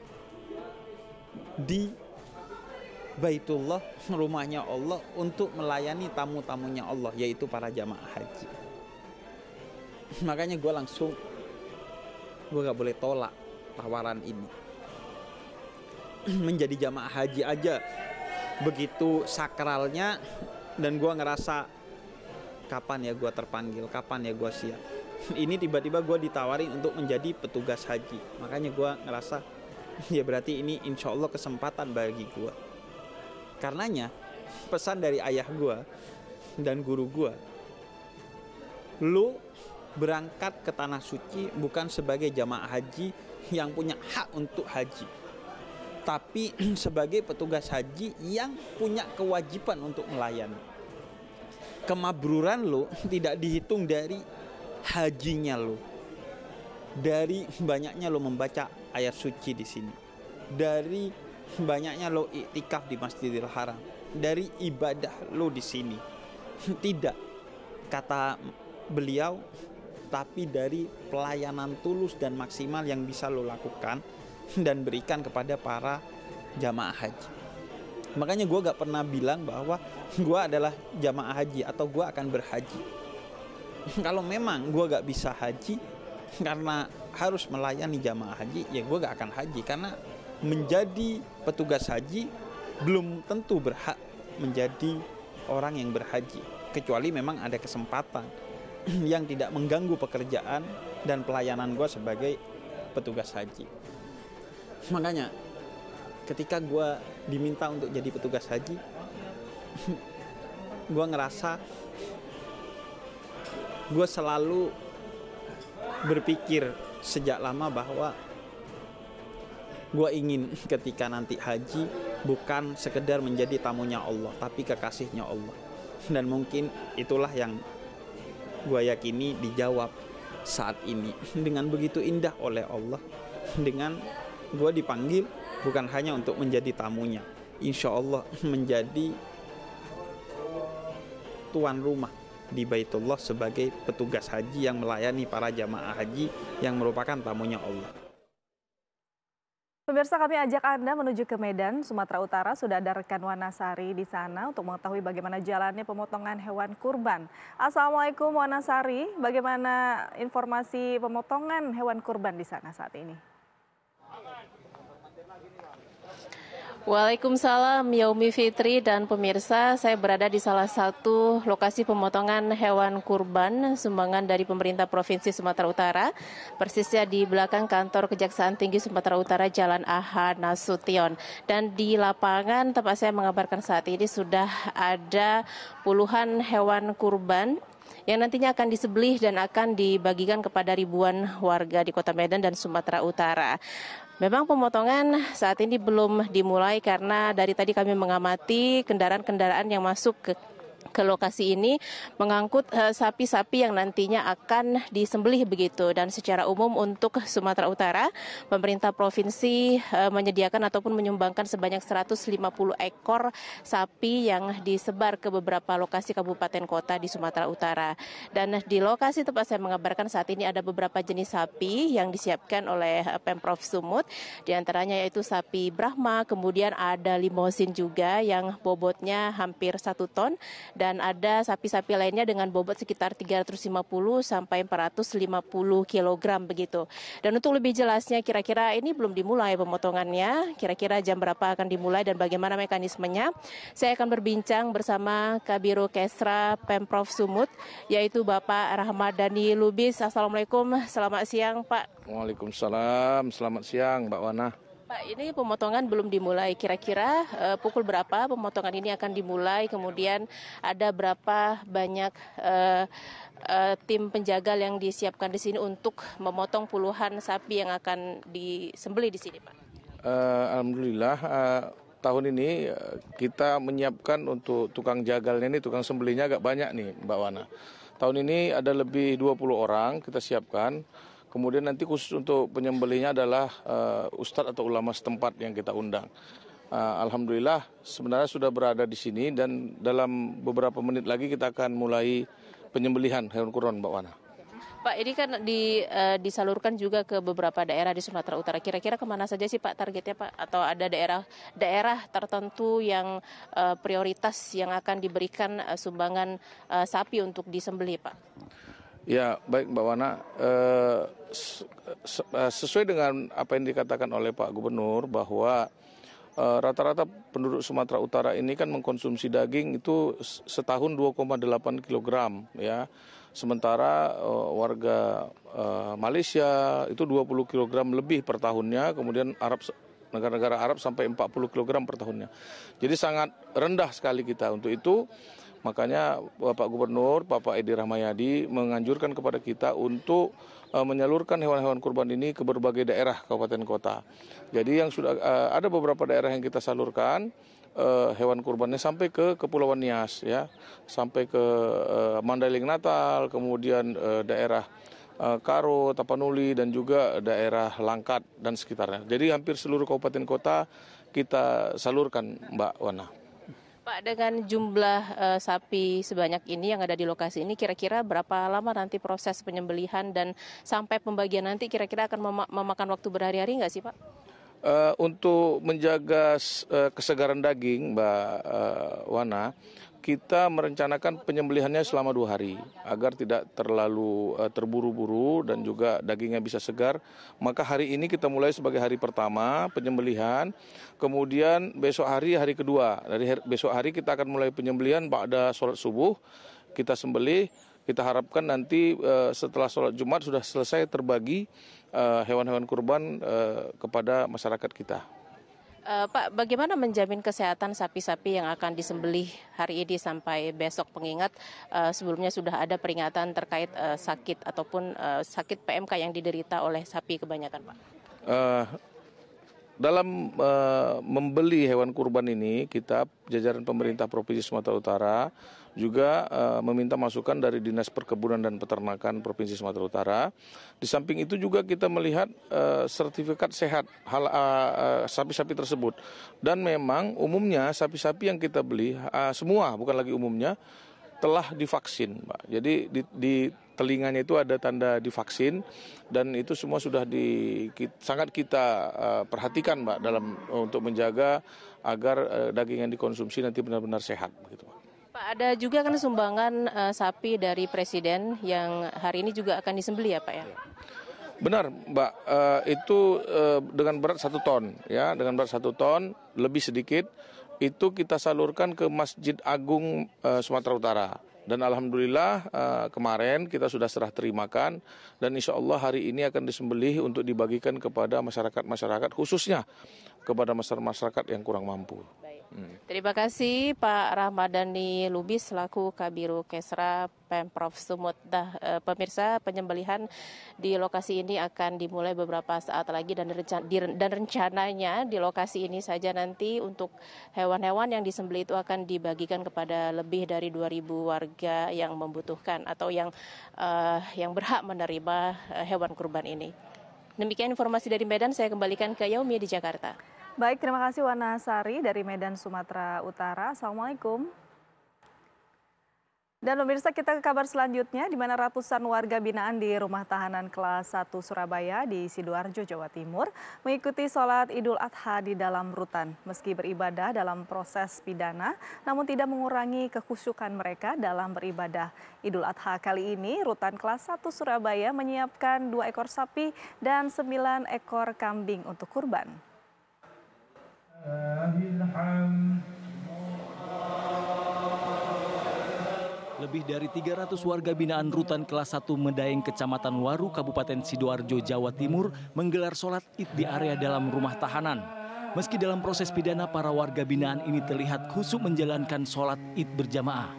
di Baitullah rumahnya Allah untuk melayani tamu-tamunya Allah yaitu para jamaah haji makanya gue langsung gue gak boleh tolak tawaran ini menjadi jamaah haji aja begitu sakralnya dan gue ngerasa kapan ya gue terpanggil kapan ya gue siap ini tiba-tiba gue ditawarin untuk menjadi petugas haji makanya gue ngerasa ya berarti ini insya Allah kesempatan bagi gue karenanya pesan dari ayah gue dan guru gue lu berangkat ke tanah suci bukan sebagai jamaah haji yang punya hak untuk haji tapi sebagai petugas haji yang punya kewajiban untuk melayani kemabruran lo tidak dihitung dari hajinya lo dari banyaknya lo membaca ayat suci di sini dari banyaknya lo iktikaf di Masjidil Haram dari ibadah lo di sini tidak kata beliau tapi dari pelayanan tulus dan maksimal yang bisa lo lakukan dan berikan kepada para jamaah haji Makanya gue gak pernah bilang bahwa gue adalah jamaah haji atau gue akan berhaji. Kalau memang gue gak bisa haji karena harus melayani jamaah haji, ya gue gak akan haji karena menjadi petugas haji belum tentu berhak menjadi orang yang berhaji kecuali memang ada kesempatan yang tidak mengganggu pekerjaan dan pelayanan gue sebagai petugas haji. Makanya ketika gue diminta untuk jadi petugas haji gue ngerasa gue selalu berpikir sejak lama bahwa gue ingin ketika nanti haji bukan sekedar menjadi tamunya Allah tapi kekasihnya Allah dan mungkin itulah yang gue yakini dijawab saat ini dengan begitu indah oleh Allah dengan gue dipanggil bukan hanya untuk menjadi tamunya insya Allah menjadi tuan rumah di Baitullah sebagai petugas haji yang melayani para jamaah haji yang merupakan tamunya Allah. Pemirsa kami ajak Anda menuju ke Medan, Sumatera Utara. Sudah ada rekan Wanasari di sana untuk mengetahui bagaimana jalannya pemotongan hewan kurban. Assalamualaikum Wanasari, bagaimana informasi pemotongan hewan kurban di sana saat ini? Waalaikumsalam Yaumi Fitri dan pemirsa, saya berada di salah satu lokasi pemotongan hewan kurban sumbangan dari pemerintah Provinsi Sumatera Utara, persisnya di belakang kantor Kejaksaan Tinggi Sumatera Utara Jalan AH Nasution. Dan di lapangan tempat saya mengabarkan saat ini sudah ada puluhan hewan kurban yang nantinya akan disebelih dan akan dibagikan kepada ribuan warga di Kota Medan dan Sumatera Utara. Memang pemotongan saat ini belum dimulai karena dari tadi kami mengamati kendaraan-kendaraan yang masuk ke ke lokasi ini mengangkut eh, sapi-sapi yang nantinya akan disembelih begitu dan secara umum untuk Sumatera Utara pemerintah provinsi eh, menyediakan ataupun menyumbangkan sebanyak 150 ekor sapi yang disebar ke beberapa lokasi kabupaten kota di Sumatera Utara dan di lokasi tempat saya mengabarkan saat ini ada beberapa jenis sapi yang disiapkan oleh eh, Pemprov Sumut diantaranya yaitu sapi Brahma kemudian ada limosin juga yang bobotnya hampir satu ton dan ada sapi-sapi lainnya dengan bobot sekitar 350 sampai 450 kg begitu. Dan untuk lebih jelasnya kira-kira ini belum dimulai pemotongannya, kira-kira jam berapa akan dimulai dan bagaimana mekanismenya. Saya akan berbincang bersama Kabiro Kesra Pemprov Sumut yaitu Bapak Rahmadani Dani Lubis. Assalamualaikum, selamat siang Pak. Waalaikumsalam, selamat siang Mbak Wana. Pak, ini pemotongan belum dimulai. Kira-kira uh, pukul berapa pemotongan ini akan dimulai? Kemudian ada berapa banyak uh, uh, tim penjagal yang disiapkan di sini untuk memotong puluhan sapi yang akan disembeli di sini, Pak? Uh, Alhamdulillah. Uh... Tahun ini kita menyiapkan untuk tukang jagalnya ini, tukang sembelihnya agak banyak nih Mbak Wana. Tahun ini ada lebih 20 orang kita siapkan. Kemudian nanti khusus untuk penyembelihnya adalah uh, ustadz atau ulama setempat yang kita undang. Uh, Alhamdulillah sebenarnya sudah berada di sini dan dalam beberapa menit lagi kita akan mulai penyembelihan hewan kurban Mbak Wana. Pak, ini kan di, uh, disalurkan juga ke beberapa daerah di Sumatera Utara. Kira-kira kemana saja sih Pak targetnya Pak? Atau ada daerah daerah tertentu yang uh, prioritas yang akan diberikan uh, sumbangan uh, sapi untuk disembelih Pak? Ya, baik Mbak Wana. Eh, eh, sesuai dengan apa yang dikatakan oleh Pak Gubernur bahwa eh, rata-rata penduduk Sumatera Utara ini kan mengkonsumsi daging itu setahun 2,8 kg ya. Sementara warga Malaysia itu 20 kg lebih per tahunnya, kemudian Arab negara-negara Arab sampai 40 kg per tahunnya. Jadi sangat rendah sekali kita. Untuk itu Makanya Bapak Gubernur, Bapak Edi Rahmayadi menganjurkan kepada kita untuk e, menyalurkan hewan-hewan kurban ini ke berbagai daerah kabupaten kota. Jadi yang sudah e, ada beberapa daerah yang kita salurkan e, hewan kurbannya sampai ke Kepulauan Nias ya, sampai ke Mandailing Natal, kemudian daerah Karo, Tapanuli dan juga daerah Langkat dan sekitarnya. Jadi hampir seluruh kabupaten kota kita salurkan Mbak Wana. Pak, dengan jumlah uh, sapi sebanyak ini yang ada di lokasi ini, kira-kira berapa lama nanti proses penyembelihan dan sampai pembagian nanti kira-kira akan mem memakan waktu berhari-hari nggak sih Pak? Uh, untuk menjaga uh, kesegaran daging, Mbak uh, Wana, kita merencanakan penyembelihannya selama dua hari agar tidak terlalu eh, terburu-buru dan juga dagingnya bisa segar. Maka hari ini kita mulai sebagai hari pertama penyembelihan, kemudian besok hari hari kedua. Dari besok hari kita akan mulai penyembelihan pada sholat subuh kita sembelih. Kita harapkan nanti eh, setelah sholat Jumat sudah selesai terbagi eh, hewan-hewan kurban kepada masyarakat kita. Uh, Pak, bagaimana menjamin kesehatan sapi-sapi yang akan disembelih hari ini sampai besok pengingat uh, sebelumnya sudah ada peringatan terkait uh, sakit ataupun uh, sakit PMK yang diderita oleh sapi kebanyakan, Pak? Uh, dalam uh, membeli hewan kurban ini, kita jajaran pemerintah Provinsi Sumatera Utara juga eh, meminta masukan dari Dinas Perkebunan dan Peternakan Provinsi Sumatera Utara. Di samping itu juga kita melihat eh, sertifikat sehat eh, sapi-sapi tersebut. Dan memang umumnya sapi-sapi yang kita beli semua bukan lagi umumnya telah divaksin, Pak. Jadi di, di telinganya itu ada tanda divaksin dan itu semua sudah di sangat kita uh, perhatikan, Pak, dalam untuk menjaga agar uh, daging yang dikonsumsi nanti benar-benar sehat, begitu, ada juga kan sumbangan uh, sapi dari presiden yang hari ini juga akan disembeli ya Pak ya. Benar, Mbak. Uh, itu uh, dengan berat satu ton, ya, dengan berat satu ton lebih sedikit itu kita salurkan ke Masjid Agung uh, Sumatera Utara. Dan alhamdulillah uh, kemarin kita sudah serah terimakan dan insya Allah hari ini akan disembelih untuk dibagikan kepada masyarakat-masyarakat khususnya kepada masyarakat yang kurang mampu. Hmm. Terima kasih Pak Ramadhani Lubis selaku Kabiru Kesra Pemprov Sumut. Dah eh, pemirsa penyembelihan di lokasi ini akan dimulai beberapa saat lagi dan rencan, di, dan rencananya di lokasi ini saja nanti untuk hewan-hewan yang disembelih itu akan dibagikan kepada lebih dari 2000 warga yang membutuhkan atau yang eh, yang berhak menerima eh, hewan kurban ini. Demikian informasi dari Medan, saya kembalikan ke Yaumi di Jakarta. Baik, terima kasih Wana Sari dari Medan, Sumatera Utara. Assalamualaikum. Dan pemirsa kita ke kabar selanjutnya, di mana ratusan warga binaan di rumah tahanan kelas 1 Surabaya di Sidoarjo, Jawa Timur, mengikuti sholat Idul Adha di dalam rutan. Meski beribadah dalam proses pidana, namun tidak mengurangi kekhusyukan mereka dalam beribadah. Idul Adha kali ini, rutan kelas 1 Surabaya menyiapkan dua ekor sapi dan sembilan ekor kambing untuk kurban. Lebih dari 300 warga binaan rutan kelas 1 Medaeng Kecamatan Waru Kabupaten Sidoarjo Jawa Timur menggelar sholat id di area dalam rumah tahanan. Meski dalam proses pidana para warga binaan ini terlihat khusyuk menjalankan sholat id berjamaah.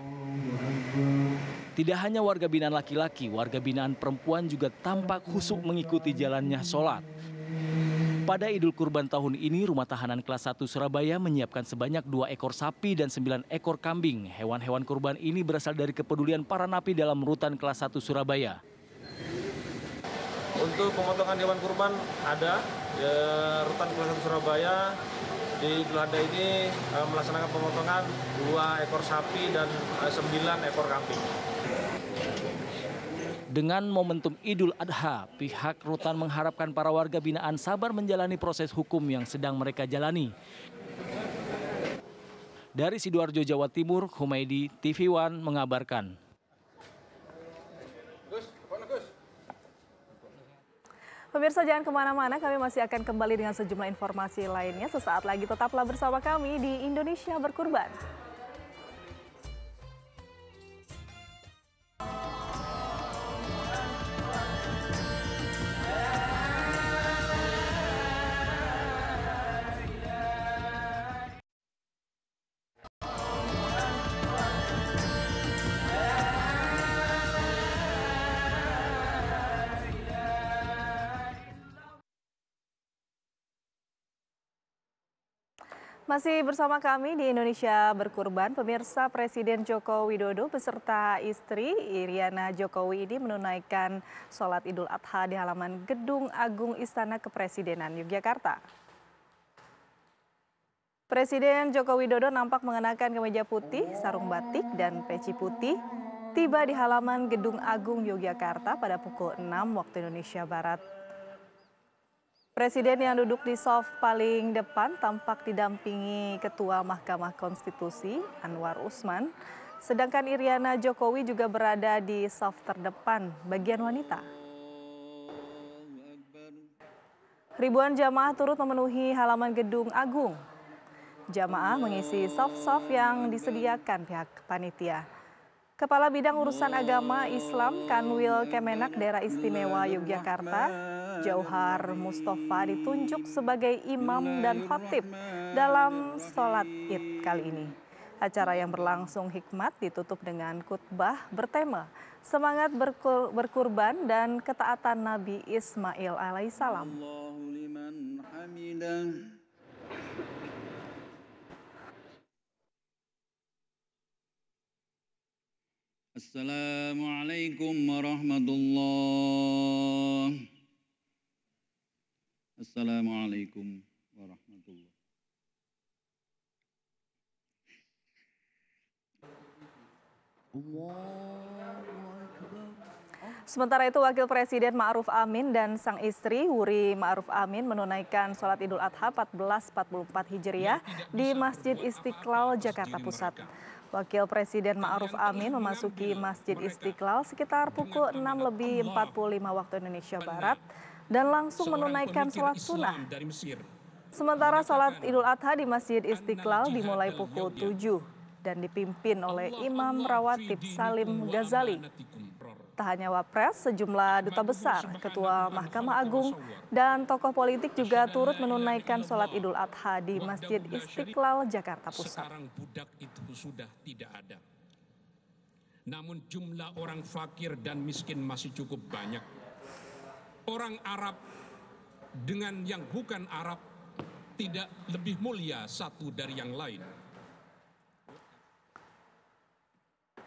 Tidak hanya warga binaan laki-laki, warga binaan perempuan juga tampak khusyuk mengikuti jalannya sholat. Pada Idul Kurban tahun ini, Rumah Tahanan Kelas 1 Surabaya menyiapkan sebanyak dua ekor sapi dan 9 ekor kambing. Hewan-hewan kurban ini berasal dari kepedulian para napi dalam rutan Kelas 1 Surabaya. Untuk pemotongan hewan kurban ada, ya, rutan Kelas 1 Surabaya di Belanda ini eh, melaksanakan pemotongan dua ekor sapi dan eh, sembilan 9 ekor kambing. Dengan momentum Idul Adha, pihak rutan mengharapkan para warga binaan sabar menjalani proses hukum yang sedang mereka jalani. Dari Sidoarjo, Jawa Timur, Humaydi TV One mengabarkan. Pemirsa jangan kemana-mana, kami masih akan kembali dengan sejumlah informasi lainnya. Sesaat lagi tetaplah bersama kami di Indonesia Berkurban. Masih bersama kami di Indonesia Berkurban, pemirsa Presiden Joko Widodo beserta istri Iriana Jokowi ini menunaikan sholat Idul Adha di halaman Gedung Agung Istana Kepresidenan Yogyakarta. Presiden Joko Widodo nampak mengenakan kemeja putih, sarung batik, dan peci putih tiba di halaman Gedung Agung Yogyakarta pada pukul 6 waktu Indonesia Barat Presiden yang duduk di soft paling depan tampak didampingi Ketua Mahkamah Konstitusi Anwar Usman. Sedangkan Iriana Jokowi juga berada di soft terdepan bagian wanita. Ribuan jamaah turut memenuhi halaman gedung agung. Jamaah mengisi soft-soft yang disediakan pihak panitia. Kepala Bidang Urusan Agama Islam Kanwil Kemenak Daerah Istimewa Yogyakarta, Jauhar Mustafa ditunjuk sebagai imam dan khatib dalam sholat id kali ini. Acara yang berlangsung hikmat ditutup dengan khutbah bertema semangat berkurban dan ketaatan Nabi Ismail alaihissalam. Assalamualaikum warahmatullahi Assalamualaikum warahmatullahi Sementara itu Wakil Presiden Ma'ruf Amin dan sang istri Wuri Ma'ruf Amin menunaikan sholat idul adha 1444 Hijriah di Masjid Istiqlal, Jakarta Pusat. Wakil Presiden Ma'ruf Amin memasuki Masjid Istiqlal sekitar pukul 6 lebih 45 waktu Indonesia Barat dan langsung menunaikan sholat sunnah. Sementara sholat Idul Adha di Masjid Istiqlal dimulai pukul 7 dan dipimpin oleh Imam Rawatib Salim Ghazali tak hanya wapres, sejumlah duta besar, ketua Mahkamah Agung, dan tokoh politik juga turut menunaikan sholat idul adha di Masjid Istiqlal, Jakarta Pusat. Sekarang budak itu sudah tidak ada. Namun jumlah orang fakir dan miskin masih cukup banyak. Orang Arab dengan yang bukan Arab tidak lebih mulia satu dari yang lain.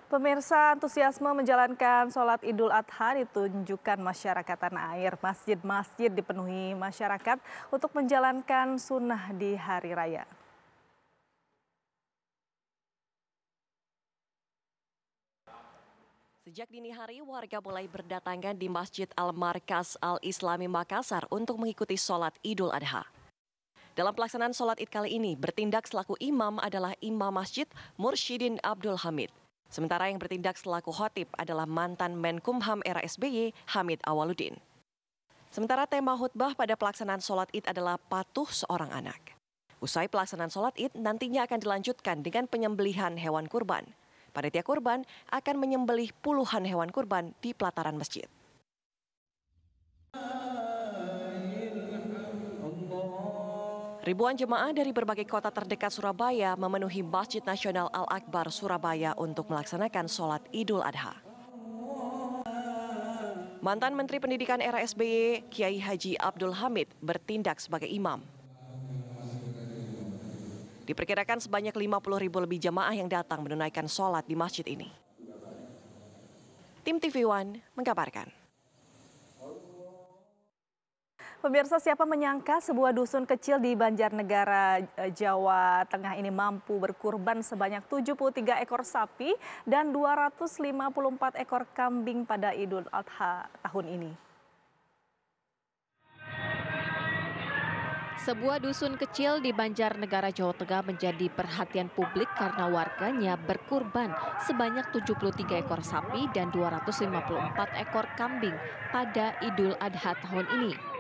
Pemirsa antusiasme menjalankan sholat Idul Adha ditunjukkan masyarakat tanah air. Masjid-masjid dipenuhi masyarakat untuk menjalankan sunnah di hari raya. Sejak dini hari, warga mulai berdatangan di Masjid Al-Markas Al-Islami Makassar untuk mengikuti sholat Idul Adha. Dalam pelaksanaan sholat id kali ini, bertindak selaku imam adalah imam masjid Mursyidin Abdul Hamid. Sementara yang bertindak selaku khotib adalah mantan Menkumham era SBY, Hamid Awaludin. Sementara tema khutbah pada pelaksanaan sholat id adalah patuh seorang anak. Usai pelaksanaan sholat id, nantinya akan dilanjutkan dengan penyembelihan hewan kurban. Panitia kurban akan menyembelih puluhan hewan kurban di pelataran masjid. Ribuan jemaah dari berbagai kota terdekat Surabaya memenuhi Masjid Nasional Al-Akbar Surabaya untuk melaksanakan sholat Idul Adha. Mantan Menteri Pendidikan era SBY, Kiai Haji Abdul Hamid, bertindak sebagai imam. Diperkirakan sebanyak 50 ribu lebih jemaah yang datang menunaikan sholat di masjid ini. Tim TV One mengkabarkan. Pemirsa siapa menyangka sebuah dusun kecil di Banjarnegara, eh, Jawa Tengah ini mampu berkurban sebanyak 73 ekor sapi dan 254 ekor kambing pada Idul Adha tahun ini. Sebuah dusun kecil di Banjarnegara, Jawa Tengah menjadi perhatian publik karena warganya berkurban sebanyak 73 ekor sapi dan 254 ekor kambing pada Idul Adha tahun ini.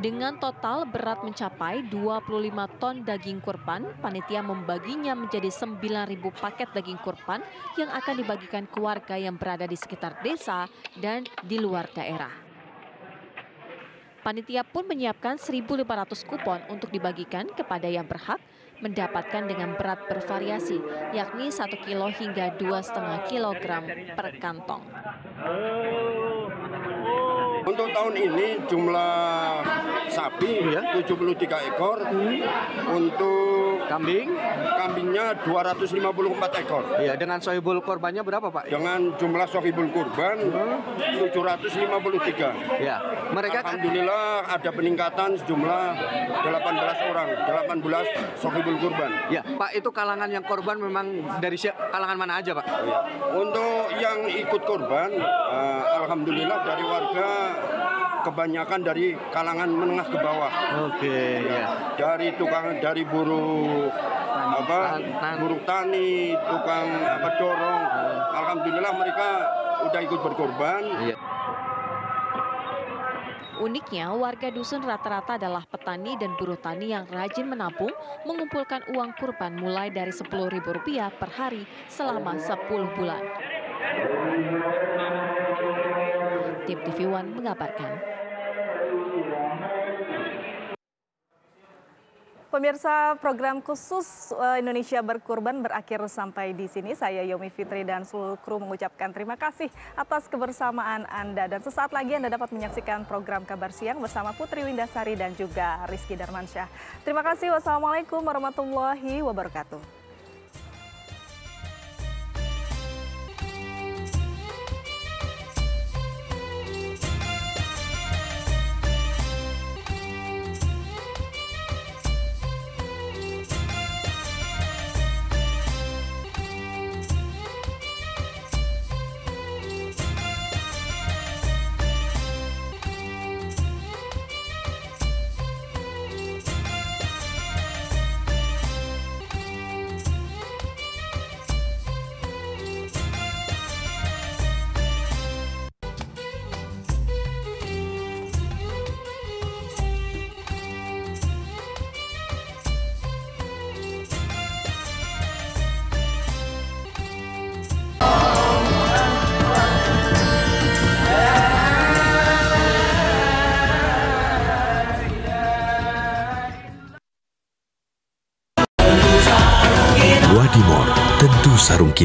Dengan total berat mencapai 25 ton daging kurban, panitia membaginya menjadi 9.000 paket daging kurban yang akan dibagikan ke warga yang berada di sekitar desa dan di luar daerah. Panitia pun menyiapkan 1.500 kupon untuk dibagikan kepada yang berhak mendapatkan dengan berat bervariasi, yakni 1 kilo hingga 2,5 kilogram per kantong. Untuk tahun ini jumlah sapi ya. 73 ekor. Hmm. Untuk kambing, kambingnya 254 ekor. Iya, dengan sohibul korbannya berapa, Pak? Dengan jumlah sohibul kurban hmm. 753. Ya. Mereka kan- alhamdulillah ada peningkatan sejumlah 18 orang, 18 sohibul kurban. Ya, Pak, itu kalangan yang korban memang dari kalangan mana aja, Pak? Ya. Untuk yang ikut korban, uh, alhamdulillah dari warga kebanyakan dari kalangan menengah ke bawah. Oke. Okay, ya. Dari tukang dari buruh apa Tan buruh tani, tukang apa dorong. Yeah. Alhamdulillah mereka udah ikut berkorban. Yeah. Uniknya, warga dusun rata-rata adalah petani dan buruh tani yang rajin menabung, mengumpulkan uang kurban mulai dari Rp10.000 per hari selama 10 bulan tim TV One mengabarkan. Pemirsa program khusus eh, Indonesia Berkurban berakhir sampai di sini. Saya Yomi Fitri dan seluruh kru mengucapkan terima kasih atas kebersamaan Anda. Dan sesaat lagi Anda dapat menyaksikan program Kabar Siang bersama Putri Windasari dan juga Rizky Darmansyah. Terima kasih. Wassalamualaikum warahmatullahi wabarakatuh.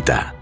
Никита.